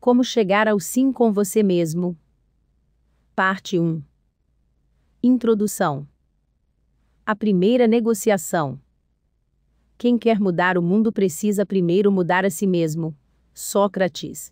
Como chegar ao sim com você mesmo. Parte 1. Introdução. A primeira negociação. Quem quer mudar o mundo precisa primeiro mudar a si mesmo. Sócrates.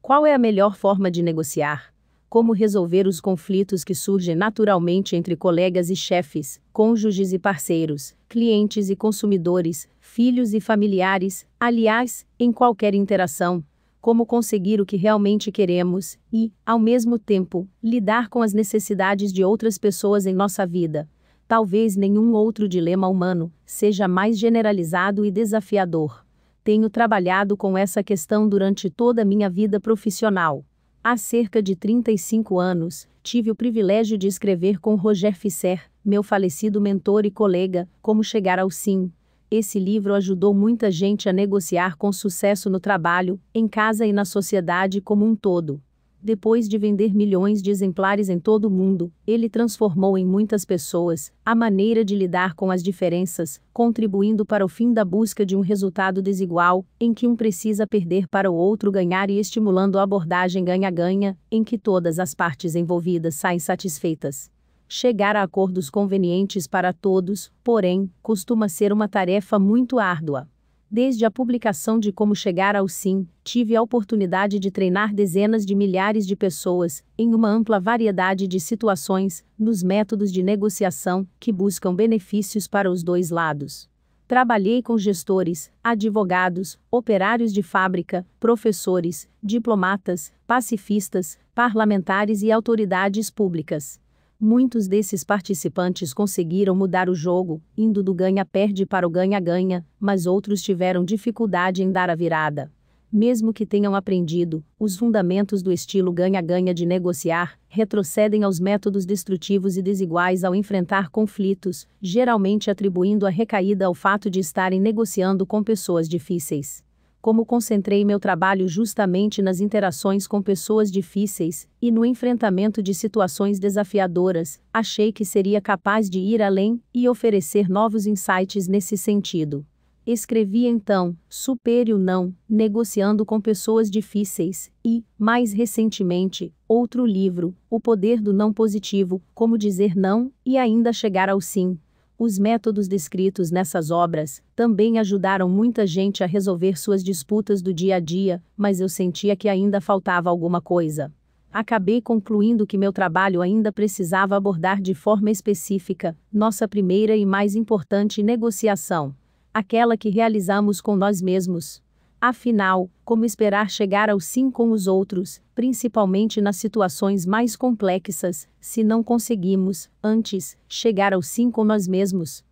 Qual é a melhor forma de negociar? Como resolver os conflitos que surgem naturalmente entre colegas e chefes, cônjuges e parceiros, clientes e consumidores, filhos e familiares, aliás, em qualquer interação, como conseguir o que realmente queremos e, ao mesmo tempo, lidar com as necessidades de outras pessoas em nossa vida. Talvez nenhum outro dilema humano seja mais generalizado e desafiador. Tenho trabalhado com essa questão durante toda a minha vida profissional. Há cerca de 35 anos, tive o privilégio de escrever com Roger Fisser, meu falecido mentor e colega, como chegar ao sim, esse livro ajudou muita gente a negociar com sucesso no trabalho, em casa e na sociedade como um todo. Depois de vender milhões de exemplares em todo o mundo, ele transformou em muitas pessoas a maneira de lidar com as diferenças, contribuindo para o fim da busca de um resultado desigual, em que um precisa perder para o outro ganhar e estimulando a abordagem ganha-ganha, em que todas as partes envolvidas saem satisfeitas. Chegar a acordos convenientes para todos, porém, costuma ser uma tarefa muito árdua. Desde a publicação de Como Chegar ao Sim, tive a oportunidade de treinar dezenas de milhares de pessoas, em uma ampla variedade de situações, nos métodos de negociação, que buscam benefícios para os dois lados. Trabalhei com gestores, advogados, operários de fábrica, professores, diplomatas, pacifistas, parlamentares e autoridades públicas Muitos desses participantes conseguiram mudar o jogo, indo do ganha-perde para o ganha-ganha, mas outros tiveram dificuldade em dar a virada. Mesmo que tenham aprendido, os fundamentos do estilo ganha-ganha de negociar retrocedem aos métodos destrutivos e desiguais ao enfrentar conflitos, geralmente atribuindo a recaída ao fato de estarem negociando com pessoas difíceis como concentrei meu trabalho justamente nas interações com pessoas difíceis e no enfrentamento de situações desafiadoras, achei que seria capaz de ir além e oferecer novos insights nesse sentido. Escrevi então, "Superior Não, Negociando com Pessoas Difíceis, e, mais recentemente, outro livro, O Poder do Não Positivo, Como Dizer Não e Ainda Chegar ao Sim, os métodos descritos nessas obras também ajudaram muita gente a resolver suas disputas do dia a dia, mas eu sentia que ainda faltava alguma coisa. Acabei concluindo que meu trabalho ainda precisava abordar de forma específica nossa primeira e mais importante negociação, aquela que realizamos com nós mesmos. Afinal, como esperar chegar ao sim com os outros, principalmente nas situações mais complexas, se não conseguimos, antes, chegar ao sim com nós mesmos?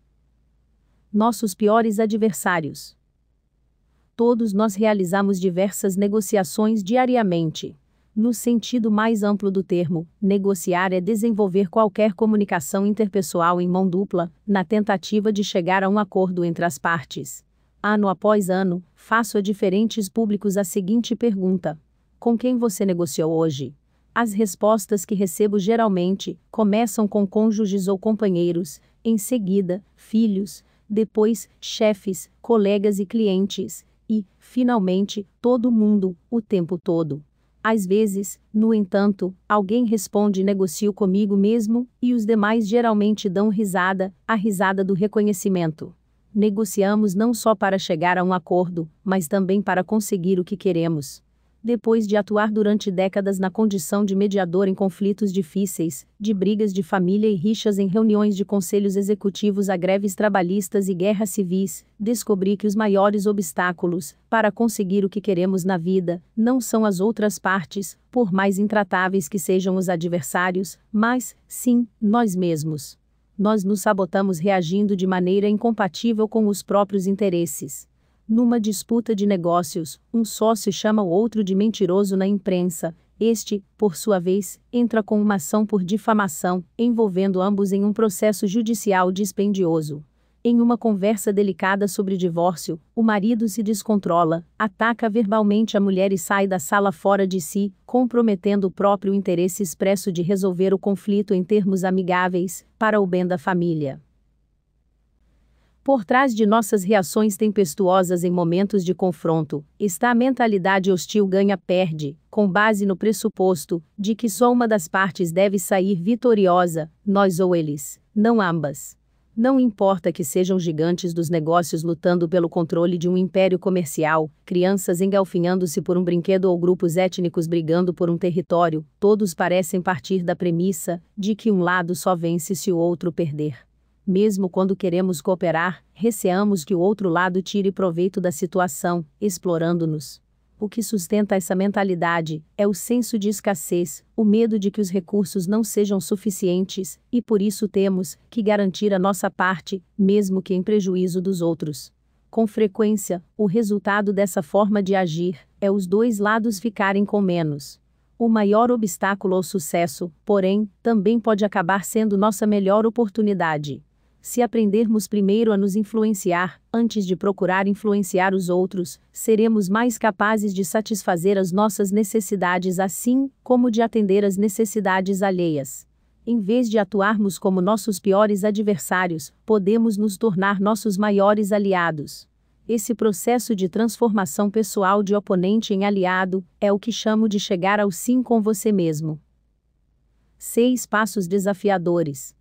Nossos piores adversários. Todos nós realizamos diversas negociações diariamente. No sentido mais amplo do termo, negociar é desenvolver qualquer comunicação interpessoal em mão dupla, na tentativa de chegar a um acordo entre as partes. Ano após ano, faço a diferentes públicos a seguinte pergunta: Com quem você negociou hoje? As respostas que recebo geralmente começam com cônjuges ou companheiros, em seguida, filhos, depois, chefes, colegas e clientes, e, finalmente, todo mundo, o tempo todo. Às vezes, no entanto, alguém responde negocio comigo mesmo, e os demais geralmente dão risada, a risada do reconhecimento. Negociamos não só para chegar a um acordo, mas também para conseguir o que queremos. Depois de atuar durante décadas na condição de mediador em conflitos difíceis, de brigas de família e rixas em reuniões de conselhos executivos a greves trabalhistas e guerras civis, descobri que os maiores obstáculos para conseguir o que queremos na vida não são as outras partes, por mais intratáveis que sejam os adversários, mas, sim, nós mesmos nós nos sabotamos reagindo de maneira incompatível com os próprios interesses. Numa disputa de negócios, um sócio chama o outro de mentiroso na imprensa. Este, por sua vez, entra com uma ação por difamação, envolvendo ambos em um processo judicial dispendioso. Em uma conversa delicada sobre divórcio, o marido se descontrola, ataca verbalmente a mulher e sai da sala fora de si, comprometendo o próprio interesse expresso de resolver o conflito em termos amigáveis, para o bem da família. Por trás de nossas reações tempestuosas em momentos de confronto, está a mentalidade hostil ganha-perde, com base no pressuposto de que só uma das partes deve sair vitoriosa, nós ou eles, não ambas. Não importa que sejam gigantes dos negócios lutando pelo controle de um império comercial, crianças engalfinhando-se por um brinquedo ou grupos étnicos brigando por um território, todos parecem partir da premissa de que um lado só vence se o outro perder. Mesmo quando queremos cooperar, receamos que o outro lado tire proveito da situação, explorando-nos. O que sustenta essa mentalidade é o senso de escassez, o medo de que os recursos não sejam suficientes, e por isso temos que garantir a nossa parte, mesmo que em prejuízo dos outros. Com frequência, o resultado dessa forma de agir é os dois lados ficarem com menos. O maior obstáculo ao sucesso, porém, também pode acabar sendo nossa melhor oportunidade. Se aprendermos primeiro a nos influenciar, antes de procurar influenciar os outros, seremos mais capazes de satisfazer as nossas necessidades assim como de atender às necessidades alheias. Em vez de atuarmos como nossos piores adversários, podemos nos tornar nossos maiores aliados. Esse processo de transformação pessoal de oponente em aliado é o que chamo de chegar ao sim com você mesmo. Seis passos desafiadores.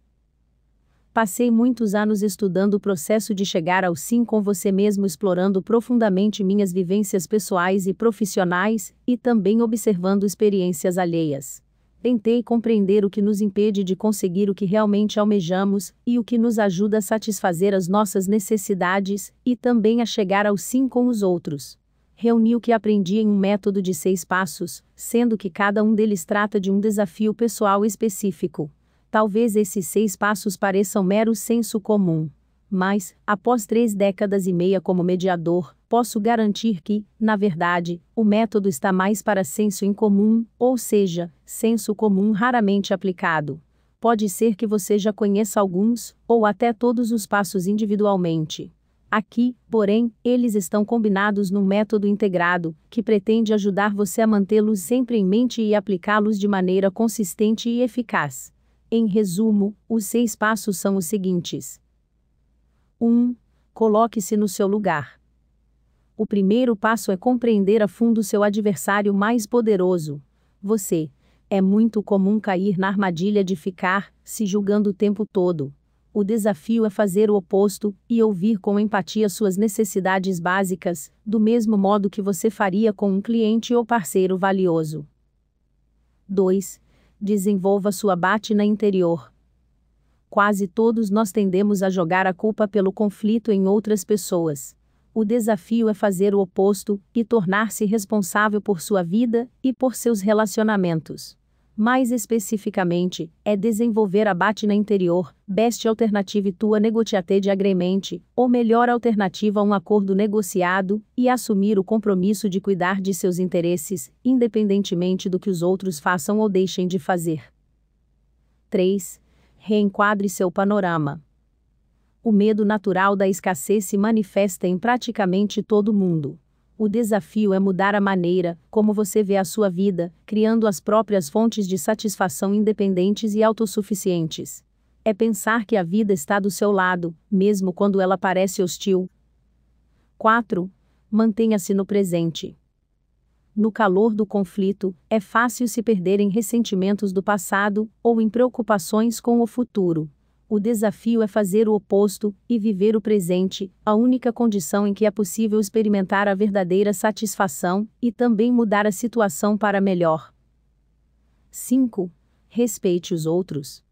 Passei muitos anos estudando o processo de chegar ao sim com você mesmo, explorando profundamente minhas vivências pessoais e profissionais, e também observando experiências alheias. Tentei compreender o que nos impede de conseguir o que realmente almejamos e o que nos ajuda a satisfazer as nossas necessidades e também a chegar ao sim com os outros. Reuni o que aprendi em um método de seis passos, sendo que cada um deles trata de um desafio pessoal específico. Talvez esses seis passos pareçam mero senso comum. Mas, após três décadas e meia como mediador, posso garantir que, na verdade, o método está mais para senso incomum, ou seja, senso comum raramente aplicado. Pode ser que você já conheça alguns, ou até todos os passos individualmente. Aqui, porém, eles estão combinados num método integrado, que pretende ajudar você a mantê-los sempre em mente e aplicá-los de maneira consistente e eficaz. Em resumo, os seis passos são os seguintes: 1. Um, Coloque-se no seu lugar. O primeiro passo é compreender a fundo seu adversário mais poderoso, você. É muito comum cair na armadilha de ficar se julgando o tempo todo. O desafio é fazer o oposto e ouvir com empatia suas necessidades básicas, do mesmo modo que você faria com um cliente ou parceiro valioso. 2 Desenvolva sua batina interior. Quase todos nós tendemos a jogar a culpa pelo conflito em outras pessoas. O desafio é fazer o oposto e tornar-se responsável por sua vida e por seus relacionamentos. Mais especificamente, é desenvolver a na interior, Best Alternative Tua Negotiate de agremente, ou melhor alternativa a um acordo negociado, e assumir o compromisso de cuidar de seus interesses, independentemente do que os outros façam ou deixem de fazer. 3. Reenquadre seu panorama. O medo natural da escassez se manifesta em praticamente todo mundo. O desafio é mudar a maneira como você vê a sua vida, criando as próprias fontes de satisfação independentes e autossuficientes. É pensar que a vida está do seu lado, mesmo quando ela parece hostil. 4. Mantenha-se no presente. No calor do conflito, é fácil se perder em ressentimentos do passado ou em preocupações com o futuro o desafio é fazer o oposto e viver o presente, a única condição em que é possível experimentar a verdadeira satisfação e também mudar a situação para melhor. 5. Respeite os outros.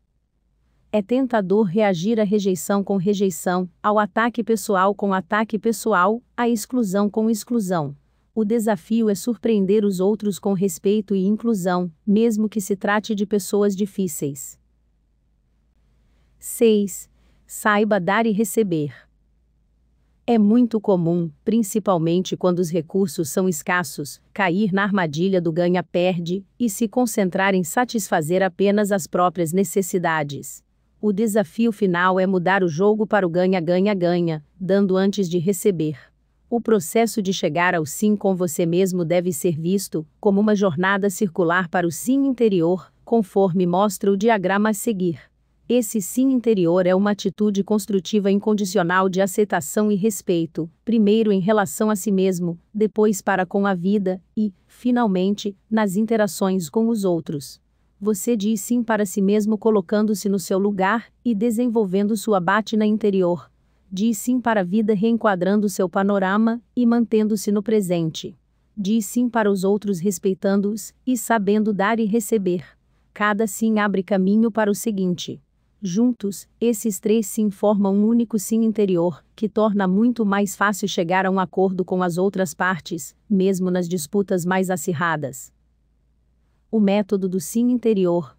É tentador reagir à rejeição com rejeição, ao ataque pessoal com ataque pessoal, à exclusão com exclusão. O desafio é surpreender os outros com respeito e inclusão, mesmo que se trate de pessoas difíceis. 6. Saiba dar e receber. É muito comum, principalmente quando os recursos são escassos, cair na armadilha do ganha-perde e se concentrar em satisfazer apenas as próprias necessidades. O desafio final é mudar o jogo para o ganha-ganha-ganha, dando antes de receber. O processo de chegar ao sim com você mesmo deve ser visto como uma jornada circular para o sim interior, conforme mostra o diagrama a seguir. Esse sim interior é uma atitude construtiva incondicional de aceitação e respeito, primeiro em relação a si mesmo, depois para com a vida e, finalmente, nas interações com os outros. Você diz sim para si mesmo colocando-se no seu lugar e desenvolvendo sua batina interior. Diz sim para a vida reenquadrando seu panorama e mantendo-se no presente diz sim para os outros respeitando-os e sabendo dar e receber. Cada sim abre caminho para o seguinte. Juntos, esses três sim formam um único sim interior, que torna muito mais fácil chegar a um acordo com as outras partes, mesmo nas disputas mais acirradas. O método do sim interior.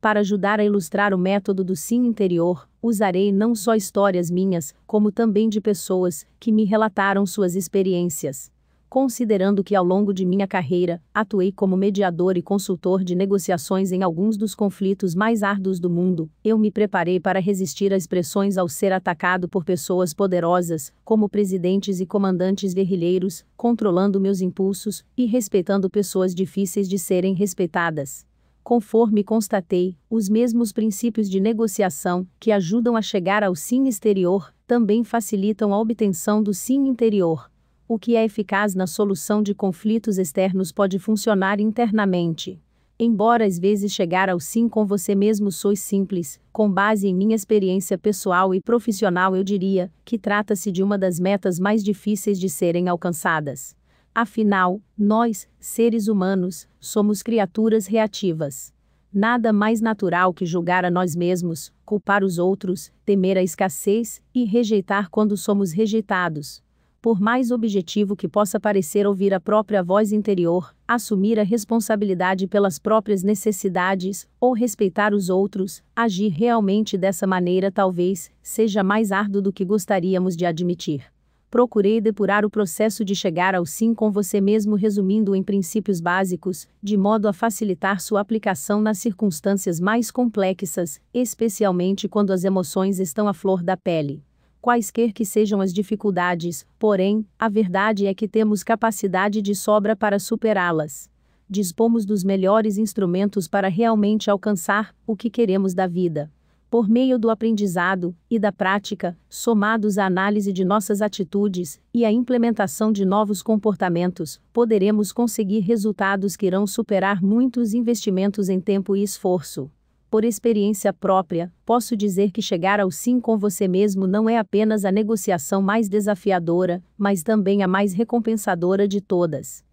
Para ajudar a ilustrar o método do sim interior, usarei não só histórias minhas, como também de pessoas que me relataram suas experiências considerando que ao longo de minha carreira, atuei como mediador e consultor de negociações em alguns dos conflitos mais árduos do mundo, eu me preparei para resistir às pressões ao ser atacado por pessoas poderosas, como presidentes e comandantes guerrilheiros, controlando meus impulsos e respeitando pessoas difíceis de serem respeitadas. Conforme constatei, os mesmos princípios de negociação que ajudam a chegar ao sim exterior também facilitam a obtenção do sim interior o que é eficaz na solução de conflitos externos pode funcionar internamente. Embora às vezes chegar ao sim com você mesmo sois simples, com base em minha experiência pessoal e profissional eu diria que trata-se de uma das metas mais difíceis de serem alcançadas. Afinal, nós, seres humanos, somos criaturas reativas. Nada mais natural que julgar a nós mesmos, culpar os outros, temer a escassez e rejeitar quando somos rejeitados por mais objetivo que possa parecer ouvir a própria voz interior, assumir a responsabilidade pelas próprias necessidades, ou respeitar os outros, agir realmente dessa maneira talvez seja mais árduo do que gostaríamos de admitir. Procurei depurar o processo de chegar ao sim com você mesmo, resumindo em princípios básicos, de modo a facilitar sua aplicação nas circunstâncias mais complexas, especialmente quando as emoções estão à flor da pele quaisquer que sejam as dificuldades, porém, a verdade é que temos capacidade de sobra para superá-las. Dispomos dos melhores instrumentos para realmente alcançar o que queremos da vida. Por meio do aprendizado e da prática, somados à análise de nossas atitudes e à implementação de novos comportamentos, poderemos conseguir resultados que irão superar muitos investimentos em tempo e esforço por experiência própria, posso dizer que chegar ao sim com você mesmo não é apenas a negociação mais desafiadora, mas também a mais recompensadora de todas.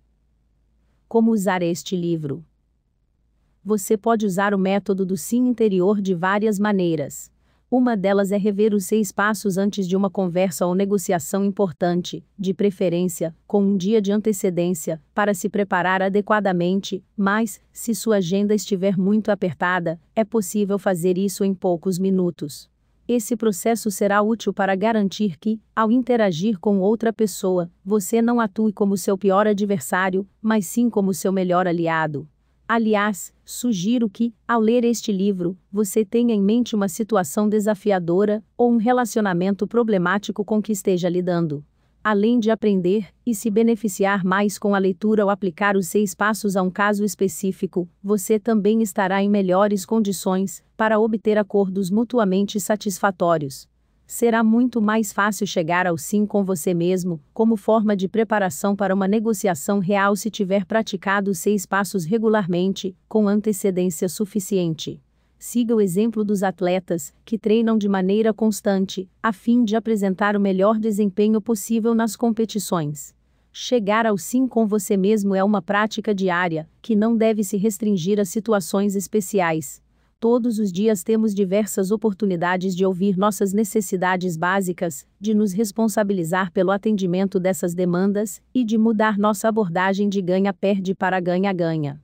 Como usar este livro? Você pode usar o método do sim interior de várias maneiras. Uma delas é rever os seis passos antes de uma conversa ou negociação importante, de preferência, com um dia de antecedência, para se preparar adequadamente, mas, se sua agenda estiver muito apertada, é possível fazer isso em poucos minutos. Esse processo será útil para garantir que, ao interagir com outra pessoa, você não atue como seu pior adversário, mas sim como seu melhor aliado. Aliás, sugiro que, ao ler este livro, você tenha em mente uma situação desafiadora ou um relacionamento problemático com que esteja lidando. Além de aprender e se beneficiar mais com a leitura ao aplicar os seis passos a um caso específico, você também estará em melhores condições para obter acordos mutuamente satisfatórios será muito mais fácil chegar ao sim com você mesmo, como forma de preparação para uma negociação real se tiver praticado seis passos regularmente, com antecedência suficiente. Siga o exemplo dos atletas, que treinam de maneira constante, a fim de apresentar o melhor desempenho possível nas competições. Chegar ao sim com você mesmo é uma prática diária, que não deve se restringir a situações especiais Todos os dias temos diversas oportunidades de ouvir nossas necessidades básicas, de nos responsabilizar pelo atendimento dessas demandas e de mudar nossa abordagem de ganha-perde para ganha-ganha.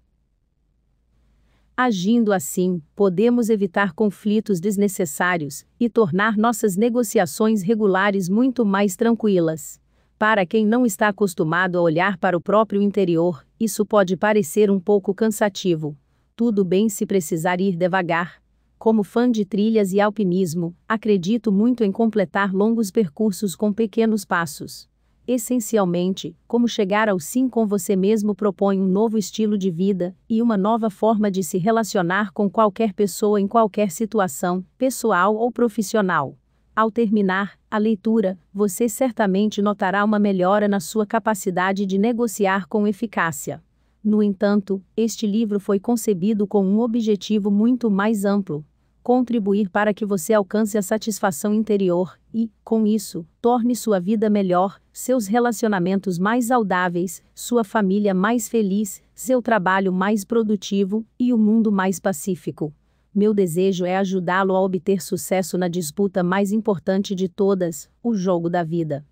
Agindo assim, podemos evitar conflitos desnecessários e tornar nossas negociações regulares muito mais tranquilas. Para quem não está acostumado a olhar para o próprio interior, isso pode parecer um pouco cansativo, tudo bem se precisar ir devagar. Como fã de trilhas e alpinismo, acredito muito em completar longos percursos com pequenos passos. Essencialmente, como chegar ao sim com você mesmo propõe um novo estilo de vida e uma nova forma de se relacionar com qualquer pessoa em qualquer situação, pessoal ou profissional. Ao terminar a leitura, você certamente notará uma melhora na sua capacidade de negociar com eficácia. No entanto, este livro foi concebido com um objetivo muito mais amplo: contribuir para que você alcance a satisfação interior e, com isso, torne sua vida melhor, seus relacionamentos mais saudáveis, sua família mais feliz, seu trabalho mais produtivo e o mundo mais pacífico. Meu desejo é ajudá-lo a obter sucesso na disputa mais importante de todas, o jogo da vida.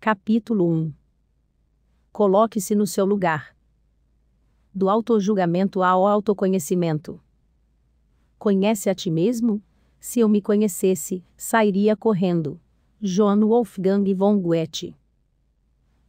Capítulo 1 Coloque-se no seu lugar do autojulgamento ao autoconhecimento. Conhece a ti mesmo? Se eu me conhecesse, sairia correndo. John Wolfgang von Goethe.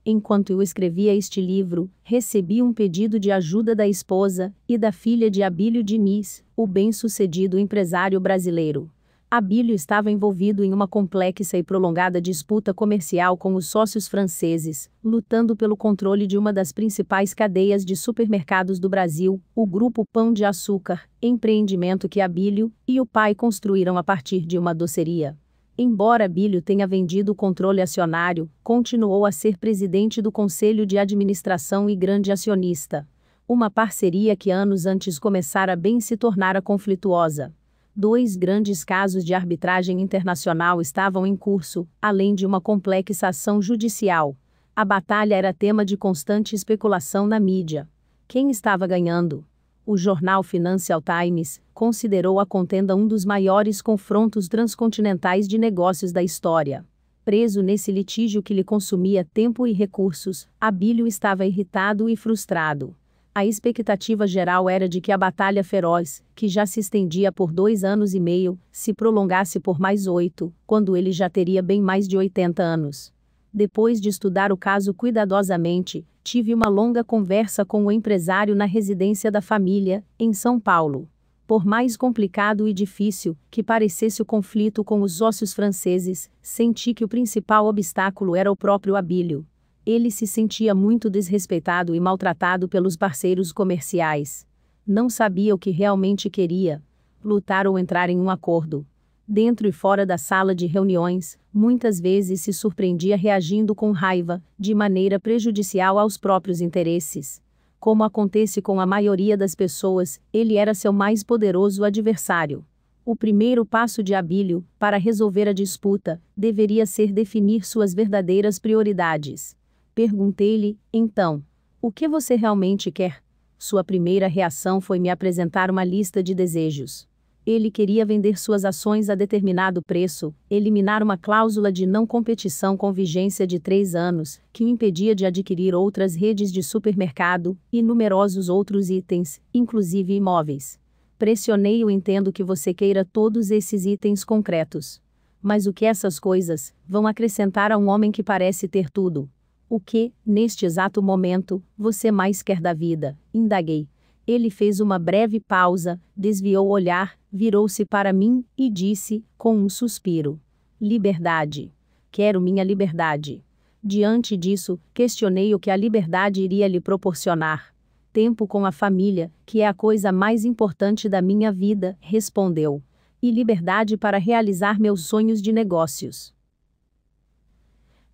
Enquanto eu escrevia este livro, recebi um pedido de ajuda da esposa e da filha de Abílio Diniz, o bem-sucedido empresário brasileiro. Abílio estava envolvido em uma complexa e prolongada disputa comercial com os sócios franceses, lutando pelo controle de uma das principais cadeias de supermercados do Brasil, o Grupo Pão de Açúcar, empreendimento que Abílio e o pai construíram a partir de uma doceria. Embora Abílio tenha vendido o controle acionário, continuou a ser presidente do Conselho de Administração e grande acionista. Uma parceria que anos antes começara bem se tornara conflituosa dois grandes casos de arbitragem internacional estavam em curso, além de uma complexa ação judicial. A batalha era tema de constante especulação na mídia. Quem estava ganhando? O jornal Financial Times considerou a contenda um dos maiores confrontos transcontinentais de negócios da história. Preso nesse litígio que lhe consumia tempo e recursos, Abílio estava irritado e frustrado a expectativa geral era de que a batalha feroz, que já se estendia por dois anos e meio, se prolongasse por mais oito, quando ele já teria bem mais de 80 anos. Depois de estudar o caso cuidadosamente, tive uma longa conversa com o empresário na residência da família, em São Paulo. Por mais complicado e difícil que parecesse o conflito com os sócios franceses, senti que o principal obstáculo era o próprio Abílio. Ele se sentia muito desrespeitado e maltratado pelos parceiros comerciais. Não sabia o que realmente queria: lutar ou entrar em um acordo. Dentro e fora da sala de reuniões, muitas vezes se surpreendia reagindo com raiva, de maneira prejudicial aos próprios interesses. Como acontece com a maioria das pessoas, ele era seu mais poderoso adversário. O primeiro passo de Abílio, para resolver a disputa, deveria ser definir suas verdadeiras prioridades. Perguntei-lhe, então, o que você realmente quer? Sua primeira reação foi me apresentar uma lista de desejos. Ele queria vender suas ações a determinado preço, eliminar uma cláusula de não competição com vigência de três anos, que o impedia de adquirir outras redes de supermercado, e numerosos outros itens, inclusive imóveis. Pressionei-o entendo que você queira todos esses itens concretos. Mas o que essas coisas vão acrescentar a um homem que parece ter tudo? O que, neste exato momento, você mais quer da vida? Indaguei. Ele fez uma breve pausa, desviou o olhar, virou-se para mim e disse, com um suspiro: Liberdade. Quero minha liberdade. Diante disso, questionei o que a liberdade iria lhe proporcionar. Tempo com a família, que é a coisa mais importante da minha vida, respondeu. E liberdade para realizar meus sonhos de negócios.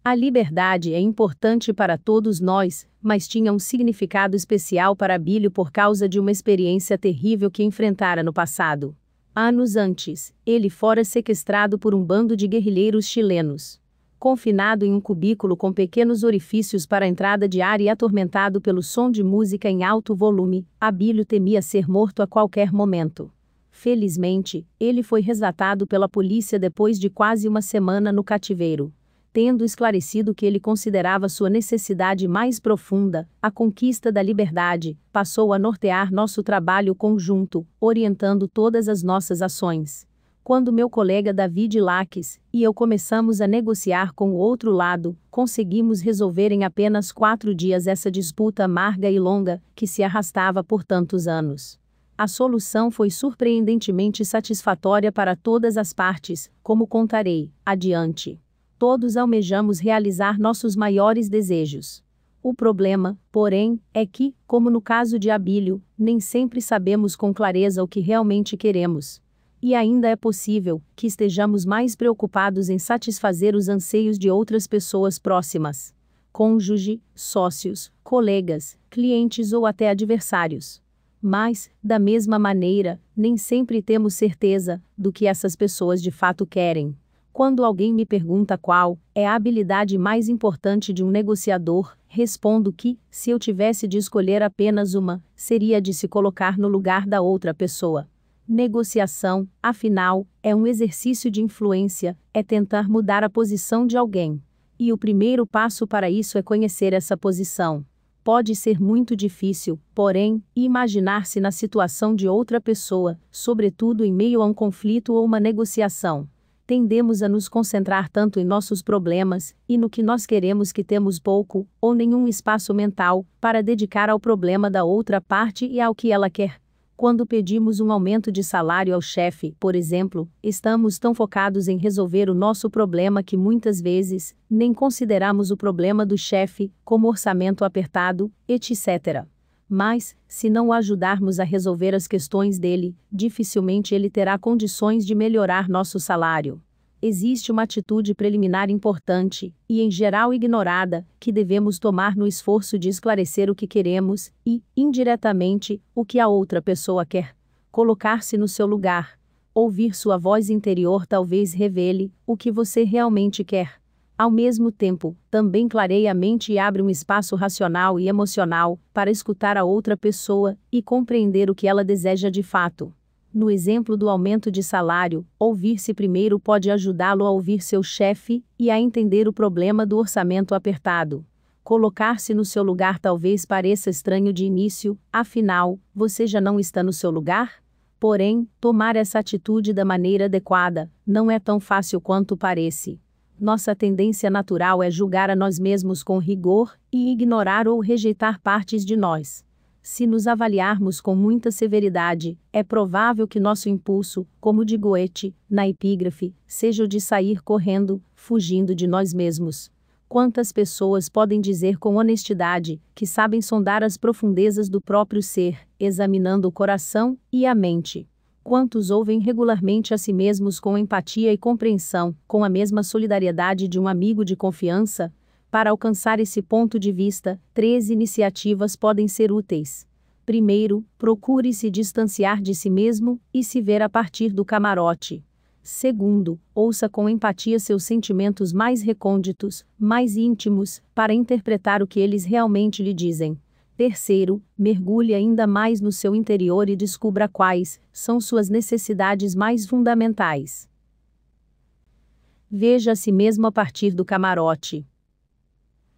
A liberdade é importante para todos nós, mas tinha um significado especial para Billy por causa de uma experiência terrível que enfrentara no passado. Anos antes, ele fora sequestrado por um bando de guerrilheiros chilenos. Confinado em um cubículo com pequenos orifícios para entrada de ar e atormentado pelo som de música em alto volume, Abílio temia ser morto a qualquer momento. Felizmente, ele foi resgatado pela polícia depois de quase uma semana no cativeiro tendo esclarecido que ele considerava sua necessidade mais profunda, a conquista da liberdade, passou a nortear nosso trabalho conjunto, orientando todas as nossas ações. Quando meu colega David Lacks e eu começamos a negociar com o outro lado, conseguimos resolver em apenas quatro dias essa disputa amarga e longa, que se arrastava por tantos anos a solução foi surpreendentemente satisfatória para todas as partes, como contarei adiante. Todos almejamos realizar nossos maiores desejos. O problema, porém, é que, como no caso de Abílio, nem sempre sabemos com clareza o que realmente queremos. E ainda é possível que estejamos mais preocupados em satisfazer os anseios de outras pessoas próximas cônjuge, sócios, colegas, clientes ou até adversários. Mas, da mesma maneira, nem sempre temos certeza do que essas pessoas de fato querem. Quando alguém me pergunta qual é a habilidade mais importante de um negociador, respondo que, se eu tivesse de escolher apenas uma, seria de se colocar no lugar da outra pessoa. Negociação, afinal, é um exercício de influência, é tentar mudar a posição de alguém. E o primeiro passo para isso é conhecer essa posição. Pode ser muito difícil, porém, imaginar-se na situação de outra pessoa, sobretudo em meio a um conflito ou uma negociação tendemos a nos concentrar tanto em nossos problemas e no que nós queremos que temos pouco ou nenhum espaço mental para dedicar ao problema da outra parte e ao que ela quer. Quando pedimos um aumento de salário ao chefe, por exemplo, estamos tão focados em resolver o nosso problema que muitas vezes nem consideramos o problema do chefe, como orçamento apertado, etc. Mas, se não o ajudarmos a resolver as questões dele, dificilmente ele terá condições de melhorar nosso salário. Existe uma atitude preliminar importante, e em geral ignorada, que devemos tomar no esforço de esclarecer o que queremos e, indiretamente, o que a outra pessoa quer. Colocar-se no seu lugar. Ouvir sua voz interior talvez revele o que você realmente quer. Ao mesmo tempo, também clareia a mente e abre um espaço racional e emocional para escutar a outra pessoa e compreender o que ela deseja de fato. No exemplo do aumento de salário, ouvir-se primeiro pode ajudá-lo a ouvir seu chefe e a entender o problema do orçamento apertado. Colocar-se no seu lugar talvez pareça estranho de início, afinal, você já não está no seu lugar? Porém, tomar essa atitude da maneira adequada não é tão fácil quanto parece. Nossa tendência natural é julgar a nós mesmos com rigor e ignorar ou rejeitar partes de nós. Se nos avaliarmos com muita severidade, é provável que nosso impulso, como de Goethe, na epígrafe, seja o de sair correndo, fugindo de nós mesmos. Quantas pessoas podem dizer com honestidade que sabem sondar as profundezas do próprio ser, examinando o coração e a mente? quantos ouvem regularmente a si mesmos com empatia e compreensão, com a mesma solidariedade de um amigo de confiança? Para alcançar esse ponto de vista, três iniciativas podem ser úteis. Primeiro, procure se distanciar de si mesmo e se ver a partir do camarote. Segundo, ouça com empatia seus sentimentos mais recônditos, mais íntimos, para interpretar o que eles realmente lhe dizem. Terceiro, mergulhe ainda mais no seu interior e descubra quais são suas necessidades mais fundamentais. Veja a si mesmo a partir do camarote.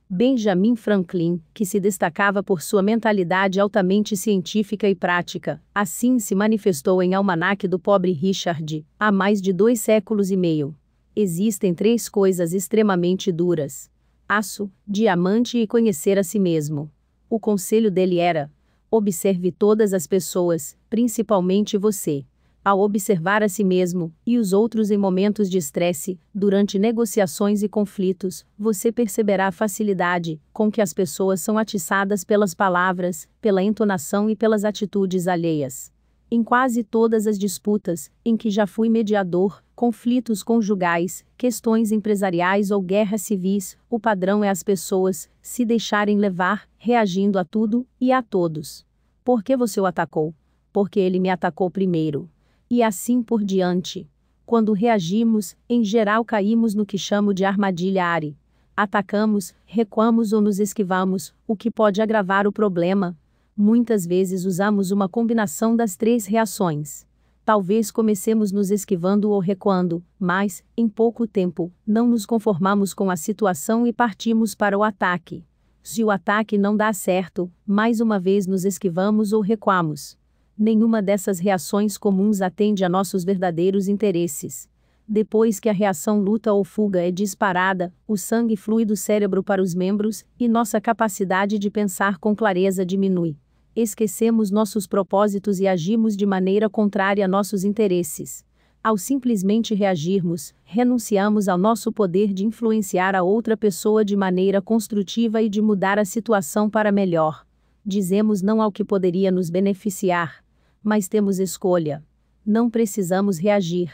Benjamin Franklin, que se destacava por sua mentalidade altamente científica e prática, assim se manifestou em Almanac do Pobre Richard, há mais de dois séculos e meio. Existem três coisas extremamente duras: aço, diamante e conhecer a si mesmo. O conselho dele era: observe todas as pessoas, principalmente você. Ao observar a si mesmo e os outros em momentos de estresse, durante negociações e conflitos, você perceberá a facilidade com que as pessoas são atiçadas pelas palavras, pela entonação e pelas atitudes alheias em quase todas as disputas em que já fui mediador, conflitos conjugais, questões empresariais ou guerras civis, o padrão é as pessoas se deixarem levar, reagindo a tudo e a todos. Por que você o atacou? Porque ele me atacou primeiro. E assim por diante. Quando reagimos, em geral caímos no que chamo de armadilha Ari atacamos, recuamos ou nos esquivamos, o que pode agravar o problema, Muitas vezes usamos uma combinação das três reações. Talvez comecemos nos esquivando ou recuando, mas, em pouco tempo, não nos conformamos com a situação e partimos para o ataque. Se o ataque não dá certo, mais uma vez nos esquivamos ou recuamos. Nenhuma dessas reações comuns atende a nossos verdadeiros interesses. Depois que a reação luta ou fuga é disparada, o sangue flui do cérebro para os membros e nossa capacidade de pensar com clareza diminui esquecemos nossos propósitos e agimos de maneira contrária a nossos interesses. Ao simplesmente reagirmos, renunciamos ao nosso poder de influenciar a outra pessoa de maneira construtiva e de mudar a situação para melhor. Dizemos não ao que poderia nos beneficiar, mas temos escolha. Não precisamos reagir.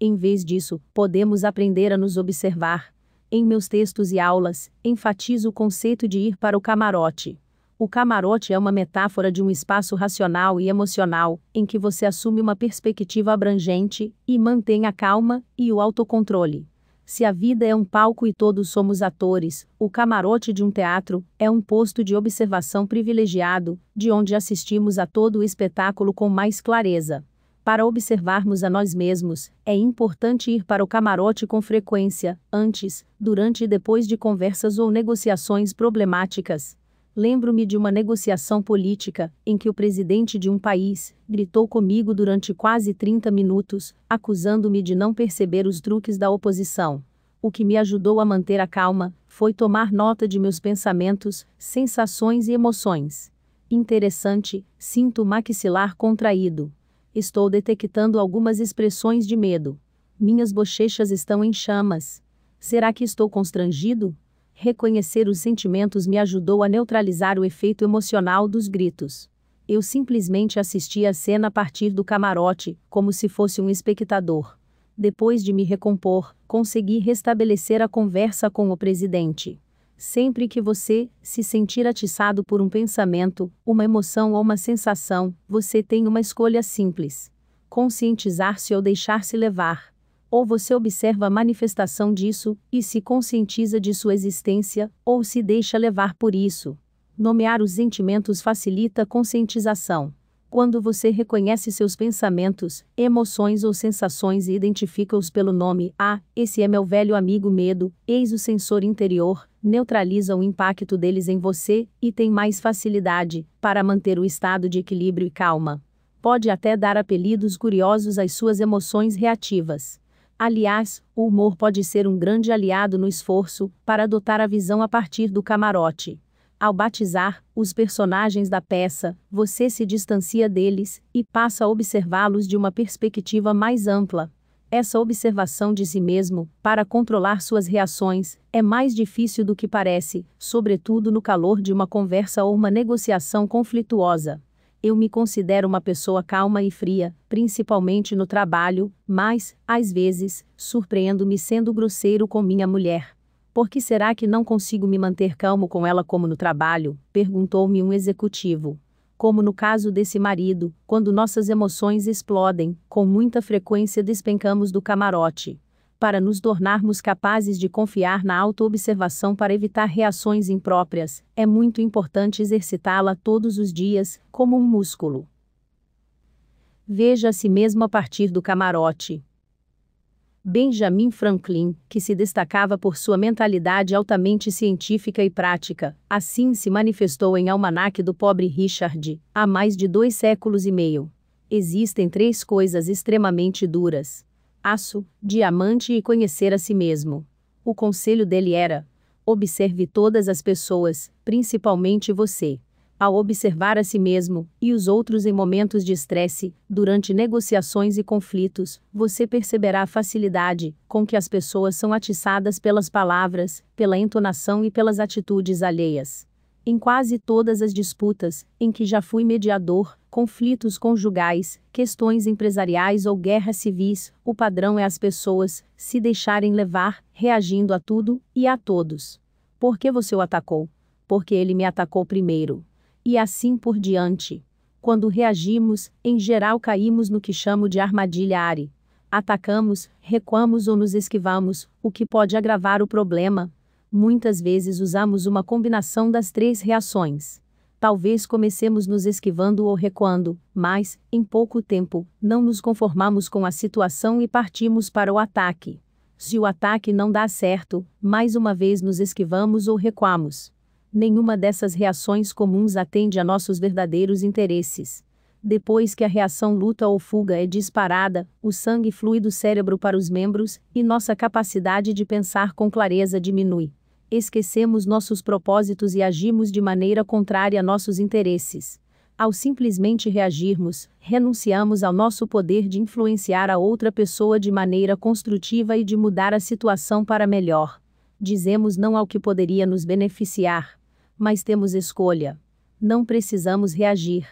Em vez disso, podemos aprender a nos observar. Em meus textos e aulas, enfatizo o conceito de ir para o camarote. O camarote é uma metáfora de um espaço racional e emocional, em que você assume uma perspectiva abrangente e mantém a calma e o autocontrole. Se a vida é um palco e todos somos atores, o camarote de um teatro é um posto de observação privilegiado, de onde assistimos a todo o espetáculo com mais clareza. Para observarmos a nós mesmos, é importante ir para o camarote com frequência, antes, durante e depois de conversas ou negociações problemáticas. Lembro-me de uma negociação política, em que o presidente de um país gritou comigo durante quase 30 minutos, acusando-me de não perceber os truques da oposição. O que me ajudou a manter a calma foi tomar nota de meus pensamentos, sensações e emoções. Interessante, sinto o maxilar contraído. Estou detectando algumas expressões de medo. Minhas bochechas estão em chamas. Será que estou constrangido? Reconhecer os sentimentos me ajudou a neutralizar o efeito emocional dos gritos. Eu simplesmente assisti a cena a partir do camarote, como se fosse um espectador. Depois de me recompor, consegui restabelecer a conversa com o presidente. Sempre que você se sentir atiçado por um pensamento, uma emoção ou uma sensação, você tem uma escolha simples: conscientizar-se ou deixar-se levar. Ou você observa a manifestação disso e se conscientiza de sua existência, ou se deixa levar por isso. Nomear os sentimentos facilita a conscientização. Quando você reconhece seus pensamentos, emoções ou sensações e identifica-os pelo nome, ah, esse é meu velho amigo medo, eis o sensor interior, neutraliza o impacto deles em você e tem mais facilidade para manter o estado de equilíbrio e calma. Pode até dar apelidos curiosos às suas emoções reativas. Aliás, o humor pode ser um grande aliado no esforço para adotar a visão a partir do camarote. Ao batizar os personagens da peça, você se distancia deles e passa a observá-los de uma perspectiva mais ampla. Essa observação de si mesmo, para controlar suas reações, é mais difícil do que parece, sobretudo no calor de uma conversa ou uma negociação conflituosa. Eu me considero uma pessoa calma e fria, principalmente no trabalho, mas, às vezes, surpreendo-me sendo grosseiro com minha mulher. Por que será que não consigo me manter calmo com ela como no trabalho? perguntou-me um executivo. Como no caso desse marido, quando nossas emoções explodem, com muita frequência despencamos do camarote para nos tornarmos capazes de confiar na autoobservação para evitar reações impróprias, é muito importante exercitá-la todos os dias, como um músculo. Veja a si mesmo a partir do camarote. Benjamin Franklin, que se destacava por sua mentalidade altamente científica e prática, assim se manifestou em Almanac do Pobre Richard, há mais de dois séculos e meio. Existem três coisas extremamente duras: aço, diamante e conhecer a si mesmo. O conselho dele era: observe todas as pessoas, principalmente você. Ao observar a si mesmo e os outros em momentos de estresse, durante negociações e conflitos, você perceberá a facilidade com que as pessoas são atiçadas pelas palavras, pela entonação e pelas atitudes alheias. Em quase todas as disputas em que já fui mediador, conflitos conjugais, questões empresariais ou guerras civis, o padrão é as pessoas se deixarem levar, reagindo a tudo e a todos. Por que você o atacou? Porque ele me atacou primeiro. E assim por diante. Quando reagimos, em geral caímos no que chamo de armadilha ARI. Atacamos, recuamos ou nos esquivamos, o que pode agravar o problema. Muitas vezes usamos uma combinação das três reações talvez comecemos nos esquivando ou recuando, mas, em pouco tempo, não nos conformamos com a situação e partimos para o ataque. Se o ataque não dá certo, mais uma vez nos esquivamos ou recuamos. Nenhuma dessas reações comuns atende a nossos verdadeiros interesses. Depois que a reação luta ou fuga é disparada, o sangue flui do cérebro para os membros, e nossa capacidade de pensar com clareza diminui esquecemos nossos propósitos e agimos de maneira contrária a nossos interesses. Ao simplesmente reagirmos, renunciamos ao nosso poder de influenciar a outra pessoa de maneira construtiva e de mudar a situação para melhor. Dizemos não ao que poderia nos beneficiar, mas temos escolha. Não precisamos reagir.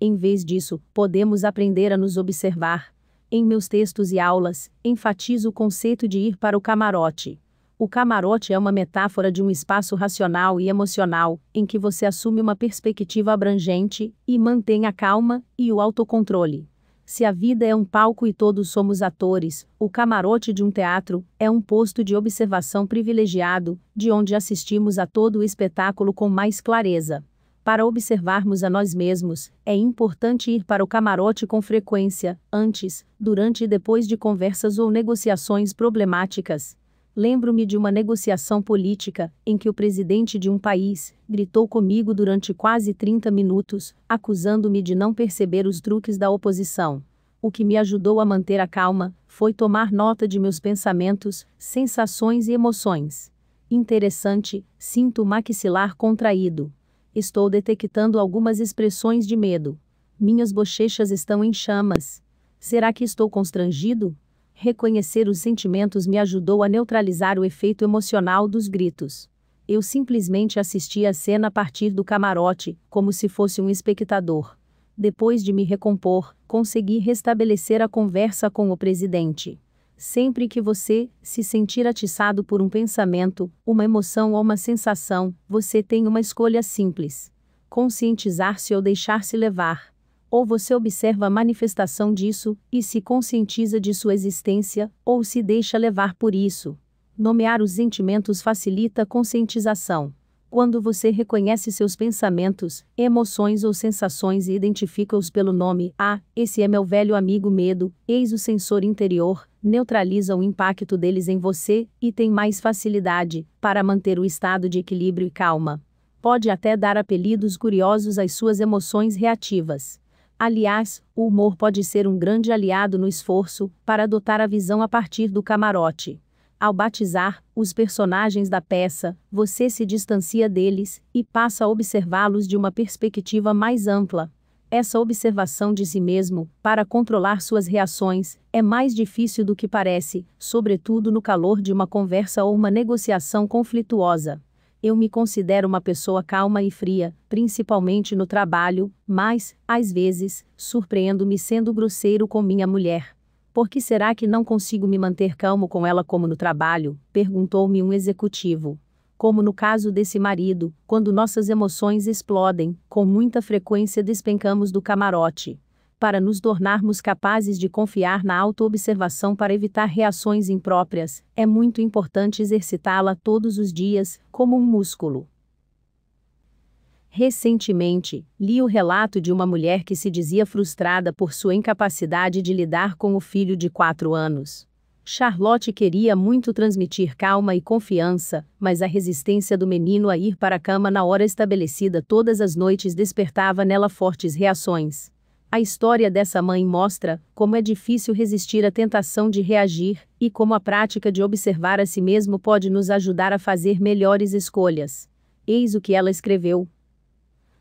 Em vez disso, podemos aprender a nos observar. Em meus textos e aulas, enfatizo o conceito de ir para o camarote. O camarote é uma metáfora de um espaço racional e emocional, em que você assume uma perspectiva abrangente e mantém a calma e o autocontrole. Se a vida é um palco e todos somos atores, o camarote de um teatro é um posto de observação privilegiado, de onde assistimos a todo o espetáculo com mais clareza. Para observarmos a nós mesmos, é importante ir para o camarote com frequência, antes, durante e depois de conversas ou negociações problemáticas. Lembro-me de uma negociação política em que o presidente de um país gritou comigo durante quase 30 minutos, acusando-me de não perceber os truques da oposição. O que me ajudou a manter a calma foi tomar nota de meus pensamentos, sensações e emoções. Interessante, sinto o maxilar contraído. Estou detectando algumas expressões de medo. Minhas bochechas estão em chamas. Será que estou constrangido? Reconhecer os sentimentos me ajudou a neutralizar o efeito emocional dos gritos. Eu simplesmente assisti a cena a partir do camarote, como se fosse um espectador. Depois de me recompor, consegui restabelecer a conversa com o presidente. Sempre que você se sentir atiçado por um pensamento, uma emoção ou uma sensação, você tem uma escolha simples: conscientizar-se ou deixar-se levar ou você observa a manifestação disso e se conscientiza de sua existência, ou se deixa levar por isso. Nomear os sentimentos facilita a conscientização. Quando você reconhece seus pensamentos, emoções ou sensações e identifica-os pelo nome, ah, esse é meu velho amigo medo, eis o sensor interior, neutraliza o impacto deles em você e tem mais facilidade para manter o estado de equilíbrio e calma. Pode até dar apelidos curiosos às suas emoções reativas. Aliás, o humor pode ser um grande aliado no esforço para adotar a visão a partir do camarote. Ao batizar os personagens da peça, você se distancia deles e passa a observá-los de uma perspectiva mais ampla. Essa observação de si mesmo, para controlar suas reações, é mais difícil do que parece, sobretudo no calor de uma conversa ou uma negociação conflituosa. Eu me considero uma pessoa calma e fria, principalmente no trabalho, mas, às vezes, surpreendo-me sendo grosseiro com minha mulher. Por que será que não consigo me manter calmo com ela como no trabalho? perguntou-me um executivo. Como no caso desse marido, quando nossas emoções explodem, com muita frequência despencamos do camarote para nos tornarmos capazes de confiar na autoobservação para evitar reações impróprias, é muito importante exercitá-la todos os dias, como um músculo. Recentemente, li o relato de uma mulher que se dizia frustrada por sua incapacidade de lidar com o filho de quatro anos. Charlotte queria muito transmitir calma e confiança, mas a resistência do menino a ir para a cama na hora estabelecida todas as noites despertava nela fortes reações. A história dessa mãe mostra como é difícil resistir à tentação de reagir e como a prática de observar a si mesmo pode nos ajudar a fazer melhores escolhas. Eis o que ela escreveu.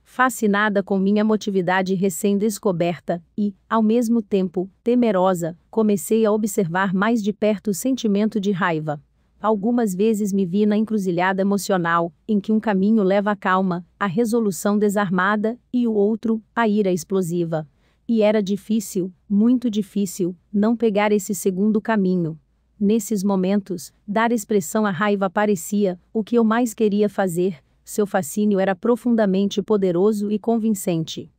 Fascinada com minha motividade recém-descoberta e, ao mesmo tempo, temerosa, comecei a observar mais de perto o sentimento de raiva. Algumas vezes me vi na encruzilhada emocional, em que um caminho leva à calma, à resolução desarmada, e o outro, à ira explosiva e era difícil, muito difícil, não pegar esse segundo caminho. Nesses momentos, dar expressão à raiva parecia o que eu mais queria fazer, seu fascínio era profundamente poderoso e convincente.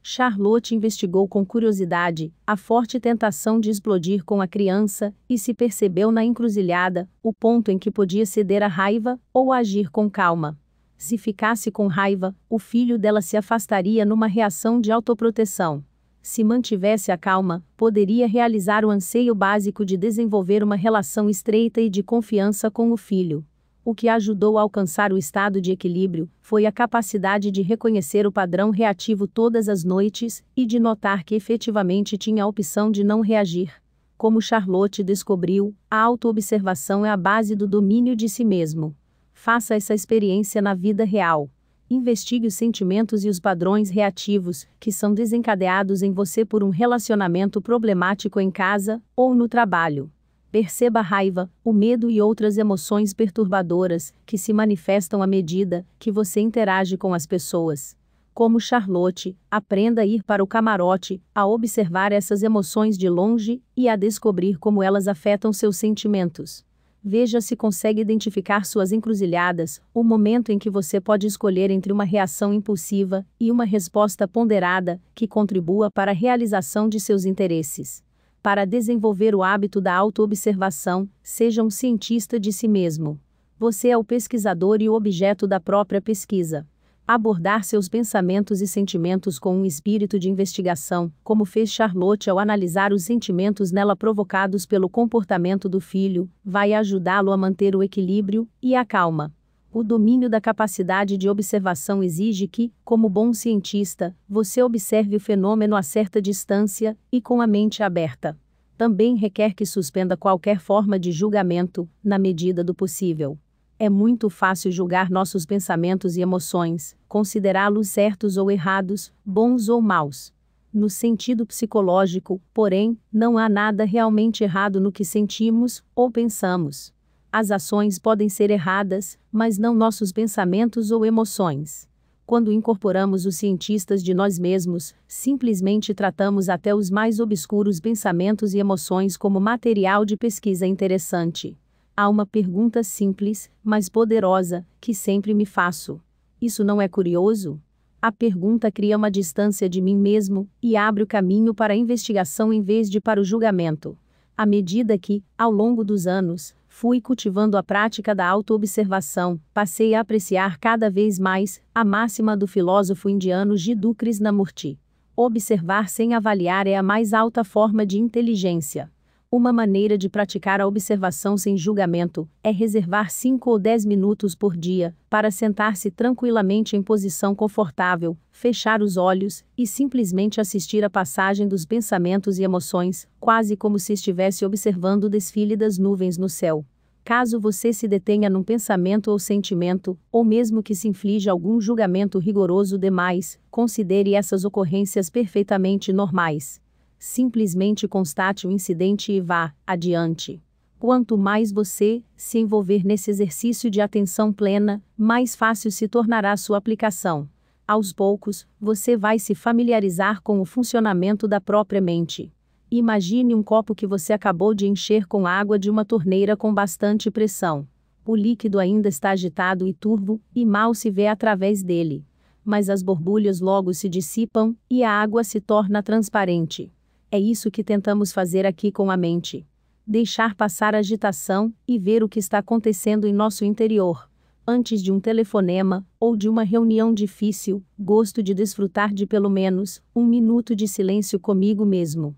Charlotte investigou com curiosidade a forte tentação de explodir com a criança e se percebeu na encruzilhada, o ponto em que podia ceder à raiva ou agir com calma. Se ficasse com raiva, o filho dela se afastaria numa reação de autoproteção. Se mantivesse a calma, poderia realizar o anseio básico de desenvolver uma relação estreita e de confiança com o filho. O que ajudou a alcançar o estado de equilíbrio foi a capacidade de reconhecer o padrão reativo todas as noites e de notar que efetivamente tinha a opção de não reagir. Como Charlotte descobriu, a autoobservação é a base do domínio de si mesmo. Faça essa experiência na vida real. Investigue os sentimentos e os padrões reativos que são desencadeados em você por um relacionamento problemático em casa ou no trabalho. Perceba a raiva, o medo e outras emoções perturbadoras que se manifestam à medida que você interage com as pessoas. Como Charlotte, aprenda a ir para o camarote, a observar essas emoções de longe e a descobrir como elas afetam seus sentimentos. Veja se consegue identificar suas encruzilhadas, o momento em que você pode escolher entre uma reação impulsiva e uma resposta ponderada que contribua para a realização de seus interesses. Para desenvolver o hábito da autoobservação, seja um cientista de si mesmo. Você é o pesquisador e o objeto da própria pesquisa abordar seus pensamentos e sentimentos com um espírito de investigação, como fez Charlotte ao analisar os sentimentos nela provocados pelo comportamento do filho, vai ajudá-lo a manter o equilíbrio e a calma. O domínio da capacidade de observação exige que, como bom cientista, você observe o fenômeno a certa distância e com a mente aberta. Também requer que suspenda qualquer forma de julgamento, na medida do possível. É muito fácil julgar nossos pensamentos e emoções, considerá-los certos ou errados, bons ou maus. No sentido psicológico, porém, não há nada realmente errado no que sentimos ou pensamos. As ações podem ser erradas, mas não nossos pensamentos ou emoções. Quando incorporamos os cientistas de nós mesmos, simplesmente tratamos até os mais obscuros pensamentos e emoções como material de pesquisa interessante. Há uma pergunta simples, mas poderosa, que sempre me faço. Isso não é curioso? A pergunta cria uma distância de mim mesmo e abre o caminho para a investigação em vez de para o julgamento. À medida que, ao longo dos anos, fui cultivando a prática da autoobservação, passei a apreciar cada vez mais a máxima do filósofo indiano Jiddu Krishnamurti. Observar sem avaliar é a mais alta forma de inteligência. Uma maneira de praticar a observação sem julgamento é reservar 5 ou 10 minutos por dia para sentar-se tranquilamente em posição confortável, fechar os olhos e simplesmente assistir à passagem dos pensamentos e emoções, quase como se estivesse observando o desfile das nuvens no céu. Caso você se detenha num pensamento ou sentimento, ou mesmo que se inflige algum julgamento rigoroso demais, considere essas ocorrências perfeitamente normais Simplesmente constate o incidente e vá adiante. Quanto mais você se envolver nesse exercício de atenção plena, mais fácil se tornará sua aplicação. Aos poucos, você vai se familiarizar com o funcionamento da própria mente. Imagine um copo que você acabou de encher com água de uma torneira com bastante pressão. O líquido ainda está agitado e turvo, e mal se vê através dele. Mas as borbulhas logo se dissipam e a água se torna transparente. É isso que tentamos fazer aqui com a mente. Deixar passar a agitação e ver o que está acontecendo em nosso interior. Antes de um telefonema ou de uma reunião difícil, gosto de desfrutar de pelo menos um minuto de silêncio comigo mesmo.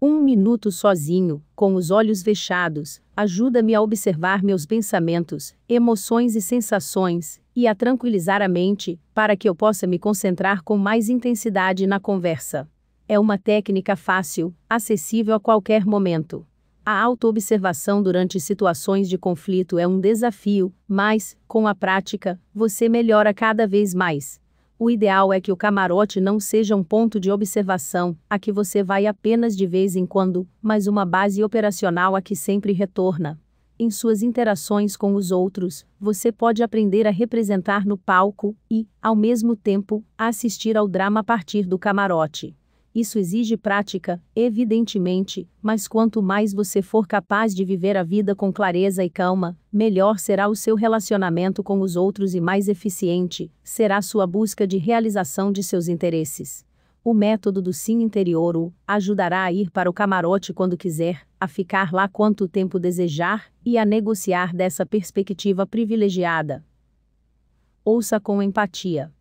Um minuto sozinho, com os olhos fechados, ajuda-me a observar meus pensamentos, emoções e sensações, e a tranquilizar a mente, para que eu possa me concentrar com mais intensidade na conversa. É uma técnica fácil, acessível a qualquer momento. A autoobservação durante situações de conflito é um desafio, mas, com a prática, você melhora cada vez mais. O ideal é que o camarote não seja um ponto de observação, a que você vai apenas de vez em quando, mas uma base operacional a que sempre retorna. Em suas interações com os outros, você pode aprender a representar no palco e, ao mesmo tempo, assistir ao drama a partir do camarote. Isso exige prática, evidentemente, mas quanto mais você for capaz de viver a vida com clareza e calma, melhor será o seu relacionamento com os outros e mais eficiente será sua busca de realização de seus interesses. O método do sim interior o ajudará a ir para o camarote quando quiser, a ficar lá quanto tempo desejar e a negociar dessa perspectiva privilegiada. Ouça com empatia.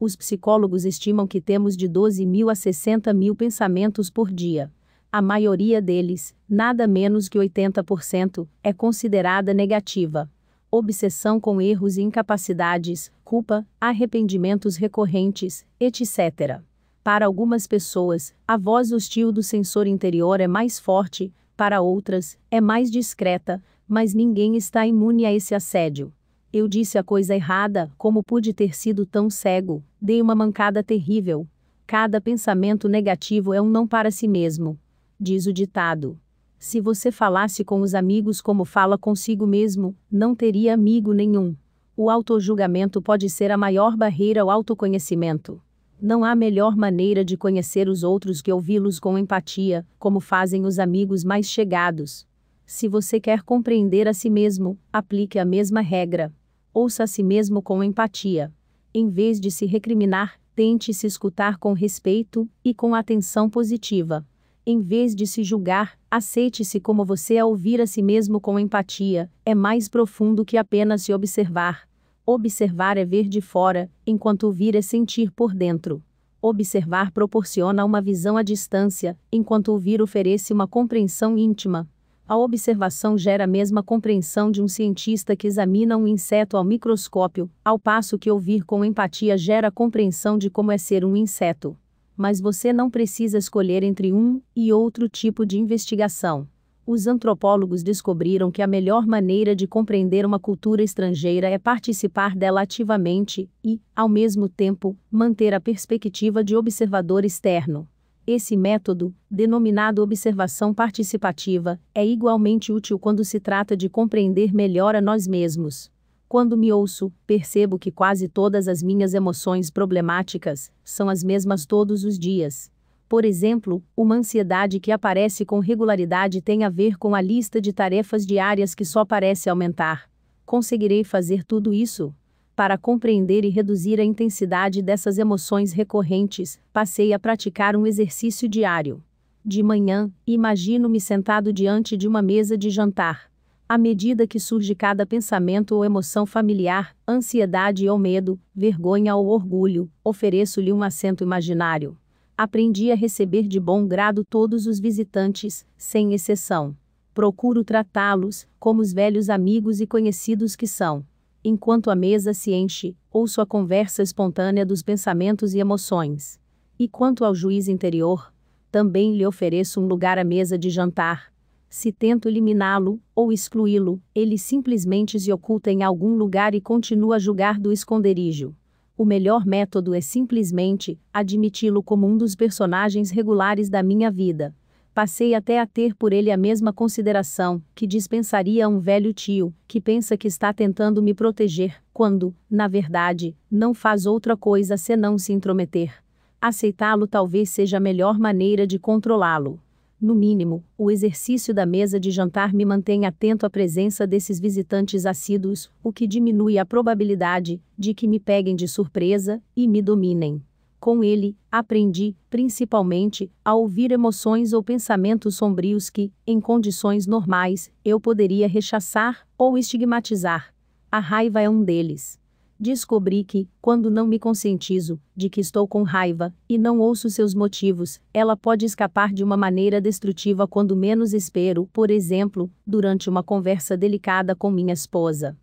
Os psicólogos estimam que temos de 12 mil a 60 mil pensamentos por dia. A maioria deles, nada menos que 80%, é considerada negativa. Obsessão com erros e incapacidades, culpa, arrependimentos recorrentes, etc. Para algumas pessoas, a voz hostil do sensor interior é mais forte, para outras, é mais discreta, mas ninguém está imune a esse assédio. Eu disse a coisa errada, como pude ter sido tão cego, dei uma mancada terrível. Cada pensamento negativo é um não para si mesmo. Diz o ditado. Se você falasse com os amigos como fala consigo mesmo, não teria amigo nenhum. O autojulgamento pode ser a maior barreira ao autoconhecimento. Não há melhor maneira de conhecer os outros que ouvi-los com empatia, como fazem os amigos mais chegados. Se você quer compreender a si mesmo, aplique a mesma regra ouça a si mesmo com empatia. Em vez de se recriminar, tente se escutar com respeito e com atenção positiva. Em vez de se julgar, aceite-se como você a ouvir a si mesmo com empatia, é mais profundo que apenas se observar. Observar é ver de fora, enquanto ouvir é sentir por dentro. Observar proporciona uma visão à distância, enquanto ouvir oferece uma compreensão íntima. A observação gera a mesma compreensão de um cientista que examina um inseto ao microscópio, ao passo que ouvir com empatia gera a compreensão de como é ser um inseto. Mas você não precisa escolher entre um e outro tipo de investigação. Os antropólogos descobriram que a melhor maneira de compreender uma cultura estrangeira é participar dela ativamente e, ao mesmo tempo, manter a perspectiva de observador externo. Esse método, denominado observação participativa, é igualmente útil quando se trata de compreender melhor a nós mesmos. Quando me ouço, percebo que quase todas as minhas emoções problemáticas são as mesmas todos os dias. Por exemplo, uma ansiedade que aparece com regularidade tem a ver com a lista de tarefas diárias que só parece aumentar. Conseguirei fazer tudo isso? Para compreender e reduzir a intensidade dessas emoções recorrentes, passei a praticar um exercício diário. De manhã, imagino-me sentado diante de uma mesa de jantar. À medida que surge cada pensamento ou emoção familiar, ansiedade ou medo, vergonha ou orgulho, ofereço-lhe um assento imaginário. Aprendi a receber de bom grado todos os visitantes, sem exceção. Procuro tratá-los como os velhos amigos e conhecidos que são enquanto a mesa se enche, ouço a conversa espontânea dos pensamentos e emoções. E quanto ao juiz interior, também lhe ofereço um lugar à mesa de jantar. Se tento eliminá-lo ou excluí-lo, ele simplesmente se oculta em algum lugar e continua a julgar do esconderijo. O melhor método é simplesmente admiti-lo como um dos personagens regulares da minha vida passei até a ter por ele a mesma consideração que dispensaria a um velho tio, que pensa que está tentando me proteger, quando, na verdade, não faz outra coisa senão se intrometer. Aceitá-lo talvez seja a melhor maneira de controlá-lo. No mínimo, o exercício da mesa de jantar me mantém atento à presença desses visitantes assíduos, o que diminui a probabilidade de que me peguem de surpresa e me dominem. Com ele, aprendi, principalmente, a ouvir emoções ou pensamentos sombrios que, em condições normais, eu poderia rechaçar ou estigmatizar. A raiva é um deles. Descobri que, quando não me conscientizo de que estou com raiva e não ouço seus motivos, ela pode escapar de uma maneira destrutiva quando menos espero, por exemplo, durante uma conversa delicada com minha esposa.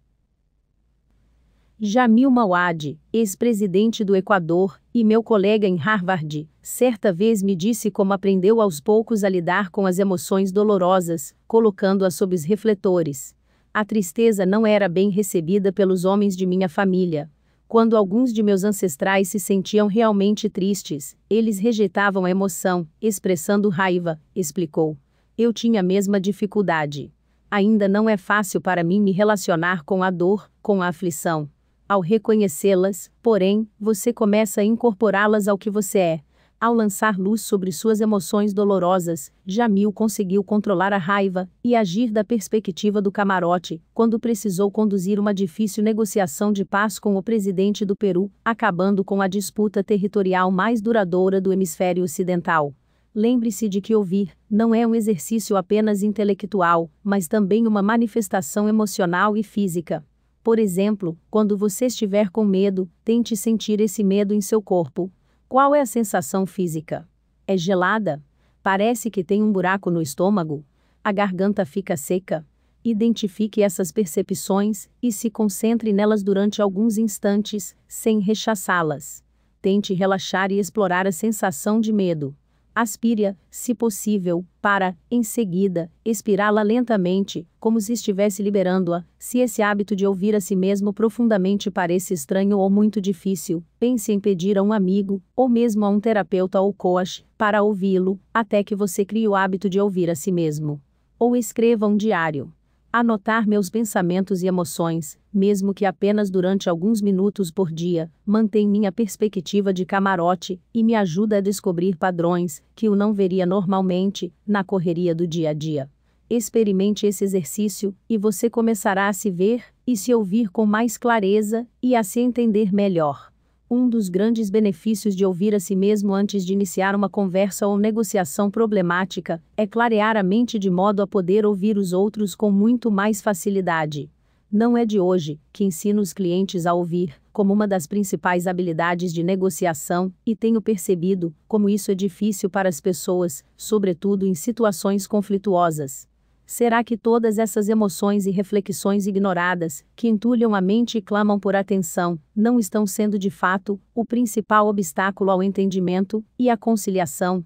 Jamil Mauad, ex-presidente do Equador, e meu colega em Harvard, certa vez me disse como aprendeu aos poucos a lidar com as emoções dolorosas, colocando-as sob os refletores. A tristeza não era bem recebida pelos homens de minha família. Quando alguns de meus ancestrais se sentiam realmente tristes, eles rejeitavam a emoção, expressando raiva, explicou. Eu tinha a mesma dificuldade. Ainda não é fácil para mim me relacionar com a dor, com a aflição ao reconhecê-las, porém, você começa a incorporá-las ao que você é. Ao lançar luz sobre suas emoções dolorosas, Jamil conseguiu controlar a raiva e agir da perspectiva do camarote, quando precisou conduzir uma difícil negociação de paz com o presidente do Peru, acabando com a disputa territorial mais duradoura do hemisfério ocidental. Lembre-se de que ouvir não é um exercício apenas intelectual, mas também uma manifestação emocional e física. Por exemplo, quando você estiver com medo, tente sentir esse medo em seu corpo. Qual é a sensação física? É gelada? Parece que tem um buraco no estômago? A garganta fica seca? Identifique essas percepções e se concentre nelas durante alguns instantes, sem rechaçá-las. Tente relaxar e explorar a sensação de medo. Aspire-a, se possível, para, em seguida, expirá-la lentamente, como se estivesse liberando-a. Se esse hábito de ouvir a si mesmo profundamente parece estranho ou muito difícil, pense em pedir a um amigo, ou mesmo a um terapeuta ou coach, para ouvi-lo, até que você crie o hábito de ouvir a si mesmo. Ou escreva um diário. Anotar meus pensamentos e emoções, mesmo que apenas durante alguns minutos por dia, mantém minha perspectiva de camarote e me ajuda a descobrir padrões que eu não veria normalmente na correria do dia a dia. Experimente esse exercício e você começará a se ver e se ouvir com mais clareza e a se entender melhor. Um dos grandes benefícios de ouvir a si mesmo antes de iniciar uma conversa ou negociação problemática é clarear a mente de modo a poder ouvir os outros com muito mais facilidade. Não é de hoje que ensino os clientes a ouvir, como uma das principais habilidades de negociação, e tenho percebido como isso é difícil para as pessoas, sobretudo em situações conflituosas. Será que todas essas emoções e reflexões ignoradas, que entulham a mente e clamam por atenção, não estão sendo de fato o principal obstáculo ao entendimento e à conciliação?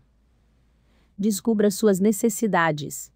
Descubra suas necessidades.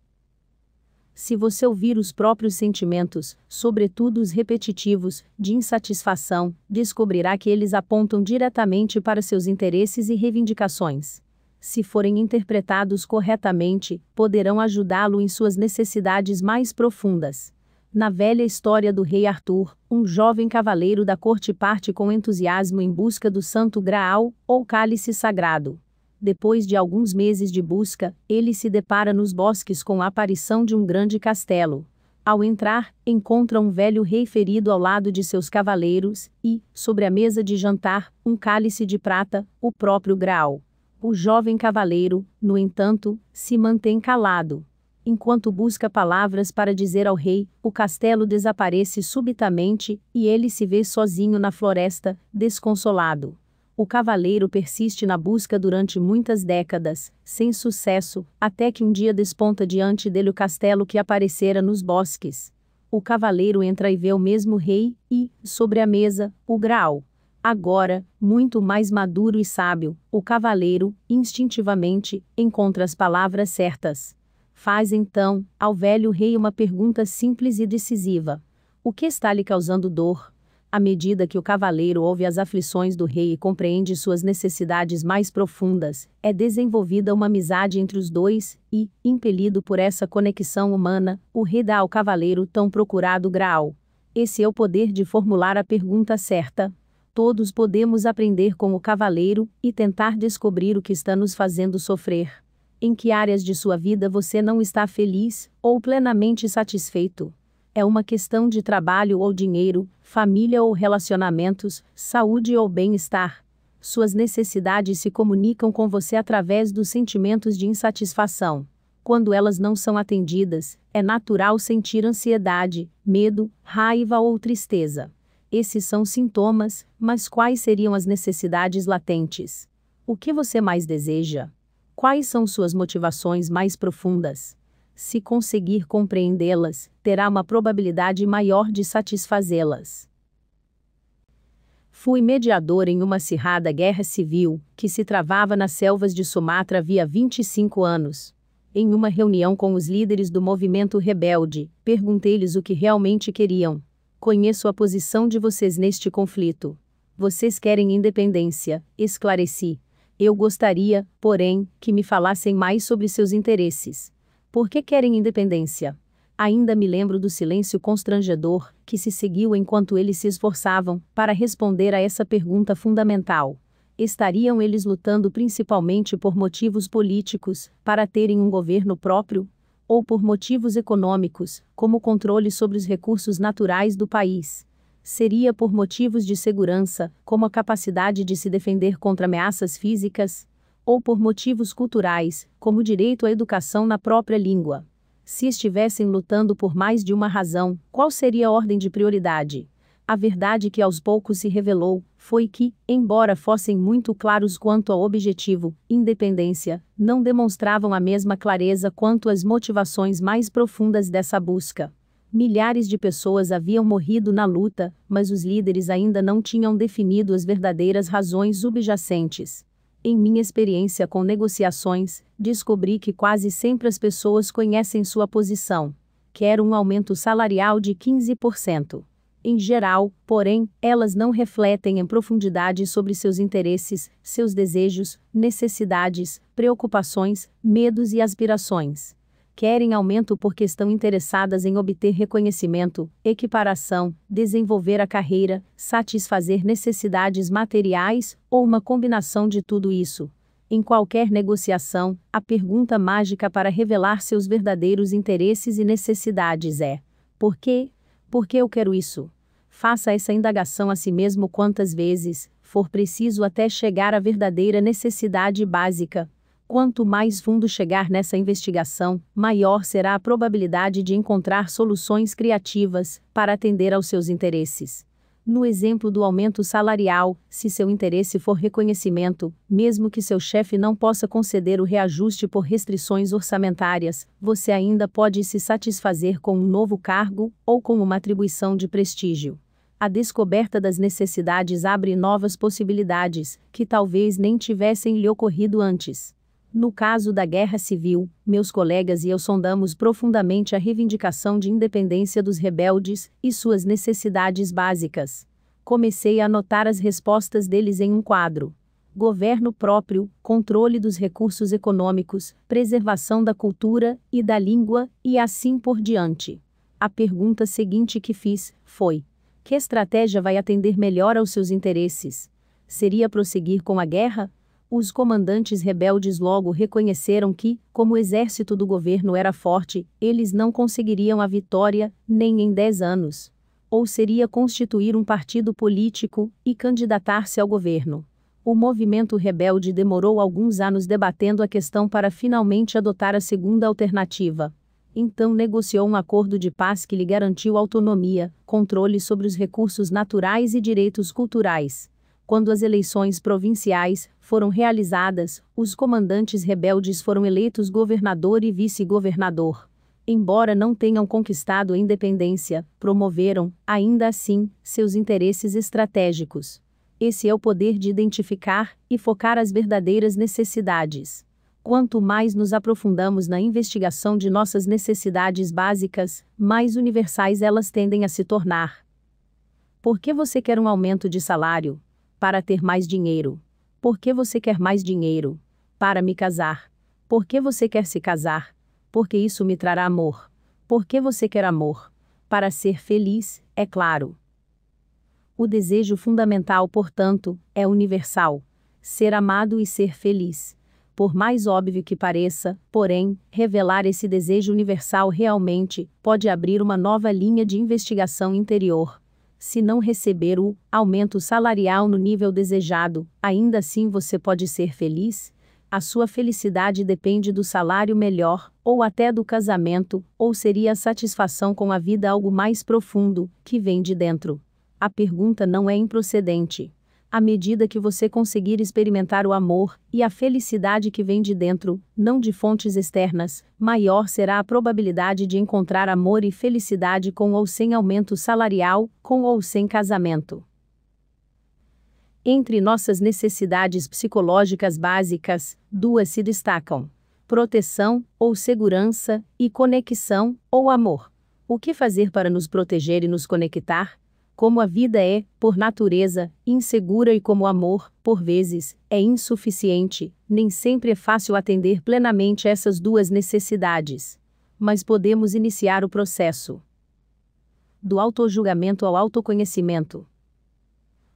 Se você ouvir os próprios sentimentos, sobretudo os repetitivos, de insatisfação, descobrirá que eles apontam diretamente para seus interesses e reivindicações se forem interpretados corretamente, poderão ajudá-lo em suas necessidades mais profundas. Na velha história do rei Arthur, um jovem cavaleiro da corte parte com entusiasmo em busca do Santo Graal, ou cálice sagrado. Depois de alguns meses de busca, ele se depara nos bosques com a aparição de um grande castelo. Ao entrar, encontra um velho rei ferido ao lado de seus cavaleiros e, sobre a mesa de jantar, um cálice de prata, o próprio Graal o jovem cavaleiro, no entanto, se mantém calado. Enquanto busca palavras para dizer ao rei, o castelo desaparece subitamente e ele se vê sozinho na floresta, desconsolado. O cavaleiro persiste na busca durante muitas décadas, sem sucesso, até que um dia desponta diante dele o castelo que aparecera nos bosques. O cavaleiro entra e vê o mesmo rei, e, sobre a mesa, o grau. Agora, muito mais maduro e sábio, o cavaleiro, instintivamente, encontra as palavras certas. Faz então, ao velho rei uma pergunta simples e decisiva: O que está lhe causando dor? À medida que o cavaleiro ouve as aflições do rei e compreende suas necessidades mais profundas, é desenvolvida uma amizade entre os dois, e, impelido por essa conexão humana, o rei dá ao cavaleiro tão procurado grau. Esse é o poder de formular a pergunta certa, todos podemos aprender com o cavaleiro e tentar descobrir o que está nos fazendo sofrer. Em que áreas de sua vida você não está feliz ou plenamente satisfeito? É uma questão de trabalho ou dinheiro, família ou relacionamentos, saúde ou bem-estar. Suas necessidades se comunicam com você através dos sentimentos de insatisfação quando elas não são atendidas, é natural sentir ansiedade, medo, raiva ou tristeza. Esses são sintomas, mas quais seriam as necessidades latentes? O que você mais deseja? Quais são suas motivações mais profundas? Se conseguir compreendê-las, terá uma probabilidade maior de satisfazê-las. Fui mediador em uma acirrada guerra civil, que se travava nas selvas de Sumatra havia 25 anos. Em uma reunião com os líderes do movimento rebelde, perguntei-lhes o que realmente queriam, Conheço a posição de vocês neste conflito. Vocês querem independência, esclareci. Eu gostaria, porém, que me falassem mais sobre seus interesses. Por que querem independência? Ainda me lembro do silêncio constrangedor que se seguiu enquanto eles se esforçavam para responder a essa pergunta fundamental. Estariam eles lutando principalmente por motivos políticos, para terem um governo próprio, ou por motivos econômicos, como controle sobre os recursos naturais do país. Seria por motivos de segurança, como a capacidade de se defender contra ameaças físicas, ou por motivos culturais, como o direito à educação na própria língua. Se estivessem lutando por mais de uma razão, qual seria a ordem de prioridade? A verdade que aos poucos se revelou, foi que, embora fossem muito claros quanto ao objetivo, independência, não demonstravam a mesma clareza quanto às motivações mais profundas dessa busca. Milhares de pessoas haviam morrido na luta, mas os líderes ainda não tinham definido as verdadeiras razões subjacentes. Em minha experiência com negociações, descobri que quase sempre as pessoas conhecem sua posição. Quero um aumento salarial de 15% em geral, porém, elas não refletem em profundidade sobre seus interesses, seus desejos, necessidades, preocupações, medos e aspirações. Querem aumento porque estão interessadas em obter reconhecimento, equiparação, desenvolver a carreira, satisfazer necessidades materiais ou uma combinação de tudo isso. Em qualquer negociação, a pergunta mágica para revelar seus verdadeiros interesses e necessidades é: por quê? Por que eu quero isso? faça essa indagação a si mesmo quantas vezes for preciso até chegar à verdadeira necessidade básica. Quanto mais fundo chegar nessa investigação, maior será a probabilidade de encontrar soluções criativas para atender aos seus interesses. No exemplo do aumento salarial, se seu interesse for reconhecimento, mesmo que seu chefe não possa conceder o reajuste por restrições orçamentárias, você ainda pode se satisfazer com um novo cargo ou com uma atribuição de prestígio. A descoberta das necessidades abre novas possibilidades, que talvez nem tivessem lhe ocorrido antes. No caso da Guerra Civil, meus colegas e eu sondamos profundamente a reivindicação de independência dos rebeldes e suas necessidades básicas. Comecei a anotar as respostas deles em um quadro governo próprio, controle dos recursos econômicos, preservação da cultura e da língua, e assim por diante. A pergunta seguinte que fiz foi: que estratégia vai atender melhor aos seus interesses? Seria prosseguir com a guerra? Os comandantes rebeldes logo reconheceram que, como o exército do governo era forte, eles não conseguiriam a vitória, nem em dez anos. Ou seria constituir um partido político e candidatar-se ao governo o movimento rebelde demorou alguns anos debatendo a questão para finalmente adotar a segunda alternativa então negociou um acordo de paz que lhe garantiu autonomia, controle sobre os recursos naturais e direitos culturais. Quando as eleições provinciais foram realizadas, os comandantes rebeldes foram eleitos governador e vice-governador. Embora não tenham conquistado a independência, promoveram, ainda assim, seus interesses estratégicos. Esse é o poder de identificar e focar as verdadeiras necessidades. Quanto mais nos aprofundamos na investigação de nossas necessidades básicas, mais universais elas tendem a se tornar. Por que você quer um aumento de salário? Para ter mais dinheiro. Por que você quer mais dinheiro? Para me casar. Por que você quer se casar? Porque isso me trará amor. Por que você quer amor? Para ser feliz, é claro. O desejo fundamental, portanto, é universal: ser amado e ser feliz. Por mais óbvio que pareça, porém, revelar esse desejo universal realmente pode abrir uma nova linha de investigação interior. Se não receber o aumento salarial no nível desejado, ainda assim você pode ser feliz? A sua felicidade depende do salário melhor, ou até do casamento, ou seria a satisfação com a vida algo mais profundo, que vem de dentro? A pergunta não é improcedente à medida que você conseguir experimentar o amor e a felicidade que vem de dentro, não de fontes externas, maior será a probabilidade de encontrar amor e felicidade com ou sem aumento salarial, com ou sem casamento. Entre nossas necessidades psicológicas básicas, duas se destacam: proteção, ou segurança, e conexão, ou amor. O que fazer para nos proteger e nos conectar? como a vida é, por natureza, insegura e como o amor, por vezes, é insuficiente, nem sempre é fácil atender plenamente essas duas necessidades. Mas podemos iniciar o processo do autojulgamento ao autoconhecimento.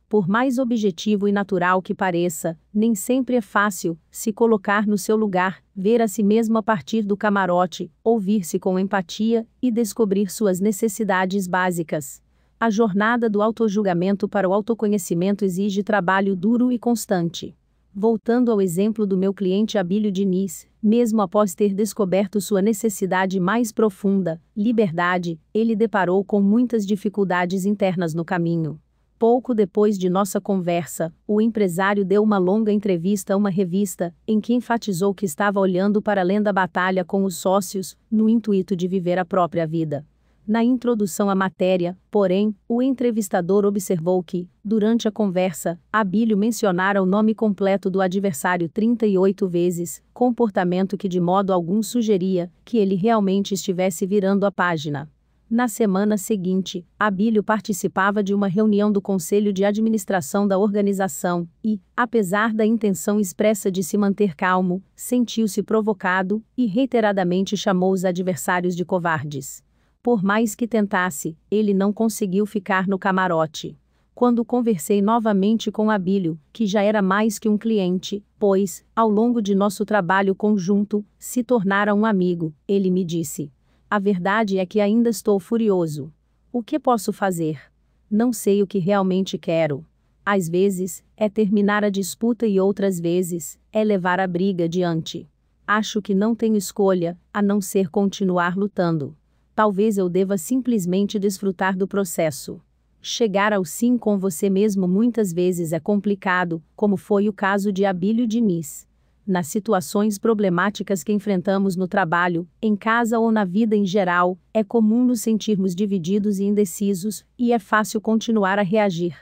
Por mais objetivo e natural que pareça, nem sempre é fácil se colocar no seu lugar, ver a si mesmo a partir do camarote, ouvir-se com empatia e descobrir suas necessidades básicas a jornada do autojulgamento para o autoconhecimento exige trabalho duro e constante. Voltando ao exemplo do meu cliente Abílio Diniz, mesmo após ter descoberto sua necessidade mais profunda, liberdade, ele deparou com muitas dificuldades internas no caminho. Pouco depois de nossa conversa, o empresário deu uma longa entrevista a uma revista, em que enfatizou que estava olhando para além da batalha com os sócios, no intuito de viver a própria vida. Na introdução à matéria, porém, o entrevistador observou que, durante a conversa, Abílio mencionara o nome completo do adversário 38 vezes, comportamento que de modo algum sugeria que ele realmente estivesse virando a página. Na semana seguinte, Abílio participava de uma reunião do conselho de administração da organização e, apesar da intenção expressa de se manter calmo, sentiu-se provocado e reiteradamente chamou os adversários de covardes. Por mais que tentasse, ele não conseguiu ficar no camarote. Quando conversei novamente com Abílio, que já era mais que um cliente, pois, ao longo de nosso trabalho conjunto, se tornara um amigo, ele me disse: A verdade é que ainda estou furioso. O que posso fazer? Não sei o que realmente quero. Às vezes, é terminar a disputa e outras vezes, é levar a briga adiante. Acho que não tenho escolha, a não ser continuar lutando. Talvez eu deva simplesmente desfrutar do processo. Chegar ao sim com você mesmo muitas vezes é complicado, como foi o caso de Abílio Diniz. Nas situações problemáticas que enfrentamos no trabalho, em casa ou na vida em geral, é comum nos sentirmos divididos e indecisos, e é fácil continuar a reagir.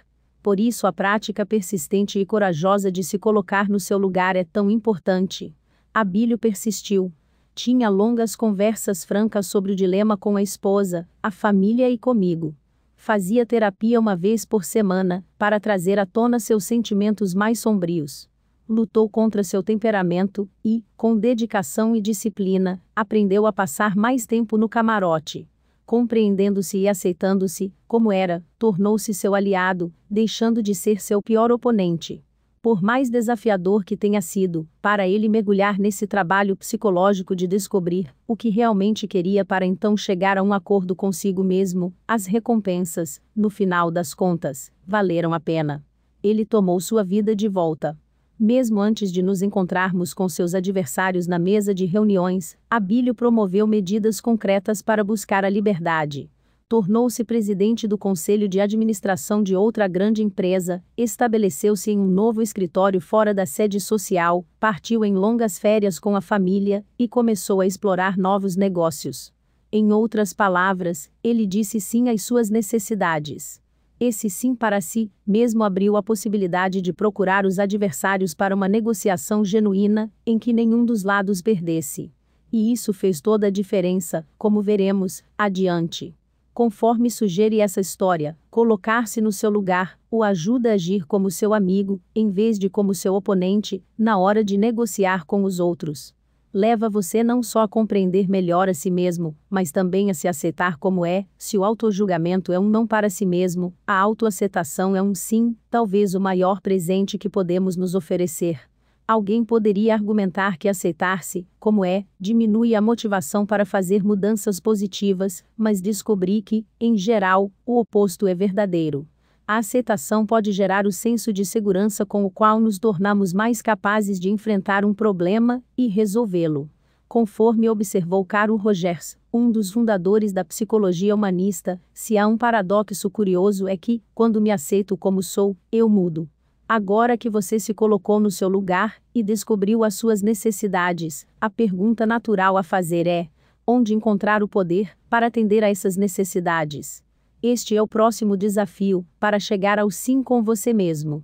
Por isso, a prática persistente e corajosa de se colocar no seu lugar é tão importante. Abílio persistiu, tinha longas conversas francas sobre o dilema com a esposa, a família e comigo. Fazia terapia uma vez por semana, para trazer à tona seus sentimentos mais sombrios. Lutou contra seu temperamento e, com dedicação e disciplina, aprendeu a passar mais tempo no camarote compreendendo-se e aceitando-se, como era, tornou-se seu aliado, deixando de ser seu pior oponente por mais desafiador que tenha sido, para ele mergulhar nesse trabalho psicológico de descobrir o que realmente queria para então chegar a um acordo consigo mesmo, as recompensas, no final das contas, valeram a pena. Ele tomou sua vida de volta. Mesmo antes de nos encontrarmos com seus adversários na mesa de reuniões, Abílio promoveu medidas concretas para buscar a liberdade tornou-se presidente do conselho de administração de outra grande empresa, estabeleceu-se em um novo escritório fora da sede social, partiu em longas férias com a família e começou a explorar novos negócios. Em outras palavras, ele disse sim às suas necessidades. Esse sim para si mesmo abriu a possibilidade de procurar os adversários para uma negociação genuína, em que nenhum dos lados perdesse. E isso fez toda a diferença, como veremos adiante conforme sugere essa história, colocar-se no seu lugar, o ajuda a agir como seu amigo, em vez de como seu oponente, na hora de negociar com os outros. Leva você não só a compreender melhor a si mesmo, mas também a se aceitar como é, se o autojulgamento é um não para si mesmo, a autoaceitação é um sim, talvez o maior presente que podemos nos oferecer. Alguém poderia argumentar que aceitar-se, como é, diminui a motivação para fazer mudanças positivas, mas descobri que, em geral, o oposto é verdadeiro. A aceitação pode gerar o senso de segurança com o qual nos tornamos mais capazes de enfrentar um problema e resolvê-lo. Conforme observou Carl Rogers, um dos fundadores da psicologia humanista, se há um paradoxo curioso é que, quando me aceito como sou, eu mudo Agora que você se colocou no seu lugar e descobriu as suas necessidades, a pergunta natural a fazer é: onde encontrar o poder para atender a essas necessidades? Este é o próximo desafio para chegar ao sim com você mesmo.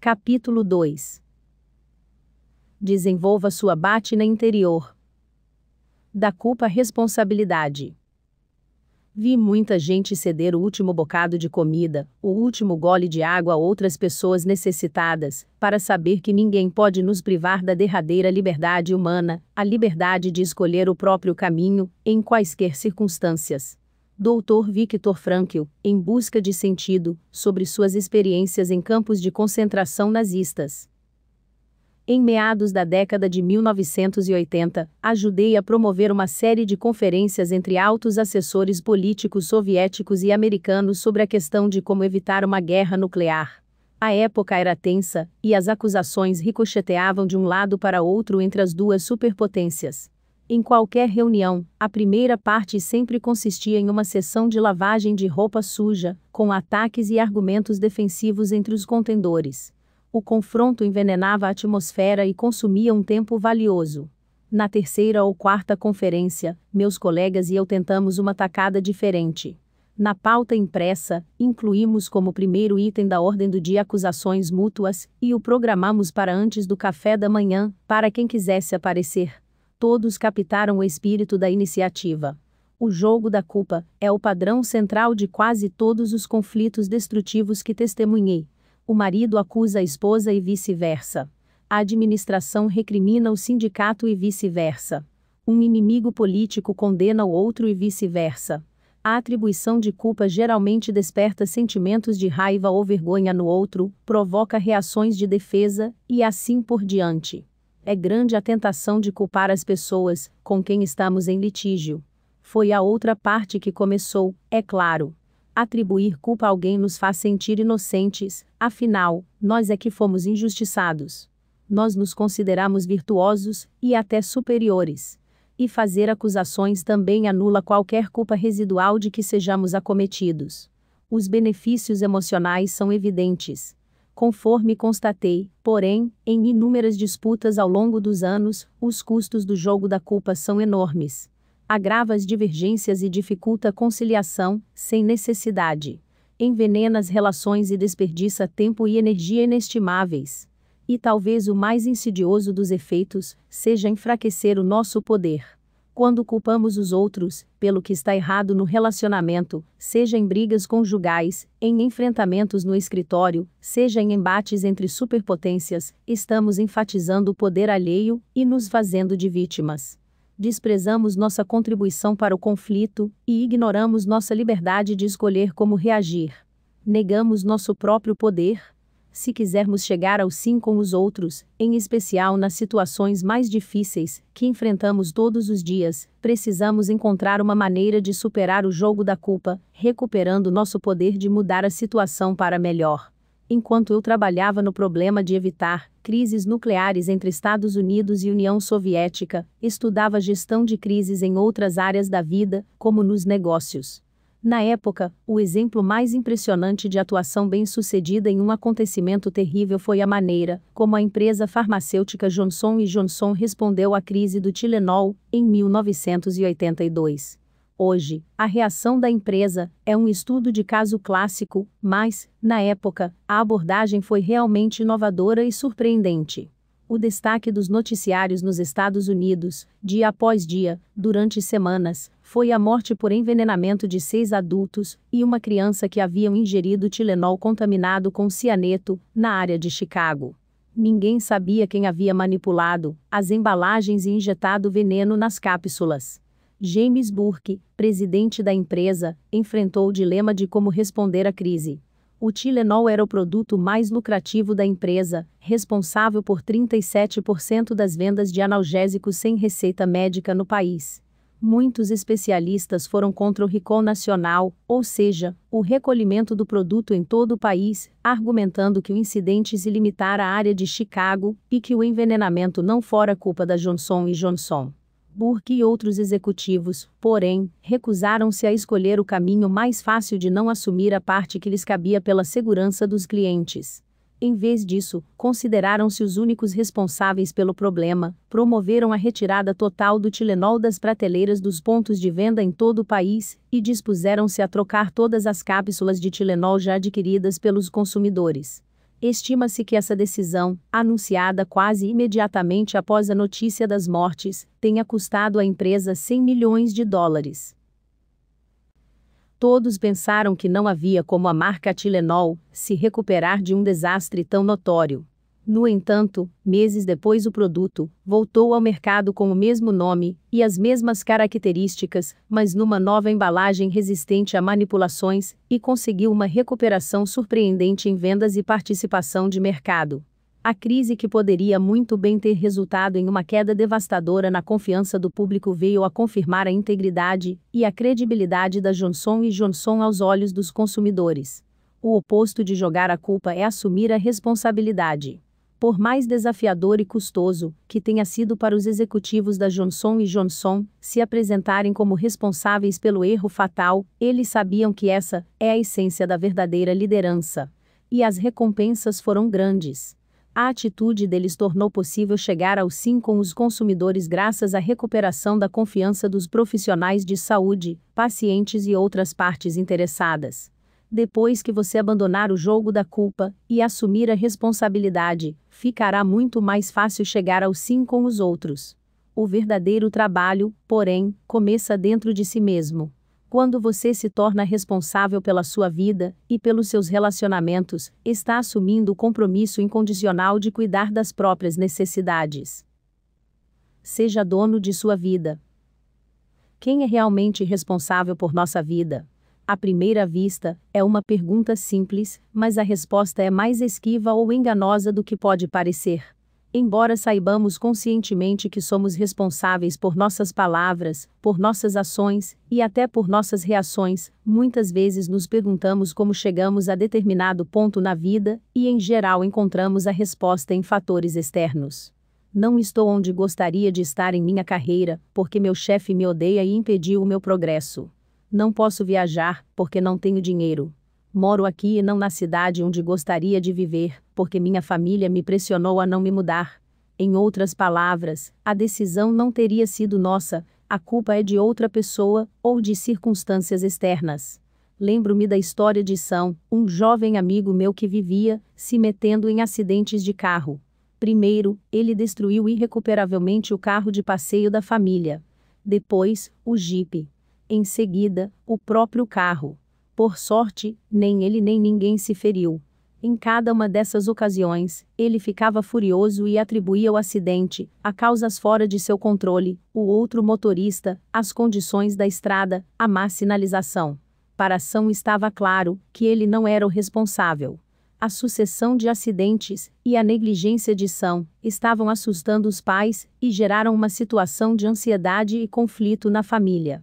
Capítulo 2 Desenvolva sua batina interior. Da culpa à responsabilidade. Vi muita gente ceder o último bocado de comida, o último gole de água a outras pessoas necessitadas, para saber que ninguém pode nos privar da derradeira liberdade humana, a liberdade de escolher o próprio caminho, em quaisquer circunstâncias. Dr. Viktor Frankl, em busca de sentido, sobre suas experiências em campos de concentração nazistas em meados da década de 1980, ajudei a promover uma série de conferências entre altos assessores políticos soviéticos e americanos sobre a questão de como evitar uma guerra nuclear. A época era tensa, e as acusações ricocheteavam de um lado para outro entre as duas superpotências. Em qualquer reunião, a primeira parte sempre consistia em uma sessão de lavagem de roupa suja, com ataques e argumentos defensivos entre os contendores. O confronto envenenava a atmosfera e consumia um tempo valioso. Na terceira ou quarta conferência, meus colegas e eu tentamos uma tacada diferente. Na pauta impressa, incluímos como primeiro item da ordem do dia acusações mútuas e o programamos para antes do café da manhã, para quem quisesse aparecer. Todos captaram o espírito da iniciativa. O jogo da culpa é o padrão central de quase todos os conflitos destrutivos que testemunhei. O marido acusa a esposa e vice-versa. A administração recrimina o sindicato e vice-versa. Um inimigo político condena o outro e vice-versa. A atribuição de culpa geralmente desperta sentimentos de raiva ou vergonha no outro, provoca reações de defesa, e assim por diante. É grande a tentação de culpar as pessoas com quem estamos em litígio. Foi a outra parte que começou, é claro. Atribuir culpa a alguém nos faz sentir inocentes, afinal, nós é que fomos injustiçados. Nós nos consideramos virtuosos e até superiores. E fazer acusações também anula qualquer culpa residual de que sejamos acometidos. Os benefícios emocionais são evidentes. Conforme constatei, porém, em inúmeras disputas ao longo dos anos, os custos do jogo da culpa são enormes agrava as divergências e dificulta a conciliação, sem necessidade. Envenena as relações e desperdiça tempo e energia inestimáveis. E talvez o mais insidioso dos efeitos seja enfraquecer o nosso poder. Quando culpamos os outros pelo que está errado no relacionamento, seja em brigas conjugais, em enfrentamentos no escritório, seja em embates entre superpotências, estamos enfatizando o poder alheio e nos fazendo de vítimas desprezamos nossa contribuição para o conflito e ignoramos nossa liberdade de escolher como reagir. Negamos nosso próprio poder. Se quisermos chegar ao sim com os outros, em especial nas situações mais difíceis que enfrentamos todos os dias, precisamos encontrar uma maneira de superar o jogo da culpa, recuperando nosso poder de mudar a situação para melhor enquanto eu trabalhava no problema de evitar crises nucleares entre Estados Unidos e União Soviética, estudava gestão de crises em outras áreas da vida, como nos negócios. Na época, o exemplo mais impressionante de atuação bem-sucedida em um acontecimento terrível foi a maneira como a empresa farmacêutica Johnson Johnson respondeu à crise do Tilenol em 1982. Hoje, a reação da empresa é um estudo de caso clássico, mas, na época, a abordagem foi realmente inovadora e surpreendente. O destaque dos noticiários nos Estados Unidos, dia após dia, durante semanas, foi a morte por envenenamento de seis adultos e uma criança que haviam ingerido Tilenol contaminado com cianeto, na área de Chicago. Ninguém sabia quem havia manipulado as embalagens e injetado veneno nas cápsulas James Burke, presidente da empresa, enfrentou o dilema de como responder à crise. O Tilenol era o produto mais lucrativo da empresa, responsável por 37% das vendas de analgésicos sem receita médica no país. Muitos especialistas foram contra o recall nacional, ou seja, o recolhimento do produto em todo o país, argumentando que o incidente se limitara à área de Chicago e que o envenenamento não fora culpa da Johnson Johnson. Burke e outros executivos, porém, recusaram-se a escolher o caminho mais fácil de não assumir a parte que lhes cabia pela segurança dos clientes. Em vez disso, consideraram-se os únicos responsáveis pelo problema, promoveram a retirada total do Tilenol das prateleiras dos pontos de venda em todo o país e dispuseram-se a trocar todas as cápsulas de Tilenol já adquiridas pelos consumidores. Estima-se que essa decisão, anunciada quase imediatamente após a notícia das mortes, tenha custado à empresa 100 milhões de dólares. Todos pensaram que não havia como a marca Tilenol se recuperar de um desastre tão notório. No entanto, meses depois o produto voltou ao mercado com o mesmo nome e as mesmas características, mas numa nova embalagem resistente a manipulações, e conseguiu uma recuperação surpreendente em vendas e participação de mercado. A crise que poderia muito bem ter resultado em uma queda devastadora na confiança do público veio a confirmar a integridade e a credibilidade da Johnson Johnson aos olhos dos consumidores. O oposto de jogar a culpa é assumir a responsabilidade por mais desafiador e custoso que tenha sido para os executivos da Johnson Johnson se apresentarem como responsáveis pelo erro fatal, eles sabiam que essa é a essência da verdadeira liderança. E as recompensas foram grandes. A atitude deles tornou possível chegar ao sim com os consumidores graças à recuperação da confiança dos profissionais de saúde, pacientes e outras partes interessadas depois que você abandonar o jogo da culpa e assumir a responsabilidade, ficará muito mais fácil chegar ao sim com os outros. O verdadeiro trabalho, porém, começa dentro de si mesmo. Quando você se torna responsável pela sua vida e pelos seus relacionamentos, está assumindo o compromisso incondicional de cuidar das próprias necessidades. Seja dono de sua vida. Quem é realmente responsável por nossa vida? À primeira vista, é uma pergunta simples, mas a resposta é mais esquiva ou enganosa do que pode parecer. Embora saibamos conscientemente que somos responsáveis por nossas palavras, por nossas ações e até por nossas reações, muitas vezes nos perguntamos como chegamos a determinado ponto na vida e, em geral, encontramos a resposta em fatores externos não estou onde gostaria de estar em minha carreira, porque meu chefe me odeia e impediu o meu progresso. Não posso viajar, porque não tenho dinheiro. Moro aqui e não na cidade onde gostaria de viver, porque minha família me pressionou a não me mudar. Em outras palavras, a decisão não teria sido nossa, a culpa é de outra pessoa ou de circunstâncias externas. Lembro-me da história de São, um jovem amigo meu que vivia se metendo em acidentes de carro. Primeiro, ele destruiu irrecuperavelmente o carro de passeio da família. Depois, o jipe em seguida, o próprio carro. Por sorte, nem ele nem ninguém se feriu. Em cada uma dessas ocasiões, ele ficava furioso e atribuía o acidente a causas fora de seu controle, o outro motorista, as condições da estrada, a má sinalização. Para ação estava claro que ele não era o responsável. A sucessão de acidentes e a negligência de São estavam assustando os pais e geraram uma situação de ansiedade e conflito na família.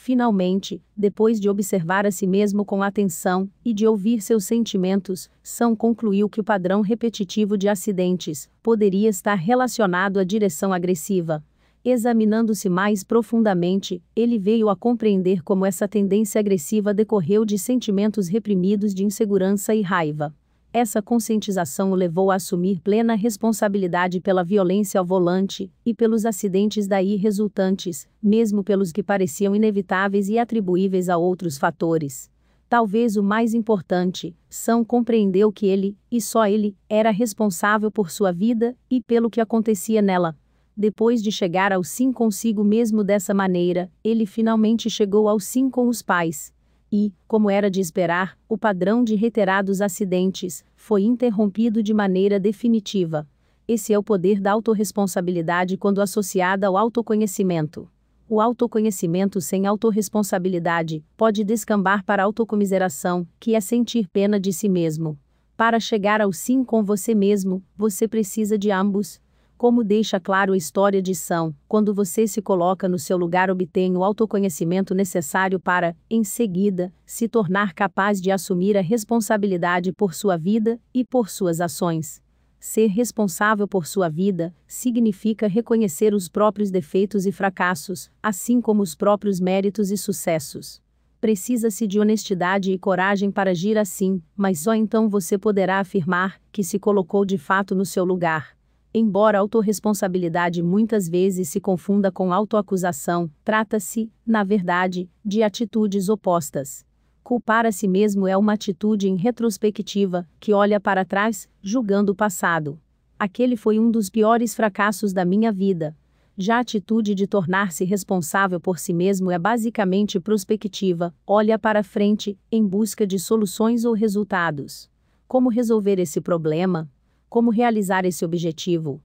Finalmente, depois de observar a si mesmo com atenção e de ouvir seus sentimentos, São concluiu que o padrão repetitivo de acidentes poderia estar relacionado à direção agressiva. Examinando-se mais profundamente, ele veio a compreender como essa tendência agressiva decorreu de sentimentos reprimidos de insegurança e raiva. Essa conscientização o levou a assumir plena responsabilidade pela violência ao volante e pelos acidentes daí resultantes, mesmo pelos que pareciam inevitáveis e atribuíveis a outros fatores. Talvez o mais importante, São compreendeu que ele, e só ele, era responsável por sua vida e pelo que acontecia nela. Depois de chegar ao sim consigo mesmo dessa maneira, ele finalmente chegou ao sim com os pais e, como era de esperar, o padrão de reiterados acidentes foi interrompido de maneira definitiva. Esse é o poder da autorresponsabilidade quando associada ao autoconhecimento. O autoconhecimento sem autorresponsabilidade pode descambar para a autocomiseração, que é sentir pena de si mesmo. Para chegar ao sim com você mesmo, você precisa de ambos, como deixa claro a história de São, quando você se coloca no seu lugar, obtém o autoconhecimento necessário para, em seguida, se tornar capaz de assumir a responsabilidade por sua vida e por suas ações. Ser responsável por sua vida significa reconhecer os próprios defeitos e fracassos, assim como os próprios méritos e sucessos. Precisa-se de honestidade e coragem para agir assim, mas só então você poderá afirmar que se colocou de fato no seu lugar. Embora autorresponsabilidade muitas vezes se confunda com autoacusação, trata-se, na verdade, de atitudes opostas. Culpar a si mesmo é uma atitude em retrospectiva, que olha para trás, julgando o passado. Aquele foi um dos piores fracassos da minha vida. Já a atitude de tornar-se responsável por si mesmo é basicamente prospectiva, olha para frente, em busca de soluções ou resultados. Como resolver esse problema? como realizar esse objetivo.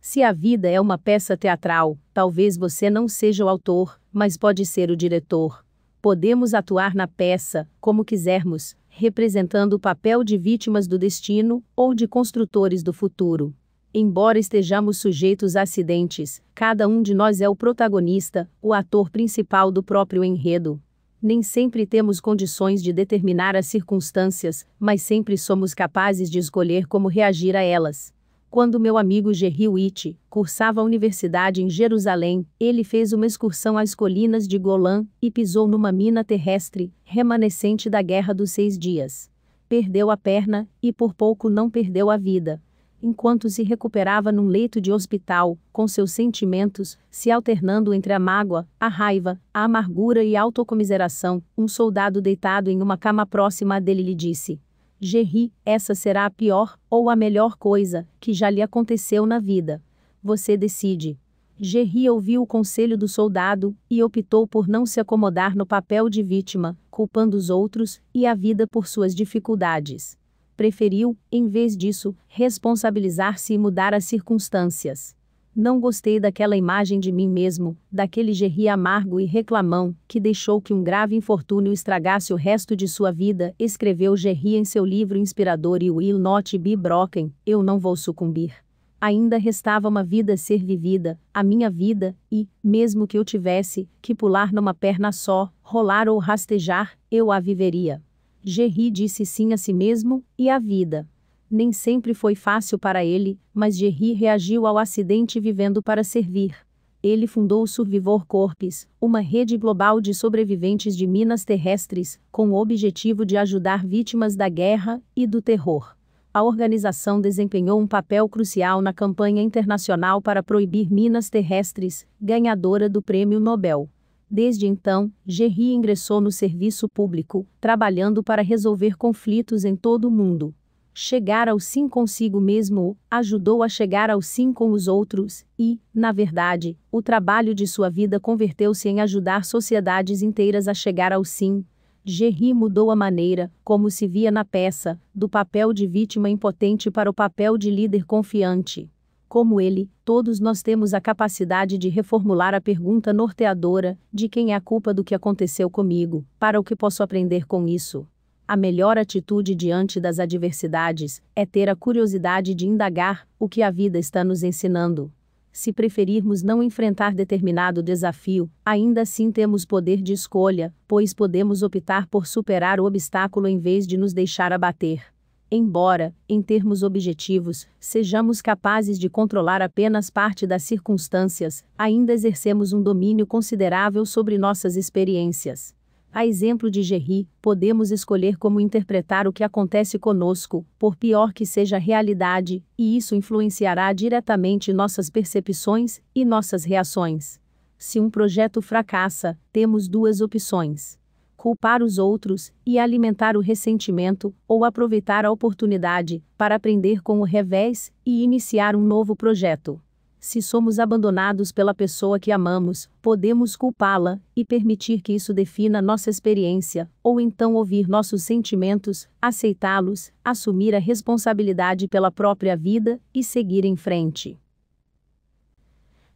Se a vida é uma peça teatral, talvez você não seja o autor, mas pode ser o diretor. Podemos atuar na peça, como quisermos, representando o papel de vítimas do destino ou de construtores do futuro. Embora estejamos sujeitos a acidentes, cada um de nós é o protagonista, o ator principal do próprio enredo. Nem sempre temos condições de determinar as circunstâncias, mas sempre somos capazes de escolher como reagir a elas. Quando meu amigo Jerry Witt cursava a universidade em Jerusalém, ele fez uma excursão às colinas de Golã e pisou numa mina terrestre, remanescente da Guerra dos Seis Dias. Perdeu a perna e por pouco não perdeu a vida enquanto se recuperava num leito de hospital, com seus sentimentos, se alternando entre a mágoa, a raiva, a amargura e a autocomiseração, um soldado deitado em uma cama próxima dele lhe disse: "Jerry, essa será a pior, ou a melhor coisa, que já lhe aconteceu na vida. Você decide. Jerry ouviu o conselho do soldado e optou por não se acomodar no papel de vítima, culpando os outros e a vida por suas dificuldades. Preferiu, em vez disso, responsabilizar-se e mudar as circunstâncias. Não gostei daquela imagem de mim mesmo, daquele gerri amargo e reclamão, que deixou que um grave infortúnio estragasse o resto de sua vida, escreveu Gerri em seu livro inspirador e Will Not Be Broken, Eu Não Vou Sucumbir. Ainda restava uma vida a ser vivida, a minha vida, e, mesmo que eu tivesse, que pular numa perna só, rolar ou rastejar, eu a viveria. Gerry disse sim a si mesmo e à vida. Nem sempre foi fácil para ele, mas Gerry reagiu ao acidente vivendo para servir. Ele fundou o Survivor Corps, uma rede global de sobreviventes de minas terrestres, com o objetivo de ajudar vítimas da guerra e do terror a organização desempenhou um papel crucial na campanha internacional para proibir minas terrestres, ganhadora do Prêmio Nobel. Desde então, Gerry ingressou no serviço público, trabalhando para resolver conflitos em todo o mundo. Chegar ao sim consigo mesmo ajudou a chegar ao sim com os outros, e, na verdade, o trabalho de sua vida converteu-se em ajudar sociedades inteiras a chegar ao sim. Gerry mudou a maneira, como se via na peça, do papel de vítima impotente para o papel de líder confiante. Como ele, todos nós temos a capacidade de reformular a pergunta norteadora: de quem é a culpa do que aconteceu comigo? Para o que posso aprender com isso? A melhor atitude diante das adversidades é ter a curiosidade de indagar o que a vida está nos ensinando. Se preferirmos não enfrentar determinado desafio, ainda assim temos poder de escolha, pois podemos optar por superar o obstáculo em vez de nos deixar abater. Embora, em termos objetivos, sejamos capazes de controlar apenas parte das circunstâncias, ainda exercemos um domínio considerável sobre nossas experiências. A exemplo de Gerry, podemos escolher como interpretar o que acontece conosco, por pior que seja a realidade, e isso influenciará diretamente nossas percepções e nossas reações. Se um projeto fracassa, temos duas opções culpar os outros e alimentar o ressentimento ou aproveitar a oportunidade para aprender com o revés e iniciar um novo projeto. Se somos abandonados pela pessoa que amamos, podemos culpá-la e permitir que isso defina nossa experiência, ou então ouvir nossos sentimentos, aceitá-los, assumir a responsabilidade pela própria vida e seguir em frente.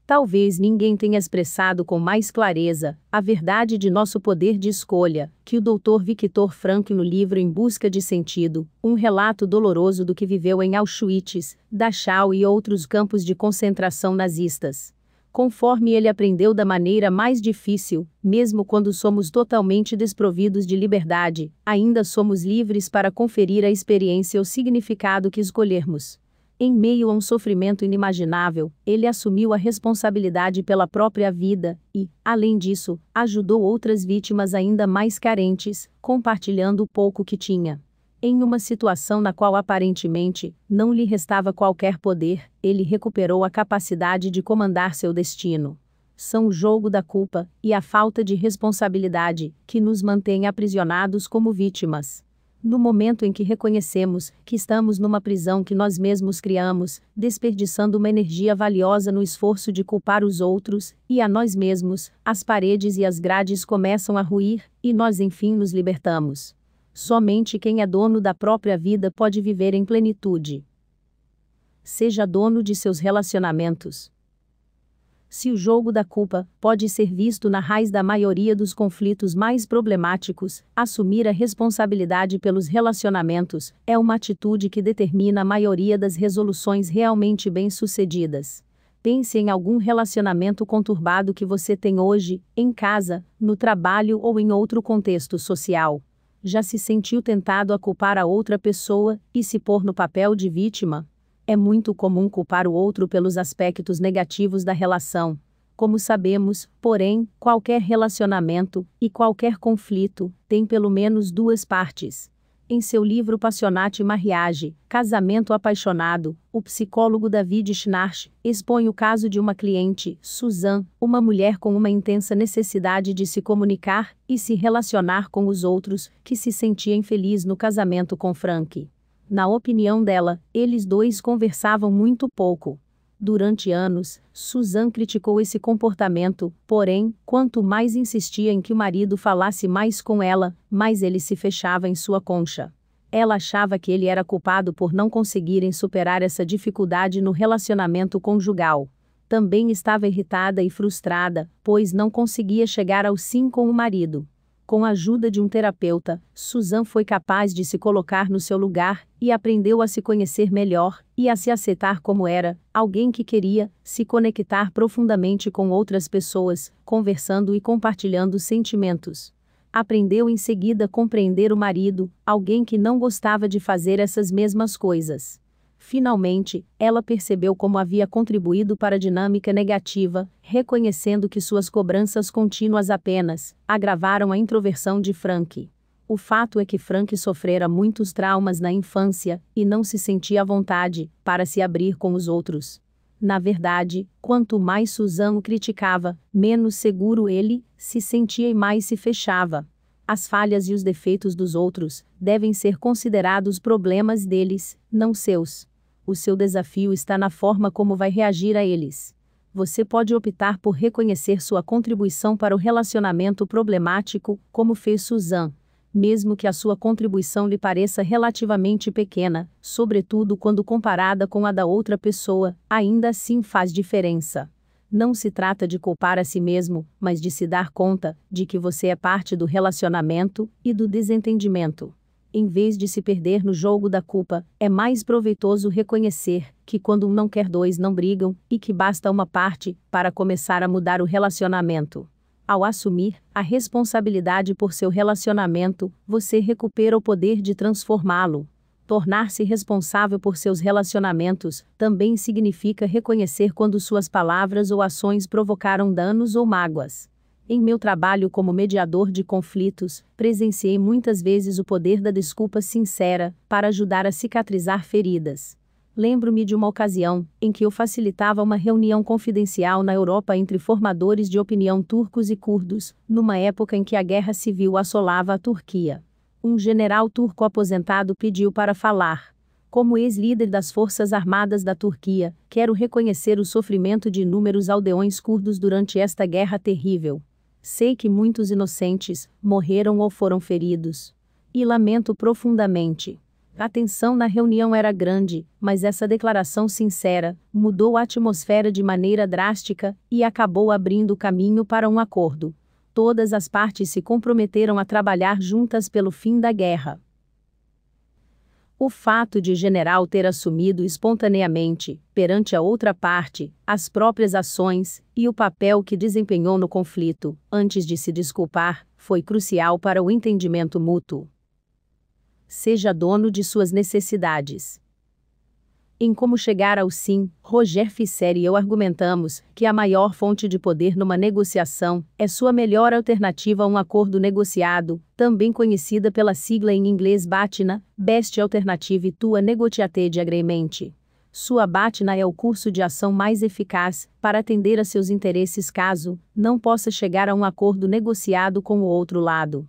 Talvez ninguém tenha expressado com mais clareza a verdade de nosso poder de escolha que o Dr. Victor Frank no livro Em Busca de Sentido, um relato doloroso do que viveu em Auschwitz, Dachau e outros campos de concentração nazistas conforme ele aprendeu da maneira mais difícil, mesmo quando somos totalmente desprovidos de liberdade, ainda somos livres para conferir à experiência o significado que escolhermos. Em meio a um sofrimento inimaginável, ele assumiu a responsabilidade pela própria vida e, além disso, ajudou outras vítimas ainda mais carentes, compartilhando o pouco que tinha. Em uma situação na qual aparentemente não lhe restava qualquer poder, ele recuperou a capacidade de comandar seu destino. São o jogo da culpa e a falta de responsabilidade que nos mantém aprisionados como vítimas. No momento em que reconhecemos que estamos numa prisão que nós mesmos criamos, desperdiçando uma energia valiosa no esforço de culpar os outros e a nós mesmos, as paredes e as grades começam a ruir e nós enfim nos libertamos. Somente quem é dono da própria vida pode viver em plenitude. Seja dono de seus relacionamentos se o jogo da culpa pode ser visto na raiz da maioria dos conflitos mais problemáticos, assumir a responsabilidade pelos relacionamentos é uma atitude que determina a maioria das resoluções realmente bem-sucedidas. Pense em algum relacionamento conturbado que você tem hoje, em casa, no trabalho ou em outro contexto social. Já se sentiu tentado a culpar a outra pessoa e se pôr no papel de vítima? É muito comum culpar o outro pelos aspectos negativos da relação. Como sabemos, porém, qualquer relacionamento e qualquer conflito tem pelo menos duas partes. Em seu livro Passionate Marriage, Casamento Apaixonado, o psicólogo David Schnarch expõe o caso de uma cliente, Suzanne, uma mulher com uma intensa necessidade de se comunicar e se relacionar com os outros, que se sentia infeliz no casamento com Frank. Na opinião dela, eles dois conversavam muito pouco. Durante anos, Suzanne criticou esse comportamento, porém, quanto mais insistia em que o marido falasse mais com ela, mais ele se fechava em sua concha. Ela achava que ele era culpado por não conseguirem superar essa dificuldade no relacionamento conjugal. Também estava irritada e frustrada, pois não conseguia chegar ao sim com o marido. Com a ajuda de um terapeuta, Suzanne foi capaz de se colocar no seu lugar e aprendeu a se conhecer melhor e a se aceitar como era, alguém que queria se conectar profundamente com outras pessoas, conversando e compartilhando sentimentos. Aprendeu em seguida a compreender o marido, alguém que não gostava de fazer essas mesmas coisas Finalmente, ela percebeu como havia contribuído para a dinâmica negativa, reconhecendo que suas cobranças contínuas apenas agravaram a introversão de Frank. O fato é que Frank sofrera muitos traumas na infância e não se sentia à vontade para se abrir com os outros. Na verdade, quanto mais Suzanne o criticava, menos seguro ele se sentia e mais se fechava. As falhas e os defeitos dos outros devem ser considerados problemas deles, não seus. O seu desafio está na forma como vai reagir a eles. Você pode optar por reconhecer sua contribuição para o relacionamento problemático, como fez Suzanne mesmo que a sua contribuição lhe pareça relativamente pequena, sobretudo quando comparada com a da outra pessoa, ainda assim faz diferença. Não se trata de culpar a si mesmo, mas de se dar conta de que você é parte do relacionamento e do desentendimento em vez de se perder no jogo da culpa, é mais proveitoso reconhecer que quando um não quer dois não brigam e que basta uma parte para começar a mudar o relacionamento. Ao assumir a responsabilidade por seu relacionamento, você recupera o poder de transformá-lo. Tornar-se responsável por seus relacionamentos também significa reconhecer quando suas palavras ou ações provocaram danos ou mágoas. Em meu trabalho como mediador de conflitos, presenciei muitas vezes o poder da desculpa sincera para ajudar a cicatrizar feridas. Lembro-me de uma ocasião em que eu facilitava uma reunião confidencial na Europa entre formadores de opinião turcos e curdos, numa época em que a guerra civil assolava a Turquia. Um general turco aposentado pediu para falar. Como ex-líder das Forças Armadas da Turquia, quero reconhecer o sofrimento de inúmeros aldeões curdos durante esta guerra terrível. Sei que muitos inocentes morreram ou foram feridos. E lamento profundamente. A tensão na reunião era grande, mas essa declaração sincera mudou a atmosfera de maneira drástica e acabou abrindo caminho para um acordo. Todas as partes se comprometeram a trabalhar juntas pelo fim da guerra. O fato de general ter assumido espontaneamente, perante a outra parte, as próprias ações e o papel que desempenhou no conflito, antes de se desculpar, foi crucial para o entendimento mútuo. Seja dono de suas necessidades. Em Como Chegar ao Sim, Roger Fisser e eu argumentamos que a maior fonte de poder numa negociação é sua melhor alternativa a um acordo negociado, também conhecida pela sigla em inglês BATNA, Best Alternative Tua Negotiated Agreement. Sua BATNA é o curso de ação mais eficaz para atender a seus interesses caso não possa chegar a um acordo negociado com o outro lado.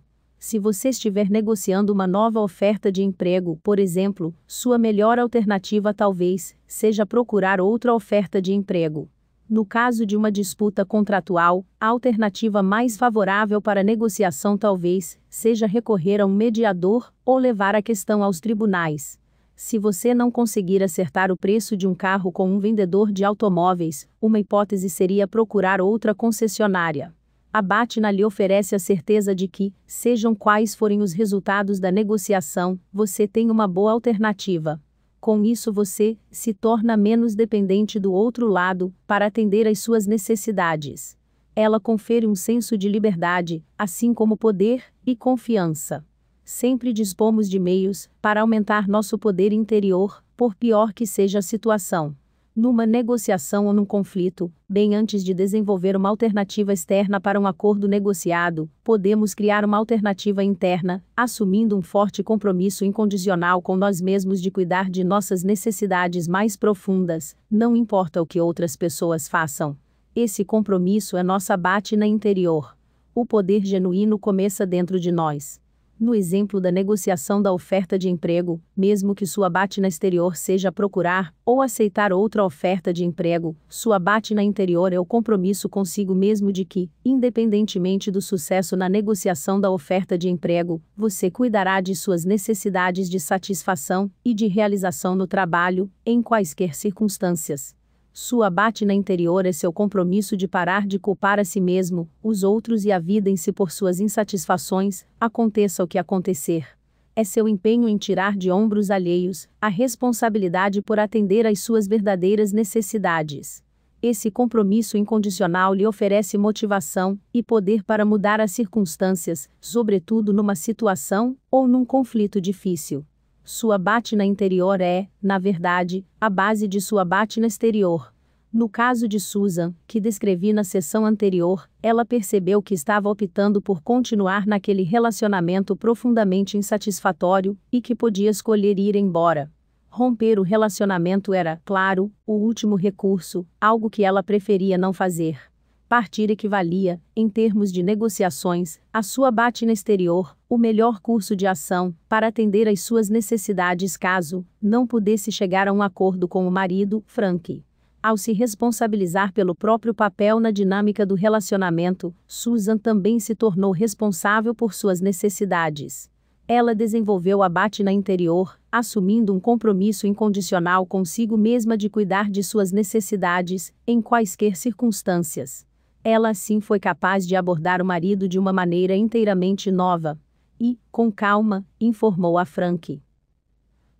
Se você estiver negociando uma nova oferta de emprego, por exemplo, sua melhor alternativa talvez seja procurar outra oferta de emprego. No caso de uma disputa contratual, a alternativa mais favorável para negociação talvez seja recorrer a um mediador ou levar a questão aos tribunais. Se você não conseguir acertar o preço de um carro com um vendedor de automóveis, uma hipótese seria procurar outra concessionária. A Batna lhe oferece a certeza de que, sejam quais forem os resultados da negociação, você tem uma boa alternativa. Com isso você se torna menos dependente do outro lado para atender às suas necessidades. Ela confere um senso de liberdade, assim como poder e confiança. Sempre dispomos de meios para aumentar nosso poder interior, por pior que seja a situação numa negociação ou num conflito, bem antes de desenvolver uma alternativa externa para um acordo negociado, podemos criar uma alternativa interna, assumindo um forte compromisso incondicional com nós mesmos de cuidar de nossas necessidades mais profundas, não importa o que outras pessoas façam. Esse compromisso é nossa batina interior. O poder genuíno começa dentro de nós. No exemplo da negociação da oferta de emprego, mesmo que sua batina exterior seja procurar ou aceitar outra oferta de emprego, sua batina interior é o compromisso consigo mesmo de que, independentemente do sucesso na negociação da oferta de emprego, você cuidará de suas necessidades de satisfação e de realização no trabalho, em quaisquer circunstâncias. Sua batina interior é seu compromisso de parar de culpar a si mesmo, os outros e a vida em si por suas insatisfações, aconteça o que acontecer. É seu empenho em tirar de ombros alheios a responsabilidade por atender às suas verdadeiras necessidades. Esse compromisso incondicional lhe oferece motivação e poder para mudar as circunstâncias, sobretudo numa situação ou num conflito difícil. Sua batina interior é, na verdade, a base de sua batina exterior. No caso de Susan, que descrevi na sessão anterior, ela percebeu que estava optando por continuar naquele relacionamento profundamente insatisfatório e que podia escolher ir embora. Romper o relacionamento era, claro, o último recurso, algo que ela preferia não fazer partir equivalia, em termos de negociações, a sua batina exterior, o melhor curso de ação, para atender às suas necessidades caso não pudesse chegar a um acordo com o marido, Frank. Ao se responsabilizar pelo próprio papel na dinâmica do relacionamento, Susan também se tornou responsável por suas necessidades. Ela desenvolveu a batina interior, assumindo um compromisso incondicional consigo mesma de cuidar de suas necessidades, em quaisquer circunstâncias. Ela assim foi capaz de abordar o marido de uma maneira inteiramente nova. E, com calma, informou a Frank.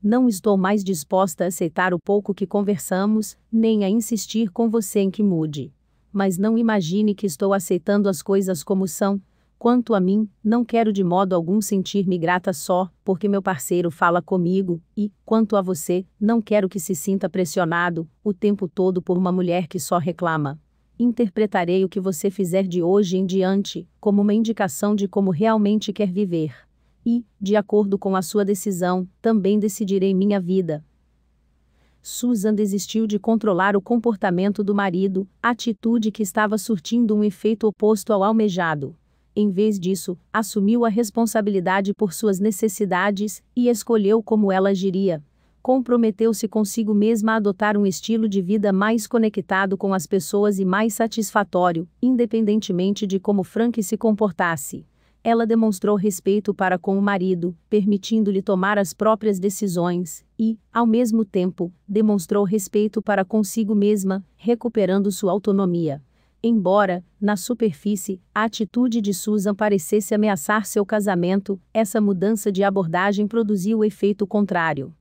Não estou mais disposta a aceitar o pouco que conversamos, nem a insistir com você em que mude. Mas não imagine que estou aceitando as coisas como são. Quanto a mim, não quero de modo algum sentir-me grata só, porque meu parceiro fala comigo, e, quanto a você, não quero que se sinta pressionado, o tempo todo por uma mulher que só reclama interpretarei o que você fizer de hoje em diante como uma indicação de como realmente quer viver. E, de acordo com a sua decisão, também decidirei minha vida. Susan desistiu de controlar o comportamento do marido, atitude que estava surtindo um efeito oposto ao almejado. Em vez disso, assumiu a responsabilidade por suas necessidades e escolheu como ela agiria comprometeu-se consigo mesma a adotar um estilo de vida mais conectado com as pessoas e mais satisfatório, independentemente de como Frank se comportasse. Ela demonstrou respeito para com o marido, permitindo-lhe tomar as próprias decisões, e, ao mesmo tempo, demonstrou respeito para consigo mesma, recuperando sua autonomia. Embora, na superfície, a atitude de Susan parecesse ameaçar seu casamento, essa mudança de abordagem produziu o efeito contrário.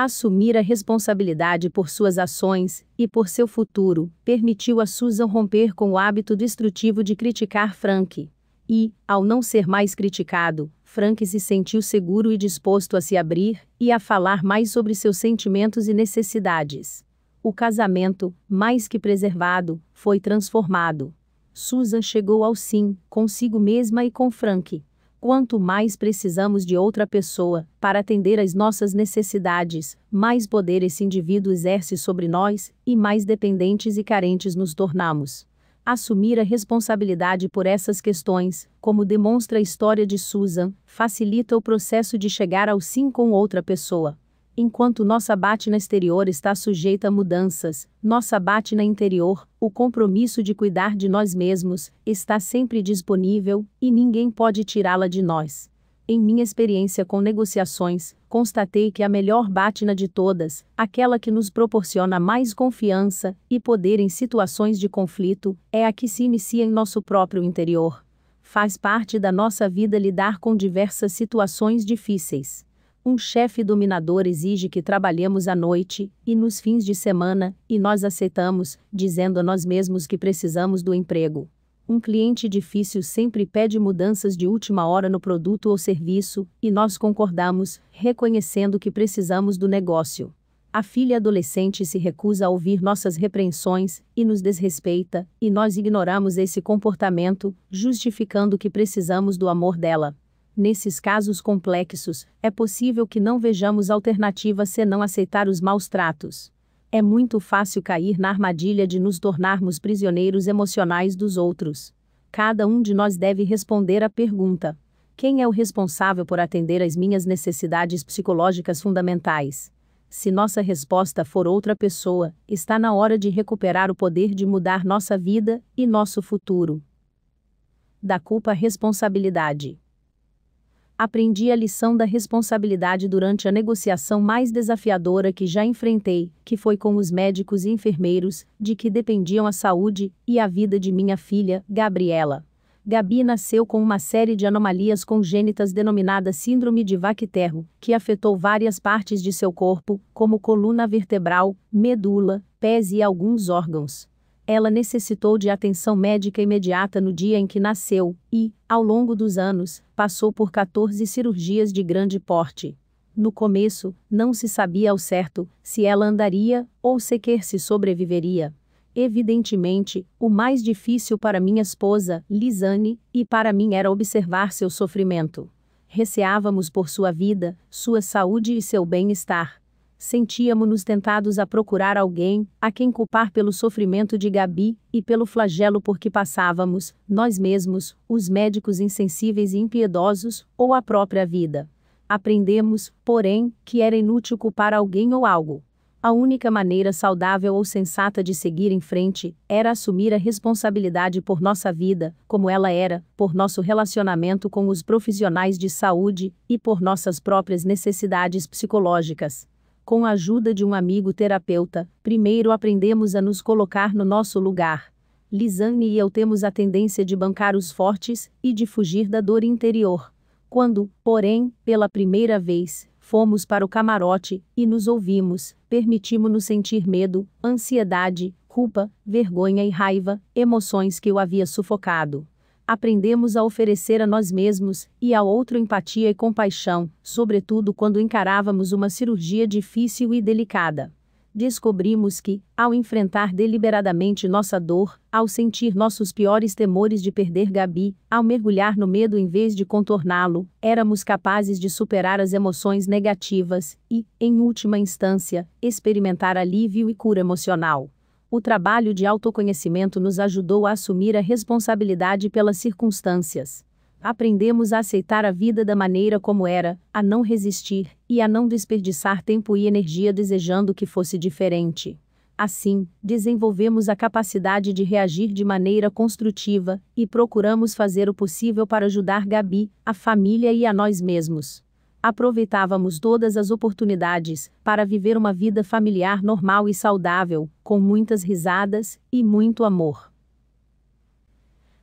Assumir a responsabilidade por suas ações e por seu futuro permitiu a Susan romper com o hábito destrutivo de criticar Frank. E, ao não ser mais criticado, Frank se sentiu seguro e disposto a se abrir e a falar mais sobre seus sentimentos e necessidades. O casamento, mais que preservado, foi transformado. Susan chegou ao sim, consigo mesma e com Frank. Quanto mais precisamos de outra pessoa para atender às nossas necessidades, mais poder esse indivíduo exerce sobre nós e mais dependentes e carentes nos tornamos. Assumir a responsabilidade por essas questões, como demonstra a história de Susan, facilita o processo de chegar ao sim com outra pessoa. Enquanto nossa batina exterior está sujeita a mudanças, nossa batina interior, o compromisso de cuidar de nós mesmos, está sempre disponível e ninguém pode tirá-la de nós. Em minha experiência com negociações, constatei que a melhor batina de todas, aquela que nos proporciona mais confiança e poder em situações de conflito, é a que se inicia em nosso próprio interior. Faz parte da nossa vida lidar com diversas situações difíceis um chefe dominador exige que trabalhemos à noite e nos fins de semana, e nós aceitamos, dizendo a nós mesmos que precisamos do emprego. Um cliente difícil sempre pede mudanças de última hora no produto ou serviço, e nós concordamos, reconhecendo que precisamos do negócio. A filha adolescente se recusa a ouvir nossas repreensões e nos desrespeita, e nós ignoramos esse comportamento, justificando que precisamos do amor dela. Nesses casos complexos, é possível que não vejamos alternativa senão aceitar os maus tratos. É muito fácil cair na armadilha de nos tornarmos prisioneiros emocionais dos outros. Cada um de nós deve responder à pergunta: quem é o responsável por atender às minhas necessidades psicológicas fundamentais? Se nossa resposta for outra pessoa, está na hora de recuperar o poder de mudar nossa vida e nosso futuro. Da culpa à responsabilidade aprendi a lição da responsabilidade durante a negociação mais desafiadora que já enfrentei, que foi com os médicos e enfermeiros, de que dependiam a saúde e a vida de minha filha, Gabriela. Gabi nasceu com uma série de anomalias congênitas denominada Síndrome de Vaquiterro, que afetou várias partes de seu corpo, como coluna vertebral, medula, pés e alguns órgãos. Ela necessitou de atenção médica imediata no dia em que nasceu e, ao longo dos anos, passou por 14 cirurgias de grande porte. No começo, não se sabia ao certo se ela andaria ou sequer se sobreviveria. Evidentemente, o mais difícil para minha esposa, Lisane, e para mim era observar seu sofrimento. Receávamos por sua vida, sua saúde e seu bem-estar sentíamo-nos tentados a procurar alguém, a quem culpar pelo sofrimento de Gabi, e pelo flagelo por que passávamos, nós mesmos, os médicos insensíveis e impiedosos, ou a própria vida. Aprendemos, porém, que era inútil culpar alguém ou algo. A única maneira saudável ou sensata de seguir em frente era assumir a responsabilidade por nossa vida, como ela era, por nosso relacionamento com os profissionais de saúde e por nossas próprias necessidades psicológicas com a ajuda de um amigo terapeuta, primeiro aprendemos a nos colocar no nosso lugar. Lisanne e eu temos a tendência de bancar os fortes e de fugir da dor interior. Quando, porém, pela primeira vez, fomos para o camarote e nos ouvimos, permitimos-nos sentir medo, ansiedade, culpa, vergonha e raiva, emoções que eu havia sufocado aprendemos a oferecer a nós mesmos e ao outro empatia e compaixão, sobretudo quando encarávamos uma cirurgia difícil e delicada. Descobrimos que, ao enfrentar deliberadamente nossa dor, ao sentir nossos piores temores de perder Gabi, ao mergulhar no medo em vez de contorná-lo, éramos capazes de superar as emoções negativas e, em última instância, experimentar alívio e cura emocional o trabalho de autoconhecimento nos ajudou a assumir a responsabilidade pelas circunstâncias. Aprendemos a aceitar a vida da maneira como era, a não resistir e a não desperdiçar tempo e energia desejando que fosse diferente. Assim, desenvolvemos a capacidade de reagir de maneira construtiva e procuramos fazer o possível para ajudar Gabi, a família e a nós mesmos aproveitávamos todas as oportunidades para viver uma vida familiar normal e saudável, com muitas risadas e muito amor.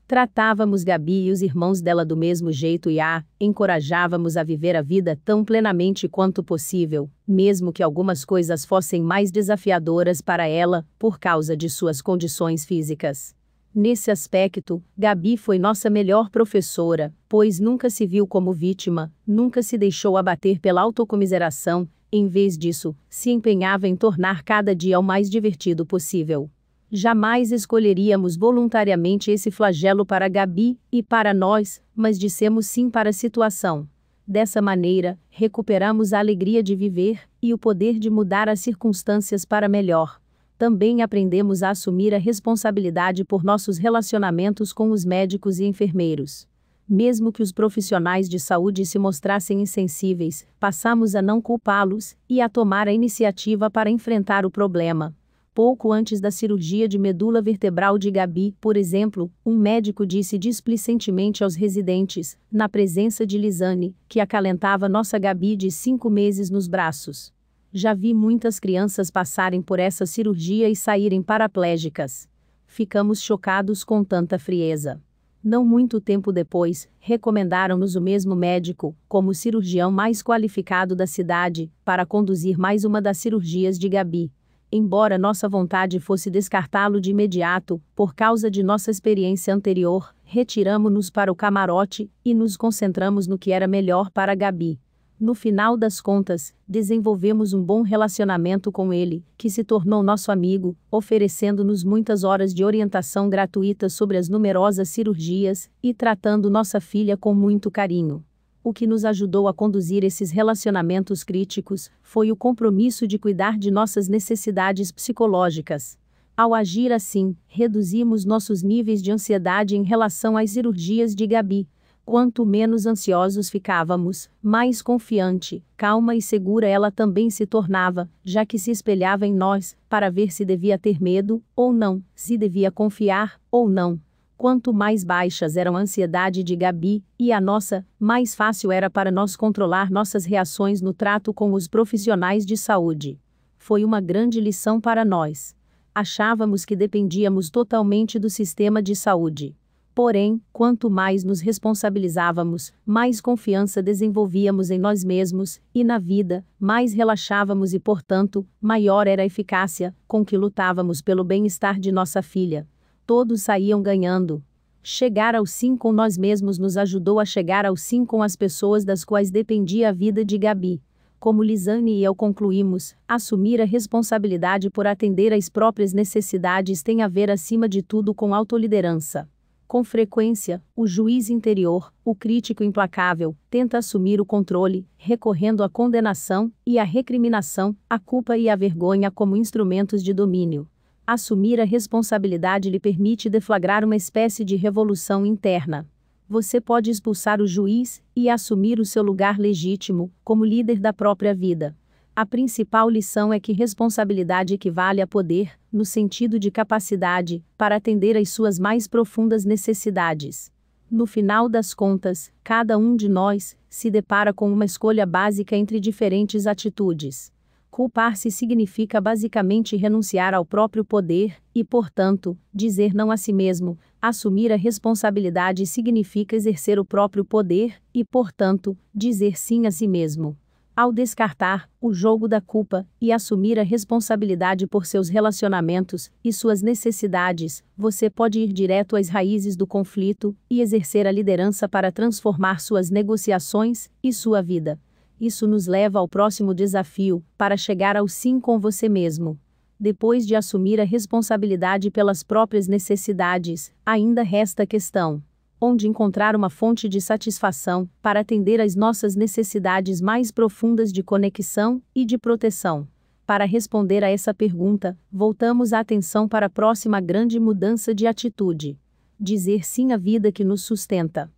Tratávamos Gabi e os irmãos dela do mesmo jeito e a encorajávamos a viver a vida tão plenamente quanto possível, mesmo que algumas coisas fossem mais desafiadoras para ela, por causa de suas condições físicas. Nesse aspecto, Gabi foi nossa melhor professora, pois nunca se viu como vítima, nunca se deixou abater pela autocomiseração, em vez disso, se empenhava em tornar cada dia o mais divertido possível. Jamais escolheríamos voluntariamente esse flagelo para Gabi e para nós, mas dissemos sim para a situação. Dessa maneira, recuperamos a alegria de viver e o poder de mudar as circunstâncias para melhor também aprendemos a assumir a responsabilidade por nossos relacionamentos com os médicos e enfermeiros. Mesmo que os profissionais de saúde se mostrassem insensíveis, passamos a não culpá-los e a tomar a iniciativa para enfrentar o problema. Pouco antes da cirurgia de medula vertebral de Gabi, por exemplo, um médico disse displicentemente aos residentes, na presença de Lisane, que acalentava nossa Gabi de cinco meses nos braços. Já vi muitas crianças passarem por essa cirurgia e saírem paraplégicas. Ficamos chocados com tanta frieza. Não muito tempo depois, recomendaram-nos o mesmo médico, como cirurgião mais qualificado da cidade, para conduzir mais uma das cirurgias de Gabi. Embora nossa vontade fosse descartá-lo de imediato, por causa de nossa experiência anterior, retiramos-nos para o camarote e nos concentramos no que era melhor para Gabi no final das contas, desenvolvemos um bom relacionamento com ele, que se tornou nosso amigo, oferecendo-nos muitas horas de orientação gratuita sobre as numerosas cirurgias e tratando nossa filha com muito carinho. O que nos ajudou a conduzir esses relacionamentos críticos foi o compromisso de cuidar de nossas necessidades psicológicas. Ao agir assim, reduzimos nossos níveis de ansiedade em relação às cirurgias de Gabi, Quanto menos ansiosos ficávamos, mais confiante, calma e segura ela também se tornava, já que se espelhava em nós, para ver se devia ter medo ou não, se devia confiar ou não. Quanto mais baixas eram a ansiedade de Gabi e a nossa, mais fácil era para nós controlar nossas reações no trato com os profissionais de saúde. Foi uma grande lição para nós. Achávamos que dependíamos totalmente do sistema de saúde Porém, quanto mais nos responsabilizávamos, mais confiança desenvolvíamos em nós mesmos e na vida, mais relaxávamos e, portanto, maior era a eficácia com que lutávamos pelo bem-estar de nossa filha. Todos saíam ganhando. Chegar ao sim com nós mesmos nos ajudou a chegar ao sim com as pessoas das quais dependia a vida de Gabi. Como Lisane e eu concluímos, assumir a responsabilidade por atender às próprias necessidades tem a ver acima de tudo com autoliderança. Com frequência, o juiz interior, o crítico implacável, tenta assumir o controle, recorrendo à condenação e à recriminação, à culpa e à vergonha como instrumentos de domínio. Assumir a responsabilidade lhe permite deflagrar uma espécie de revolução interna. Você pode expulsar o juiz e assumir o seu lugar legítimo, como líder da própria vida. A principal lição é que responsabilidade equivale a poder, no sentido de capacidade, para atender às suas mais profundas necessidades. No final das contas, cada um de nós se depara com uma escolha básica entre diferentes atitudes. Culpar-se significa basicamente renunciar ao próprio poder e, portanto, dizer não a si mesmo. Assumir a responsabilidade significa exercer o próprio poder e, portanto, dizer sim a si mesmo ao descartar o jogo da culpa e assumir a responsabilidade por seus relacionamentos e suas necessidades, você pode ir direto às raízes do conflito e exercer a liderança para transformar suas negociações e sua vida. Isso nos leva ao próximo desafio, para chegar ao sim com você mesmo. Depois de assumir a responsabilidade pelas próprias necessidades, ainda resta a questão onde encontrar uma fonte de satisfação para atender às nossas necessidades mais profundas de conexão e de proteção. Para responder a essa pergunta, voltamos a atenção para a próxima grande mudança de atitude. Dizer sim à vida que nos sustenta.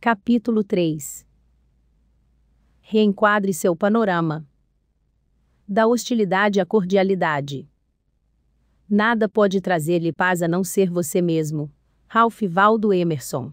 Capítulo 3 Reenquadre seu panorama. Da hostilidade à cordialidade. Nada pode trazer-lhe paz a não ser você mesmo. Ralph Waldo Emerson.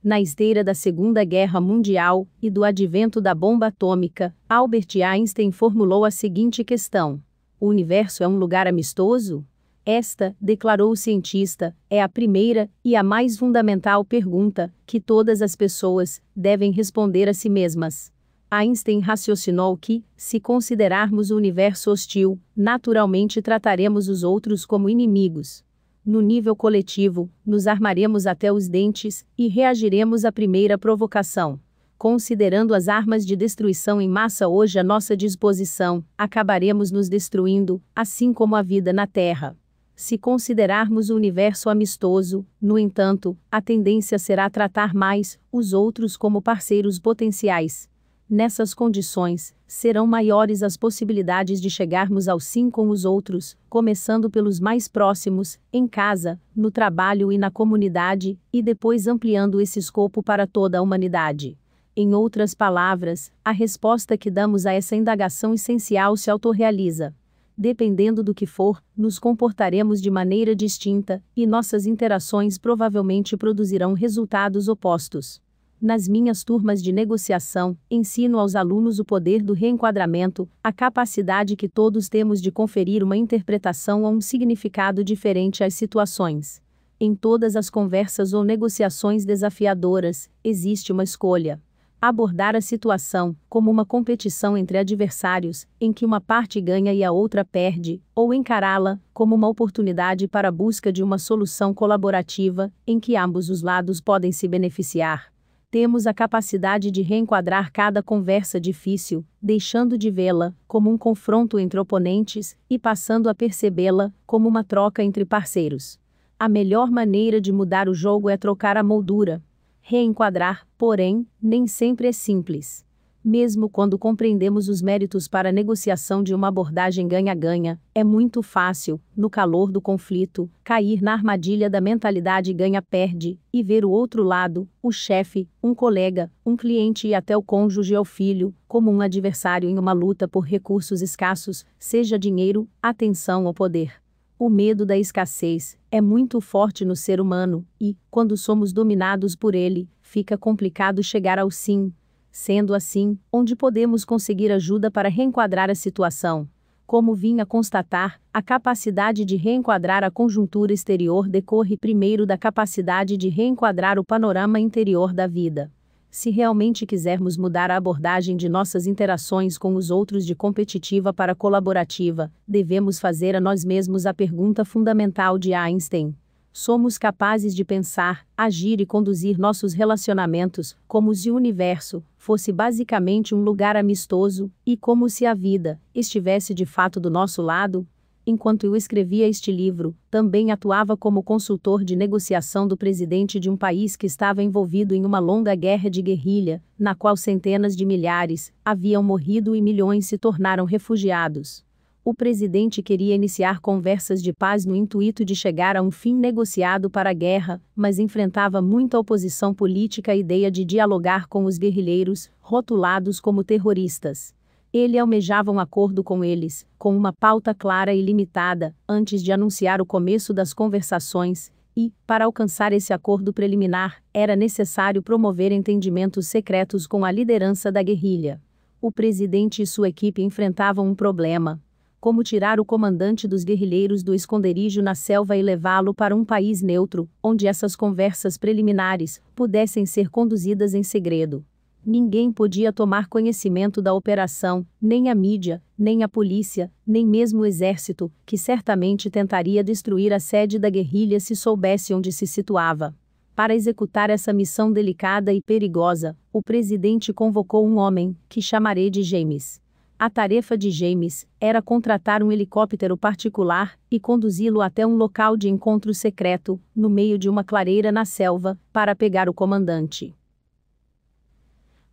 Na esteira da Segunda Guerra Mundial e do advento da bomba atômica, Albert Einstein formulou a seguinte questão: O universo é um lugar amistoso? Esta, declarou o cientista, é a primeira e a mais fundamental pergunta que todas as pessoas devem responder a si mesmas. Einstein raciocinou que, se considerarmos o universo hostil, naturalmente trataremos os outros como inimigos. No nível coletivo, nos armaremos até os dentes e reagiremos à primeira provocação. Considerando as armas de destruição em massa hoje à nossa disposição, acabaremos nos destruindo, assim como a vida na Terra. Se considerarmos o universo amistoso, no entanto, a tendência será tratar mais os outros como parceiros potenciais, Nessas condições, serão maiores as possibilidades de chegarmos ao sim com os outros, começando pelos mais próximos, em casa, no trabalho e na comunidade, e depois ampliando esse escopo para toda a humanidade. Em outras palavras, a resposta que damos a essa indagação essencial se autorrealiza. Dependendo do que for, nos comportaremos de maneira distinta, e nossas interações provavelmente produzirão resultados opostos. Nas minhas turmas de negociação, ensino aos alunos o poder do reenquadramento, a capacidade que todos temos de conferir uma interpretação ou um significado diferente às situações. Em todas as conversas ou negociações desafiadoras, existe uma escolha. Abordar a situação, como uma competição entre adversários, em que uma parte ganha e a outra perde, ou encará-la, como uma oportunidade para a busca de uma solução colaborativa, em que ambos os lados podem se beneficiar temos a capacidade de reenquadrar cada conversa difícil, deixando de vê-la como um confronto entre oponentes e passando a percebê-la como uma troca entre parceiros. A melhor maneira de mudar o jogo é trocar a moldura. Reenquadrar, porém, nem sempre é simples. Mesmo quando compreendemos os méritos para a negociação de uma abordagem ganha-ganha, é muito fácil, no calor do conflito, cair na armadilha da mentalidade ganha-perde e ver o outro lado, o chefe, um colega, um cliente e até o cônjuge ou filho, como um adversário em uma luta por recursos escassos, seja dinheiro, atenção ou poder. O medo da escassez é muito forte no ser humano e, quando somos dominados por ele, fica complicado chegar ao sim, Sendo assim, onde podemos conseguir ajuda para reenquadrar a situação? Como vinha constatar, a capacidade de reenquadrar a conjuntura exterior decorre primeiro da capacidade de reenquadrar o panorama interior da vida. Se realmente quisermos mudar a abordagem de nossas interações com os outros de competitiva para colaborativa, devemos fazer a nós mesmos a pergunta fundamental de Einstein: somos capazes de pensar, agir e conduzir nossos relacionamentos, como se o universo fosse basicamente um lugar amistoso, e como se a vida estivesse de fato do nosso lado. Enquanto eu escrevia este livro, também atuava como consultor de negociação do presidente de um país que estava envolvido em uma longa guerra de guerrilha, na qual centenas de milhares haviam morrido e milhões se tornaram refugiados o presidente queria iniciar conversas de paz no intuito de chegar a um fim negociado para a guerra, mas enfrentava muita oposição política à ideia de dialogar com os guerrilheiros, rotulados como terroristas. Ele almejava um acordo com eles, com uma pauta clara e limitada, antes de anunciar o começo das conversações, e, para alcançar esse acordo preliminar, era necessário promover entendimentos secretos com a liderança da guerrilha. O presidente e sua equipe enfrentavam um problema, como tirar o comandante dos guerrilheiros do esconderijo na selva e levá-lo para um país neutro, onde essas conversas preliminares pudessem ser conduzidas em segredo. Ninguém podia tomar conhecimento da operação, nem a mídia, nem a polícia, nem mesmo o exército, que certamente tentaria destruir a sede da guerrilha se soubesse onde se situava. Para executar essa missão delicada e perigosa, o presidente convocou um homem, que chamarei de James. A tarefa de James era contratar um helicóptero particular e conduzi-lo até um local de encontro secreto, no meio de uma clareira na selva, para pegar o comandante.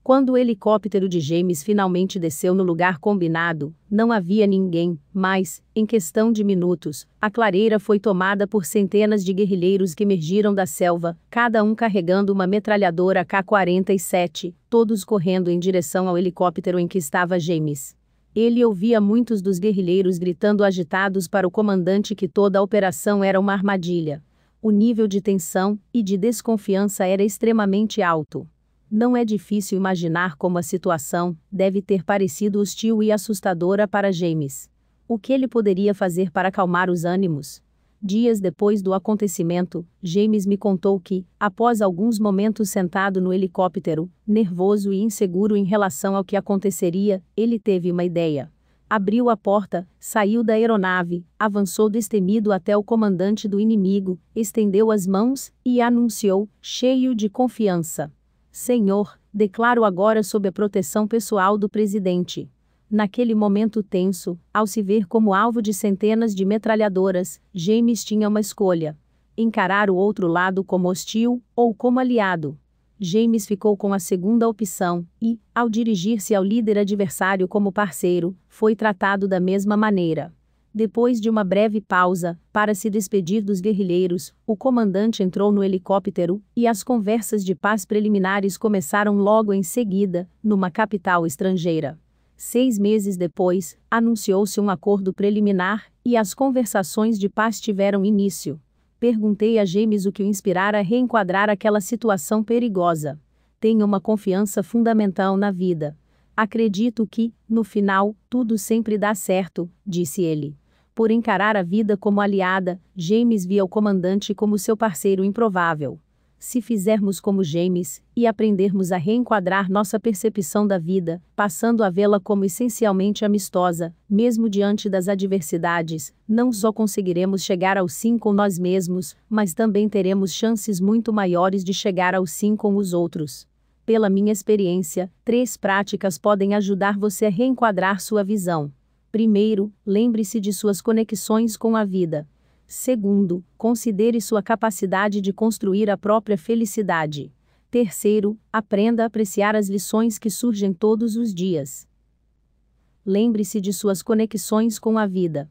Quando o helicóptero de James finalmente desceu no lugar combinado, não havia ninguém, mas, em questão de minutos, a clareira foi tomada por centenas de guerrilheiros que emergiram da selva, cada um carregando uma metralhadora K-47, todos correndo em direção ao helicóptero em que estava James. Ele ouvia muitos dos guerrilheiros gritando agitados para o comandante que toda a operação era uma armadilha. O nível de tensão e de desconfiança era extremamente alto. Não é difícil imaginar como a situação deve ter parecido hostil e assustadora para James. O que ele poderia fazer para acalmar os ânimos? Dias depois do acontecimento, James me contou que, após alguns momentos sentado no helicóptero, nervoso e inseguro em relação ao que aconteceria, ele teve uma ideia. Abriu a porta, saiu da aeronave, avançou destemido até o comandante do inimigo, estendeu as mãos e anunciou, cheio de confiança: Senhor, declaro agora sob a proteção pessoal do presidente. Naquele momento tenso, ao se ver como alvo de centenas de metralhadoras, James tinha uma escolha: encarar o outro lado como hostil ou como aliado. James ficou com a segunda opção e, ao dirigir-se ao líder adversário como parceiro, foi tratado da mesma maneira. Depois de uma breve pausa, para se despedir dos guerrilheiros, o comandante entrou no helicóptero e as conversas de paz preliminares começaram logo em seguida, numa capital estrangeira. Seis meses depois, anunciou-se um acordo preliminar, e as conversações de paz tiveram início. Perguntei a James o que o inspirara a reenquadrar aquela situação perigosa. Tenho uma confiança fundamental na vida. Acredito que, no final, tudo sempre dá certo, disse ele. Por encarar a vida como aliada, James via o comandante como seu parceiro improvável se fizermos como James e aprendermos a reenquadrar nossa percepção da vida, passando a vê-la como essencialmente amistosa, mesmo diante das adversidades, não só conseguiremos chegar ao sim com nós mesmos, mas também teremos chances muito maiores de chegar ao sim com os outros. Pela minha experiência, três práticas podem ajudar você a reenquadrar sua visão. Primeiro, lembre-se de suas conexões com a vida. Segundo, considere sua capacidade de construir a própria felicidade. Terceiro, aprenda a apreciar as lições que surgem todos os dias. Lembre-se de suas conexões com a vida.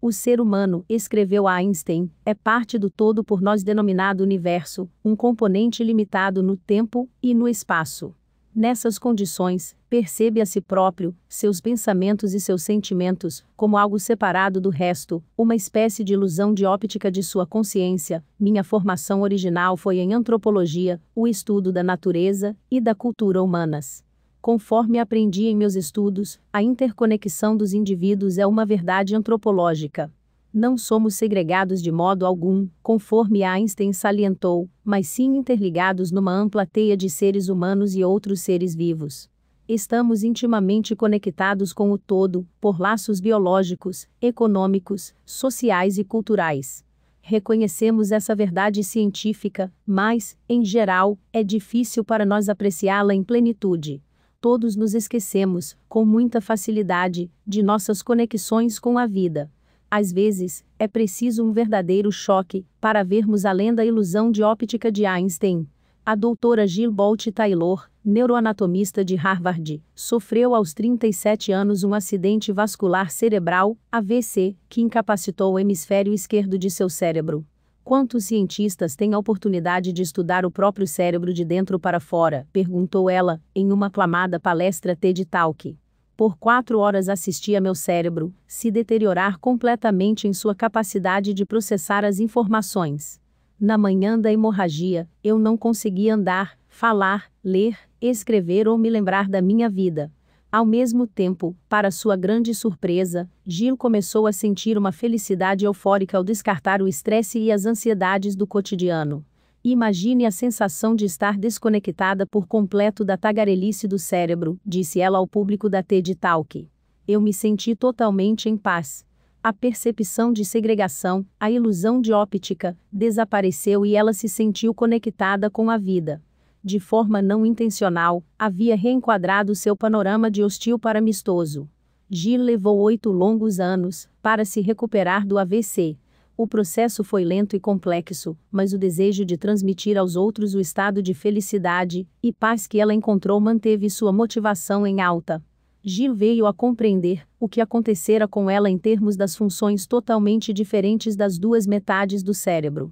O ser humano, escreveu Einstein, é parte do todo por nós denominado universo, um componente limitado no tempo e no espaço. Nessas condições, percebe a si próprio, seus pensamentos e seus sentimentos, como algo separado do resto, uma espécie de ilusão de óptica de sua consciência. Minha formação original foi em antropologia, o estudo da natureza e da cultura humanas. Conforme aprendi em meus estudos, a interconexão dos indivíduos é uma verdade antropológica. Não somos segregados de modo algum, conforme Einstein salientou, mas sim interligados numa ampla teia de seres humanos e outros seres vivos. Estamos intimamente conectados com o todo, por laços biológicos, econômicos, sociais e culturais. Reconhecemos essa verdade científica, mas, em geral, é difícil para nós apreciá-la em plenitude todos nos esquecemos, com muita facilidade, de nossas conexões com a vida. Às vezes, é preciso um verdadeiro choque para vermos além da ilusão de óptica de Einstein. A doutora Jill Bolt Taylor, neuroanatomista de Harvard, sofreu aos 37 anos um acidente vascular cerebral, AVC, que incapacitou o hemisfério esquerdo de seu cérebro. Quantos cientistas têm a oportunidade de estudar o próprio cérebro de dentro para fora? perguntou ela, em uma aclamada palestra TED Talk por quatro horas assistia meu cérebro se deteriorar completamente em sua capacidade de processar as informações. Na manhã da hemorragia, eu não conseguia andar, falar, ler, escrever ou me lembrar da minha vida. Ao mesmo tempo, para sua grande surpresa, Gil começou a sentir uma felicidade eufórica ao descartar o estresse e as ansiedades do cotidiano. Imagine a sensação de estar desconectada por completo da tagarelice do cérebro, disse ela ao público da TED Talk. Eu me senti totalmente em paz. A percepção de segregação, a ilusão de óptica, desapareceu e ela se sentiu conectada com a vida. De forma não intencional, havia reenquadrado seu panorama de hostil para amistoso. Gil levou oito longos anos para se recuperar do AVC o processo foi lento e complexo, mas o desejo de transmitir aos outros o estado de felicidade e paz que ela encontrou manteve sua motivação em alta. Gil veio a compreender o que acontecera com ela em termos das funções totalmente diferentes das duas metades do cérebro.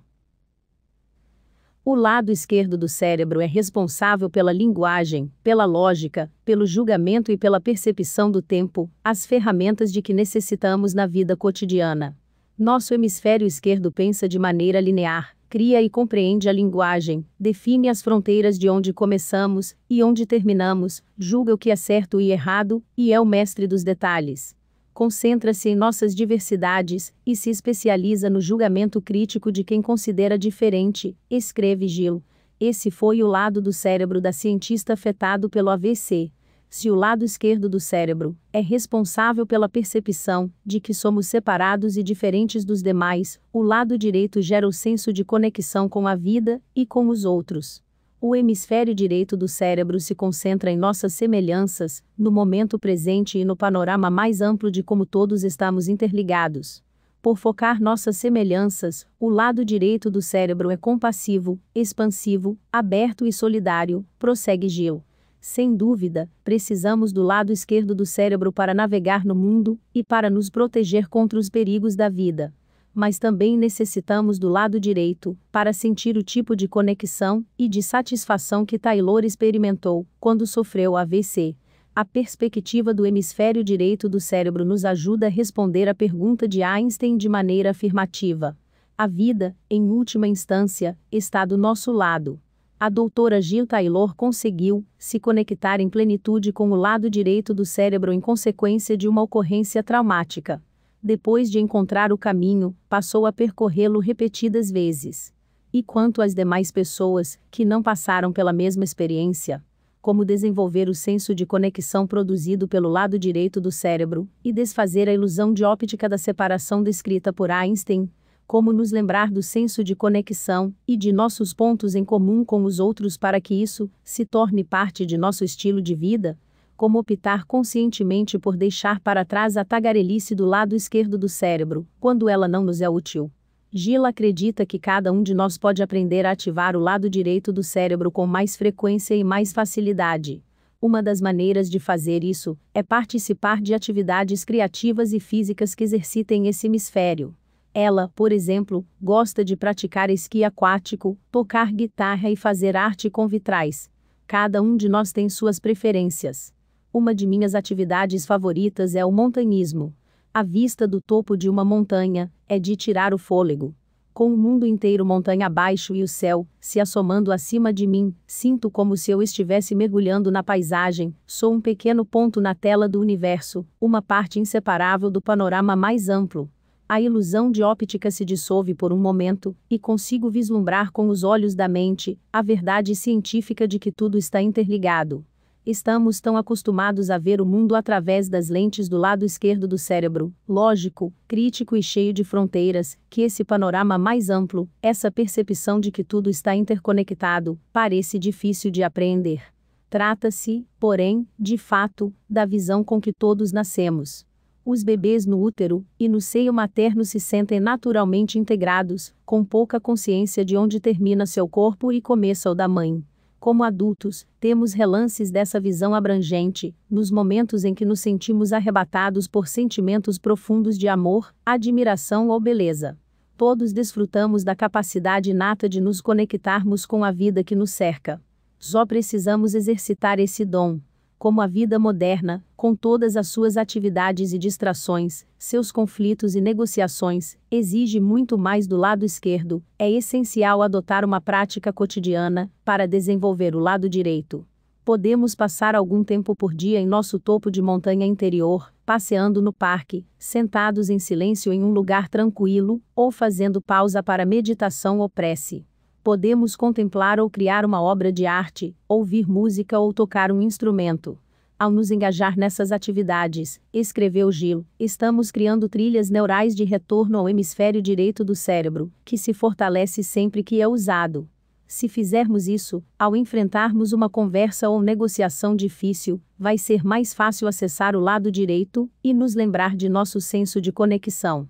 O lado esquerdo do cérebro é responsável pela linguagem, pela lógica, pelo julgamento e pela percepção do tempo, as ferramentas de que necessitamos na vida cotidiana. Nosso hemisfério esquerdo pensa de maneira linear, cria e compreende a linguagem, define as fronteiras de onde começamos e onde terminamos, julga o que é certo e errado e é o mestre dos detalhes. Concentra-se em nossas diversidades e se especializa no julgamento crítico de quem considera diferente, escreve Gil. Esse foi o lado do cérebro da cientista afetado pelo AVC se o lado esquerdo do cérebro é responsável pela percepção de que somos separados e diferentes dos demais, o lado direito gera o senso de conexão com a vida e com os outros. O hemisfério direito do cérebro se concentra em nossas semelhanças, no momento presente e no panorama mais amplo de como todos estamos interligados. Por focar nossas semelhanças, o lado direito do cérebro é compassivo, expansivo, aberto e solidário, prossegue Gil. Sem dúvida, precisamos do lado esquerdo do cérebro para navegar no mundo e para nos proteger contra os perigos da vida. Mas também necessitamos do lado direito para sentir o tipo de conexão e de satisfação que Taylor experimentou quando sofreu AVC. A perspectiva do hemisfério direito do cérebro nos ajuda a responder à pergunta de Einstein de maneira afirmativa. A vida, em última instância, está do nosso lado a doutora Jill Taylor conseguiu se conectar em plenitude com o lado direito do cérebro em consequência de uma ocorrência traumática. Depois de encontrar o caminho, passou a percorrê-lo repetidas vezes. E quanto às demais pessoas que não passaram pela mesma experiência, como desenvolver o senso de conexão produzido pelo lado direito do cérebro e desfazer a ilusão de óptica da separação descrita por Einstein, como nos lembrar do senso de conexão e de nossos pontos em comum com os outros para que isso se torne parte de nosso estilo de vida, como optar conscientemente por deixar para trás a tagarelice do lado esquerdo do cérebro, quando ela não nos é útil. Gila acredita que cada um de nós pode aprender a ativar o lado direito do cérebro com mais frequência e mais facilidade. Uma das maneiras de fazer isso é participar de atividades criativas e físicas que exercitem esse hemisfério. Ela, por exemplo, gosta de praticar esqui aquático, tocar guitarra e fazer arte com vitrais. Cada um de nós tem suas preferências. Uma de minhas atividades favoritas é o montanhismo. A vista do topo de uma montanha é de tirar o fôlego. Com o mundo inteiro montanha abaixo e o céu se assomando acima de mim, sinto como se eu estivesse mergulhando na paisagem, sou um pequeno ponto na tela do universo, uma parte inseparável do panorama mais amplo a ilusão de óptica se dissolve por um momento, e consigo vislumbrar com os olhos da mente a verdade científica de que tudo está interligado. Estamos tão acostumados a ver o mundo através das lentes do lado esquerdo do cérebro, lógico, crítico e cheio de fronteiras, que esse panorama mais amplo, essa percepção de que tudo está interconectado, parece difícil de aprender. Trata-se, porém, de fato, da visão com que todos nascemos os bebês no útero e no seio materno se sentem naturalmente integrados, com pouca consciência de onde termina seu corpo e começa o da mãe. Como adultos, temos relances dessa visão abrangente, nos momentos em que nos sentimos arrebatados por sentimentos profundos de amor, admiração ou beleza. Todos desfrutamos da capacidade inata de nos conectarmos com a vida que nos cerca. Só precisamos exercitar esse dom, como a vida moderna, com todas as suas atividades e distrações, seus conflitos e negociações, exige muito mais do lado esquerdo, é essencial adotar uma prática cotidiana para desenvolver o lado direito. Podemos passar algum tempo por dia em nosso topo de montanha interior, passeando no parque, sentados em silêncio em um lugar tranquilo, ou fazendo pausa para meditação ou prece. Podemos contemplar ou criar uma obra de arte, ouvir música ou tocar um instrumento. Ao nos engajar nessas atividades, escreveu Gil, estamos criando trilhas neurais de retorno ao hemisfério direito do cérebro, que se fortalece sempre que é usado. Se fizermos isso, ao enfrentarmos uma conversa ou negociação difícil, vai ser mais fácil acessar o lado direito e nos lembrar de nosso senso de conexão.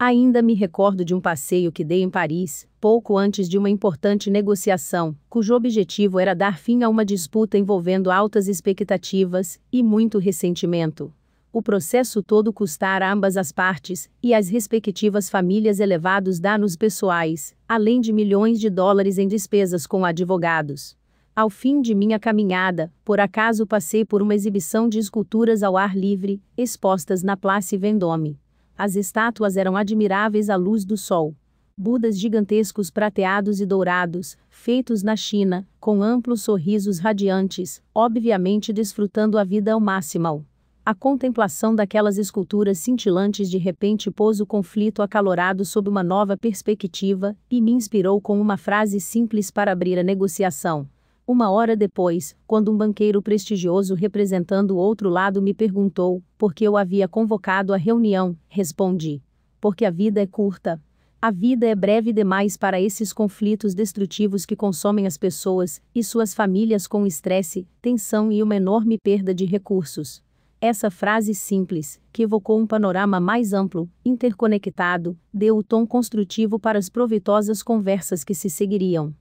Ainda me recordo de um passeio que dei em Paris, pouco antes de uma importante negociação, cujo objetivo era dar fim a uma disputa envolvendo altas expectativas e muito ressentimento. O processo todo custara ambas as partes e as respectivas famílias elevados danos pessoais, além de milhões de dólares em despesas com advogados. Ao fim de minha caminhada, por acaso passei por uma exibição de esculturas ao ar livre, expostas na Place Vendôme. As estátuas eram admiráveis à luz do sol. Budas gigantescos prateados e dourados, feitos na China, com amplos sorrisos radiantes, obviamente desfrutando a vida ao máximo. A contemplação daquelas esculturas cintilantes de repente pôs o conflito acalorado sob uma nova perspectiva e me inspirou com uma frase simples para abrir a negociação. Uma hora depois, quando um banqueiro prestigioso representando o outro lado me perguntou por que eu havia convocado a reunião, respondi: Porque a vida é curta. A vida é breve demais para esses conflitos destrutivos que consomem as pessoas e suas famílias com estresse, tensão e uma enorme perda de recursos. Essa frase simples, que evocou um panorama mais amplo, interconectado, deu o tom construtivo para as proveitosas conversas que se seguiriam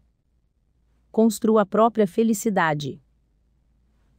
construa a própria felicidade.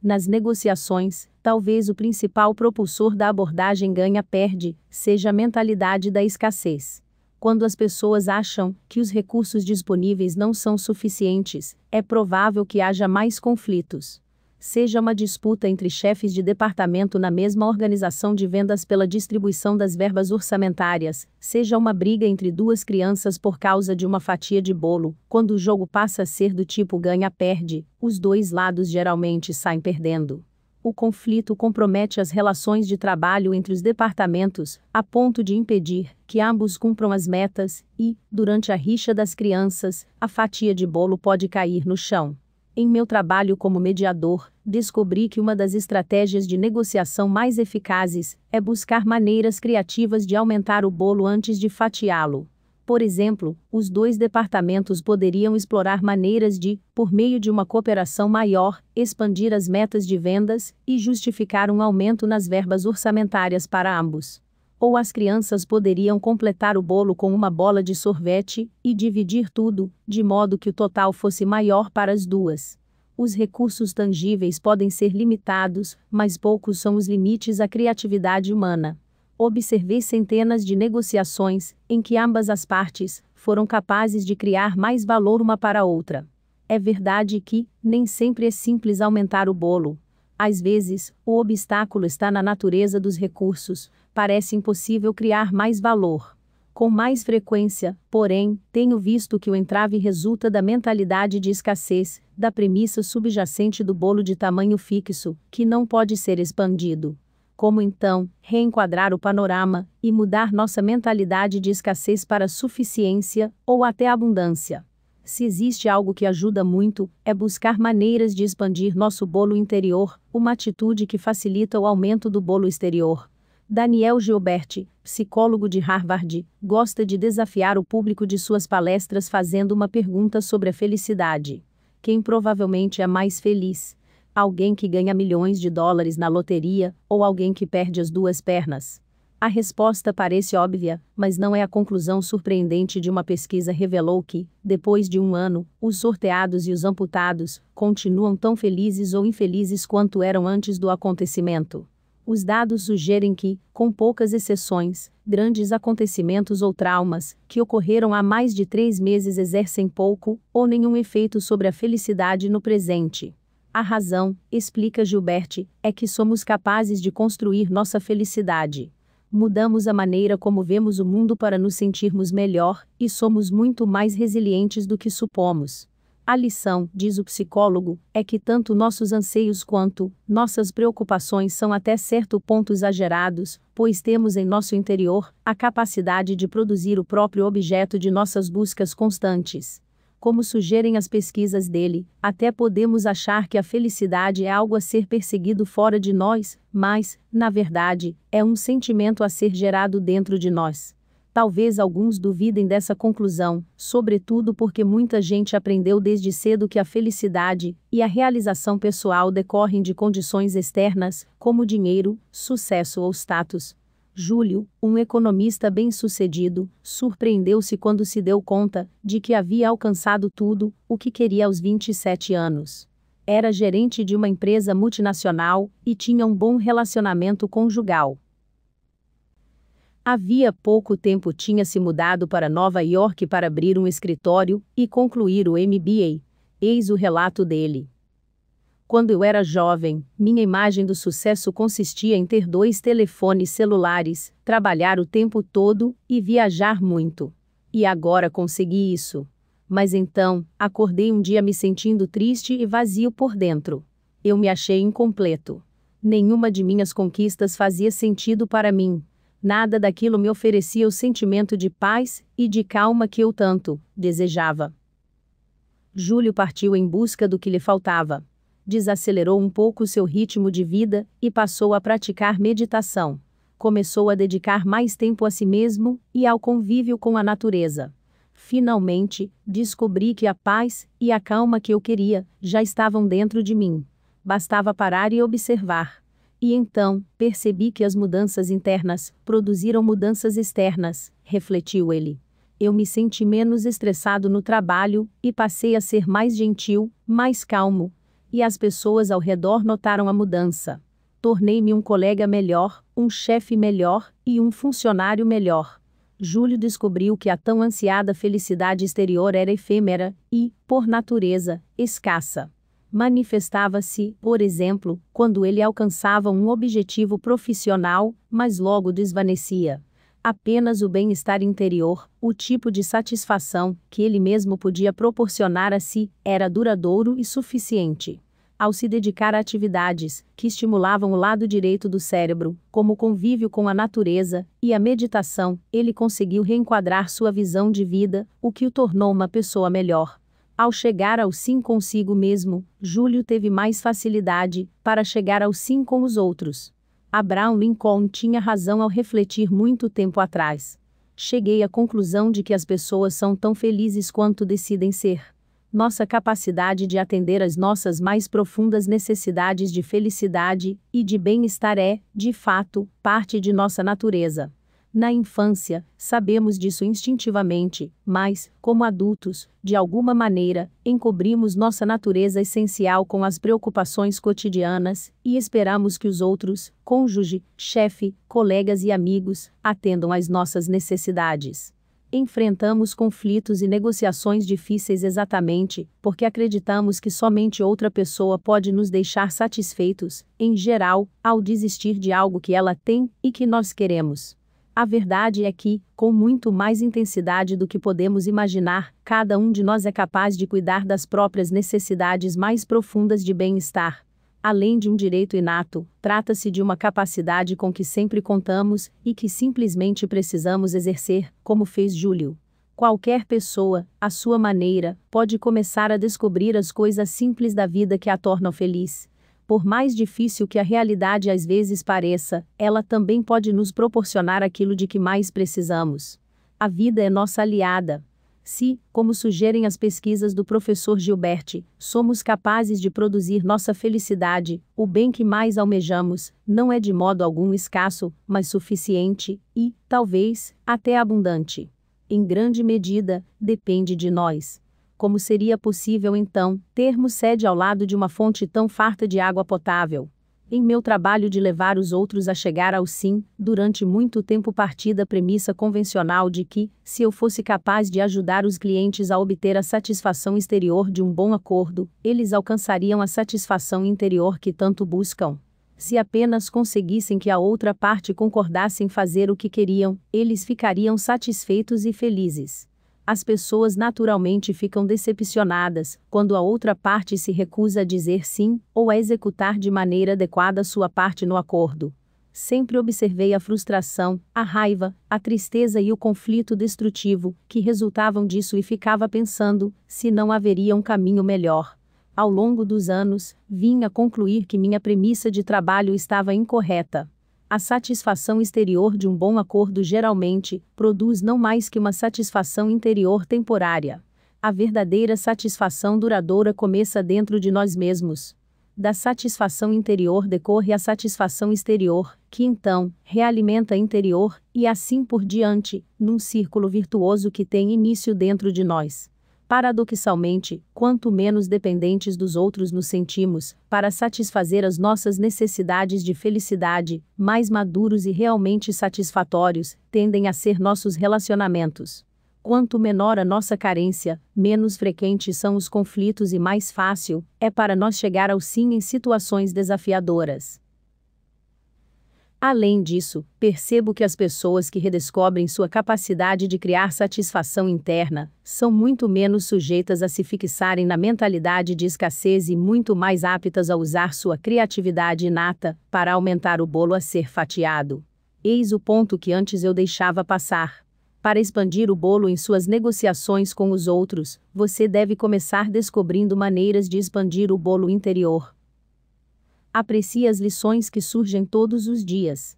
Nas negociações, talvez o principal propulsor da abordagem ganha-perde seja a mentalidade da escassez. Quando as pessoas acham que os recursos disponíveis não são suficientes, é provável que haja mais conflitos seja uma disputa entre chefes de departamento na mesma organização de vendas pela distribuição das verbas orçamentárias, seja uma briga entre duas crianças por causa de uma fatia de bolo, quando o jogo passa a ser do tipo ganha-perde, os dois lados geralmente saem perdendo. O conflito compromete as relações de trabalho entre os departamentos, a ponto de impedir que ambos cumpram as metas, e, durante a rixa das crianças, a fatia de bolo pode cair no chão. Em meu trabalho como mediador, descobri que uma das estratégias de negociação mais eficazes é buscar maneiras criativas de aumentar o bolo antes de fatiá-lo. Por exemplo, os dois departamentos poderiam explorar maneiras de, por meio de uma cooperação maior, expandir as metas de vendas e justificar um aumento nas verbas orçamentárias para ambos ou as crianças poderiam completar o bolo com uma bola de sorvete e dividir tudo, de modo que o total fosse maior para as duas. Os recursos tangíveis podem ser limitados, mas poucos são os limites à criatividade humana. Observei centenas de negociações em que ambas as partes foram capazes de criar mais valor uma para a outra. É verdade que nem sempre é simples aumentar o bolo. Às vezes, o obstáculo está na natureza dos recursos, parece impossível criar mais valor. Com mais frequência, porém, tenho visto que o entrave resulta da mentalidade de escassez, da premissa subjacente do bolo de tamanho fixo, que não pode ser expandido. Como então reenquadrar o panorama e mudar nossa mentalidade de escassez para suficiência ou até abundância? Se existe algo que ajuda muito, é buscar maneiras de expandir nosso bolo interior, uma atitude que facilita o aumento do bolo exterior. Daniel Gilberti, psicólogo de Harvard, gosta de desafiar o público de suas palestras fazendo uma pergunta sobre a felicidade. Quem provavelmente é mais feliz? Alguém que ganha milhões de dólares na loteria ou alguém que perde as duas pernas? A resposta parece óbvia, mas não é a conclusão surpreendente de uma pesquisa revelou que, depois de um ano, os sorteados e os amputados continuam tão felizes ou infelizes quanto eram antes do acontecimento. Os dados sugerem que, com poucas exceções, grandes acontecimentos ou traumas, que ocorreram há mais de três meses, exercem pouco ou nenhum efeito sobre a felicidade no presente. A razão, explica Gilbert, é que somos capazes de construir nossa felicidade. Mudamos a maneira como vemos o mundo para nos sentirmos melhor, e somos muito mais resilientes do que supomos. A lição, diz o psicólogo, é que tanto nossos anseios quanto nossas preocupações são até certo ponto exagerados, pois temos em nosso interior a capacidade de produzir o próprio objeto de nossas buscas constantes. Como sugerem as pesquisas dele, até podemos achar que a felicidade é algo a ser perseguido fora de nós, mas, na verdade, é um sentimento a ser gerado dentro de nós. Talvez alguns duvidem dessa conclusão, sobretudo porque muita gente aprendeu desde cedo que a felicidade e a realização pessoal decorrem de condições externas, como dinheiro, sucesso ou status. Júlio, um economista bem-sucedido, surpreendeu-se quando se deu conta de que havia alcançado tudo o que queria aos 27 anos. Era gerente de uma empresa multinacional e tinha um bom relacionamento conjugal havia pouco tempo tinha se mudado para Nova York para abrir um escritório e concluir o MBA. Eis o relato dele. Quando eu era jovem, minha imagem do sucesso consistia em ter dois telefones celulares, trabalhar o tempo todo e viajar muito. E agora consegui isso. Mas então, acordei um dia me sentindo triste e vazio por dentro. Eu me achei incompleto. Nenhuma de minhas conquistas fazia sentido para mim, Nada daquilo me oferecia o sentimento de paz e de calma que eu tanto desejava. Júlio partiu em busca do que lhe faltava. Desacelerou um pouco seu ritmo de vida e passou a praticar meditação. Começou a dedicar mais tempo a si mesmo e ao convívio com a natureza. Finalmente, descobri que a paz e a calma que eu queria já estavam dentro de mim. Bastava parar e observar. E então, percebi que as mudanças internas produziram mudanças externas, refletiu ele. Eu me senti menos estressado no trabalho e passei a ser mais gentil, mais calmo. E as pessoas ao redor notaram a mudança. Tornei-me um colega melhor, um chefe melhor e um funcionário melhor. Júlio descobriu que a tão ansiada felicidade exterior era efêmera e, por natureza, escassa. Manifestava-se, por exemplo, quando ele alcançava um objetivo profissional, mas logo desvanecia. Apenas o bem-estar interior, o tipo de satisfação que ele mesmo podia proporcionar a si, era duradouro e suficiente ao se dedicar a atividades que estimulavam o lado direito do cérebro, como o convívio com a natureza e a meditação, ele conseguiu reenquadrar sua visão de vida, o que o tornou uma pessoa melhor. Ao chegar ao sim consigo mesmo, Júlio teve mais facilidade para chegar ao sim com os outros. Abraham Lincoln tinha razão ao refletir muito tempo atrás. Cheguei à conclusão de que as pessoas são tão felizes quanto decidem ser. Nossa capacidade de atender às nossas mais profundas necessidades de felicidade e de bem-estar é, de fato, parte de nossa natureza. Na infância, sabemos disso instintivamente, mas, como adultos, de alguma maneira, encobrimos nossa natureza essencial com as preocupações cotidianas e esperamos que os outros, cônjuge, chefe, colegas e amigos, atendam às nossas necessidades. Enfrentamos conflitos e negociações difíceis exatamente porque acreditamos que somente outra pessoa pode nos deixar satisfeitos, em geral, ao desistir de algo que ela tem e que nós queremos a verdade é que, com muito mais intensidade do que podemos imaginar, cada um de nós é capaz de cuidar das próprias necessidades mais profundas de bem-estar. Além de um direito inato, trata-se de uma capacidade com que sempre contamos e que simplesmente precisamos exercer, como fez Júlio. Qualquer pessoa, à sua maneira, pode começar a descobrir as coisas simples da vida que a tornam feliz por mais difícil que a realidade às vezes pareça, ela também pode nos proporcionar aquilo de que mais precisamos. A vida é nossa aliada. Se, como sugerem as pesquisas do professor Gilberti, somos capazes de produzir nossa felicidade, o bem que mais almejamos, não é de modo algum escasso, mas suficiente e, talvez, até abundante. Em grande medida, depende de nós como seria possível então termos sede ao lado de uma fonte tão farta de água potável? Em meu trabalho de levar os outros a chegar ao sim, durante muito tempo parti da premissa convencional de que, se eu fosse capaz de ajudar os clientes a obter a satisfação exterior de um bom acordo, eles alcançariam a satisfação interior que tanto buscam. Se apenas conseguissem que a outra parte concordasse em fazer o que queriam, eles ficariam satisfeitos e felizes as pessoas naturalmente ficam decepcionadas quando a outra parte se recusa a dizer sim ou a executar de maneira adequada sua parte no acordo. Sempre observei a frustração, a raiva, a tristeza e o conflito destrutivo que resultavam disso e ficava pensando se não haveria um caminho melhor. Ao longo dos anos, vim a concluir que minha premissa de trabalho estava incorreta. A satisfação exterior de um bom acordo geralmente produz não mais que uma satisfação interior temporária. A verdadeira satisfação duradoura começa dentro de nós mesmos. Da satisfação interior decorre a satisfação exterior, que então realimenta a interior, e assim por diante, num círculo virtuoso que tem início dentro de nós. Paradoxalmente, quanto menos dependentes dos outros nos sentimos, para satisfazer as nossas necessidades de felicidade, mais maduros e realmente satisfatórios tendem a ser nossos relacionamentos. Quanto menor a nossa carência, menos frequentes são os conflitos e mais fácil é para nós chegar ao sim em situações desafiadoras. Além disso, percebo que as pessoas que redescobrem sua capacidade de criar satisfação interna são muito menos sujeitas a se fixarem na mentalidade de escassez e muito mais aptas a usar sua criatividade inata para aumentar o bolo a ser fatiado. Eis o ponto que antes eu deixava passar. Para expandir o bolo em suas negociações com os outros, você deve começar descobrindo maneiras de expandir o bolo interior aprecie as lições que surgem todos os dias.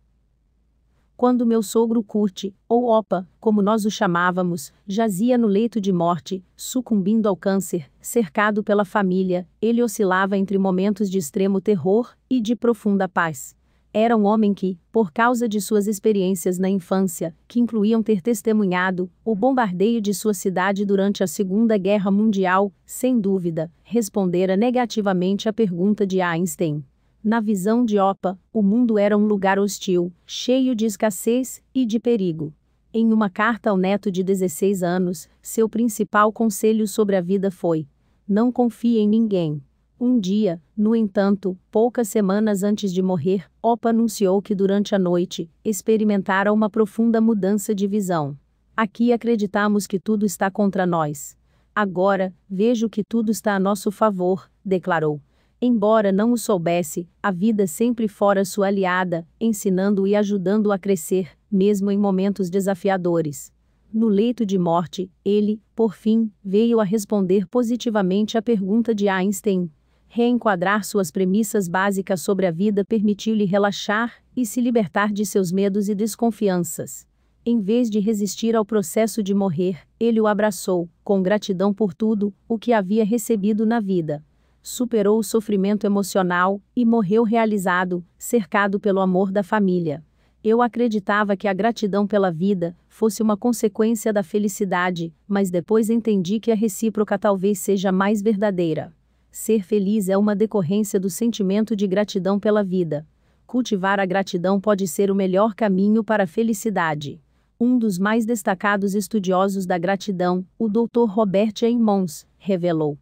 Quando meu sogro Curte, ou Opa, como nós o chamávamos, jazia no leito de morte, sucumbindo ao câncer, cercado pela família, ele oscilava entre momentos de extremo terror e de profunda paz era um homem que, por causa de suas experiências na infância, que incluíam ter testemunhado o bombardeio de sua cidade durante a Segunda Guerra Mundial, sem dúvida, respondera negativamente à pergunta de Einstein. Na visão de Opa, o mundo era um lugar hostil, cheio de escassez e de perigo. Em uma carta ao neto de 16 anos, seu principal conselho sobre a vida foi: não confie em ninguém. Um dia, no entanto, poucas semanas antes de morrer, Opa anunciou que durante a noite experimentara uma profunda mudança de visão. Aqui acreditamos que tudo está contra nós. Agora, vejo que tudo está a nosso favor, declarou. Embora não o soubesse, a vida sempre fora sua aliada, ensinando e ajudando a crescer, mesmo em momentos desafiadores. No leito de morte, ele, por fim, veio a responder positivamente à pergunta de Einstein. Reenquadrar suas premissas básicas sobre a vida permitiu-lhe relaxar e se libertar de seus medos e desconfianças. Em vez de resistir ao processo de morrer, ele o abraçou, com gratidão por tudo o que havia recebido na vida superou o sofrimento emocional e morreu realizado, cercado pelo amor da família. Eu acreditava que a gratidão pela vida fosse uma consequência da felicidade, mas depois entendi que a recíproca talvez seja mais verdadeira. Ser feliz é uma decorrência do sentimento de gratidão pela vida. Cultivar a gratidão pode ser o melhor caminho para a felicidade. Um dos mais destacados estudiosos da gratidão, o Dr. Robert Emmons, revelou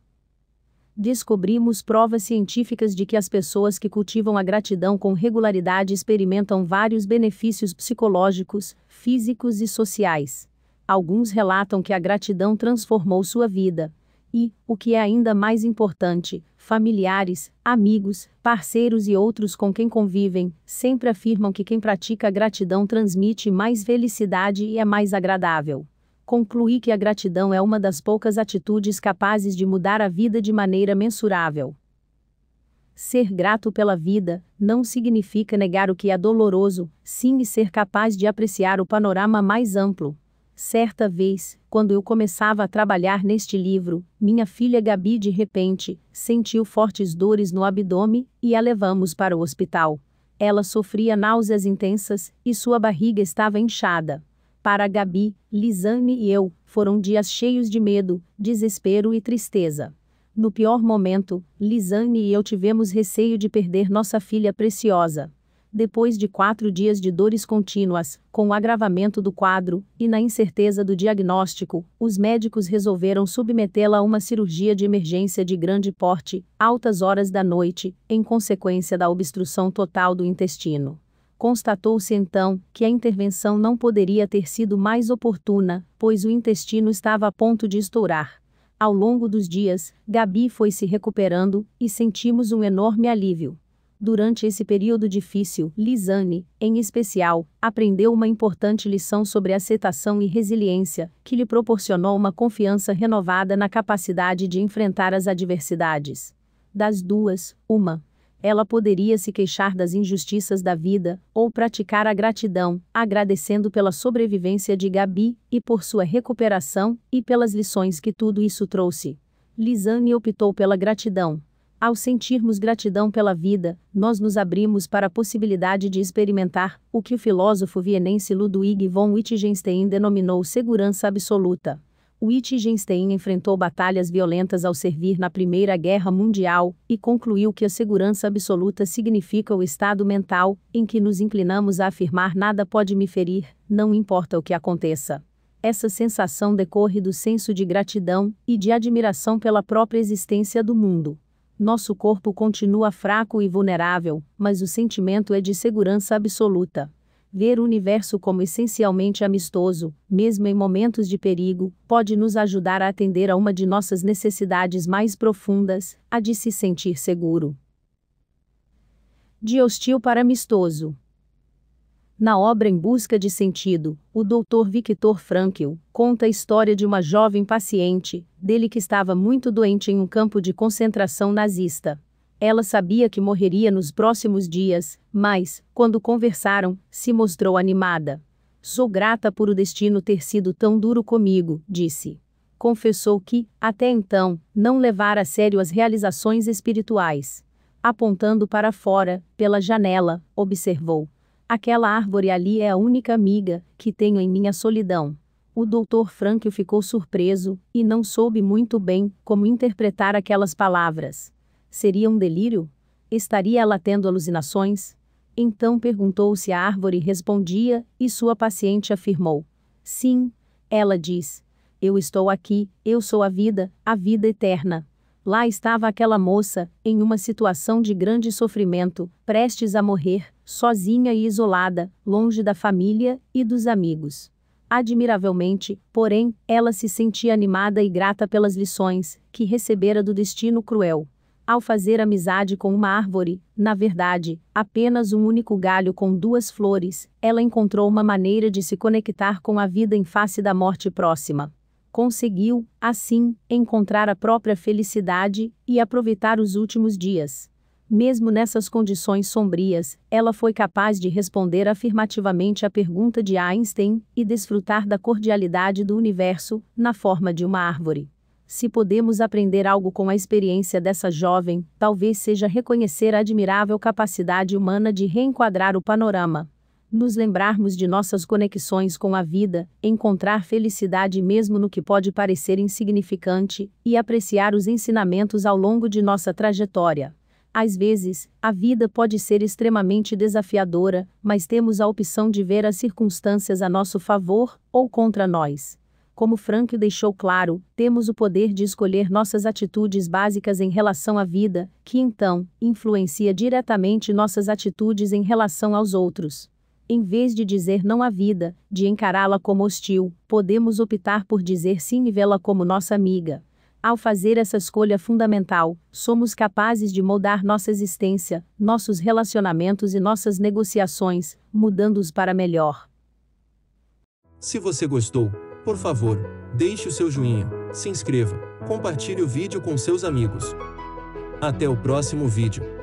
descobrimos provas científicas de que as pessoas que cultivam a gratidão com regularidade experimentam vários benefícios psicológicos, físicos e sociais. Alguns relatam que a gratidão transformou sua vida. E, o que é ainda mais importante, familiares, amigos, parceiros e outros com quem convivem, sempre afirmam que quem pratica a gratidão transmite mais felicidade e é mais agradável concluí que a gratidão é uma das poucas atitudes capazes de mudar a vida de maneira mensurável. Ser grato pela vida não significa negar o que é doloroso, sim e ser capaz de apreciar o panorama mais amplo. Certa vez, quando eu começava a trabalhar neste livro, minha filha Gabi de repente sentiu fortes dores no abdômen e a levamos para o hospital. Ela sofria náuseas intensas e sua barriga estava inchada. Para Gabi, Lisane e eu, foram dias cheios de medo, desespero e tristeza. No pior momento, Lisane e eu tivemos receio de perder nossa filha preciosa. Depois de quatro dias de dores contínuas, com o agravamento do quadro e na incerteza do diagnóstico, os médicos resolveram submetê-la a uma cirurgia de emergência de grande porte, altas horas da noite, em consequência da obstrução total do intestino. Constatou-se então que a intervenção não poderia ter sido mais oportuna, pois o intestino estava a ponto de estourar. Ao longo dos dias, Gabi foi se recuperando e sentimos um enorme alívio. Durante esse período difícil, Lisane, em especial, aprendeu uma importante lição sobre aceitação e resiliência, que lhe proporcionou uma confiança renovada na capacidade de enfrentar as adversidades. Das duas, uma ela poderia se queixar das injustiças da vida, ou praticar a gratidão, agradecendo pela sobrevivência de Gabi, e por sua recuperação, e pelas lições que tudo isso trouxe. Lisane optou pela gratidão. Ao sentirmos gratidão pela vida, nós nos abrimos para a possibilidade de experimentar o que o filósofo vienense Ludwig von Wittgenstein denominou segurança absoluta. Wittgenstein enfrentou batalhas violentas ao servir na Primeira Guerra Mundial e concluiu que a segurança absoluta significa o estado mental em que nos inclinamos a afirmar nada pode me ferir, não importa o que aconteça. Essa sensação decorre do senso de gratidão e de admiração pela própria existência do mundo. Nosso corpo continua fraco e vulnerável, mas o sentimento é de segurança absoluta. Ver o universo como essencialmente amistoso, mesmo em momentos de perigo, pode nos ajudar a atender a uma de nossas necessidades mais profundas, a de se sentir seguro. De hostil para amistoso. Na obra Em Busca de Sentido, o Dr. Viktor Frankl conta a história de uma jovem paciente, dele que estava muito doente em um campo de concentração nazista. Ela sabia que morreria nos próximos dias, mas, quando conversaram, se mostrou animada. Sou grata por o destino ter sido tão duro comigo, disse. Confessou que, até então, não levara a sério as realizações espirituais. Apontando para fora, pela janela, observou. Aquela árvore ali é a única amiga que tenho em minha solidão. O doutor Frank ficou surpreso e não soube muito bem como interpretar aquelas palavras Seria um delírio? Estaria ela tendo alucinações? Então perguntou se a árvore respondia, e sua paciente afirmou: Sim, ela diz. Eu estou aqui, eu sou a vida, a vida eterna. Lá estava aquela moça, em uma situação de grande sofrimento, prestes a morrer, sozinha e isolada, longe da família e dos amigos. Admiravelmente, porém, ela se sentia animada e grata pelas lições que recebera do destino cruel ao fazer amizade com uma árvore, na verdade, apenas um único galho com duas flores, ela encontrou uma maneira de se conectar com a vida em face da morte próxima. Conseguiu, assim, encontrar a própria felicidade e aproveitar os últimos dias. Mesmo nessas condições sombrias, ela foi capaz de responder afirmativamente à pergunta de Einstein e desfrutar da cordialidade do universo, na forma de uma árvore. Se podemos aprender algo com a experiência dessa jovem, talvez seja reconhecer a admirável capacidade humana de reenquadrar o panorama. Nos lembrarmos de nossas conexões com a vida, encontrar felicidade mesmo no que pode parecer insignificante, e apreciar os ensinamentos ao longo de nossa trajetória. Às vezes, a vida pode ser extremamente desafiadora, mas temos a opção de ver as circunstâncias a nosso favor ou contra nós como Frank deixou claro, temos o poder de escolher nossas atitudes básicas em relação à vida, que então influencia diretamente nossas atitudes em relação aos outros. Em vez de dizer não à vida, de encará-la como hostil, podemos optar por dizer sim e vê-la como nossa amiga. Ao fazer essa escolha fundamental, somos capazes de moldar nossa existência, nossos relacionamentos e nossas negociações, mudando-os para melhor. Se você gostou, por favor, deixe o seu joinha, se inscreva, compartilhe o vídeo com seus amigos. Até o próximo vídeo.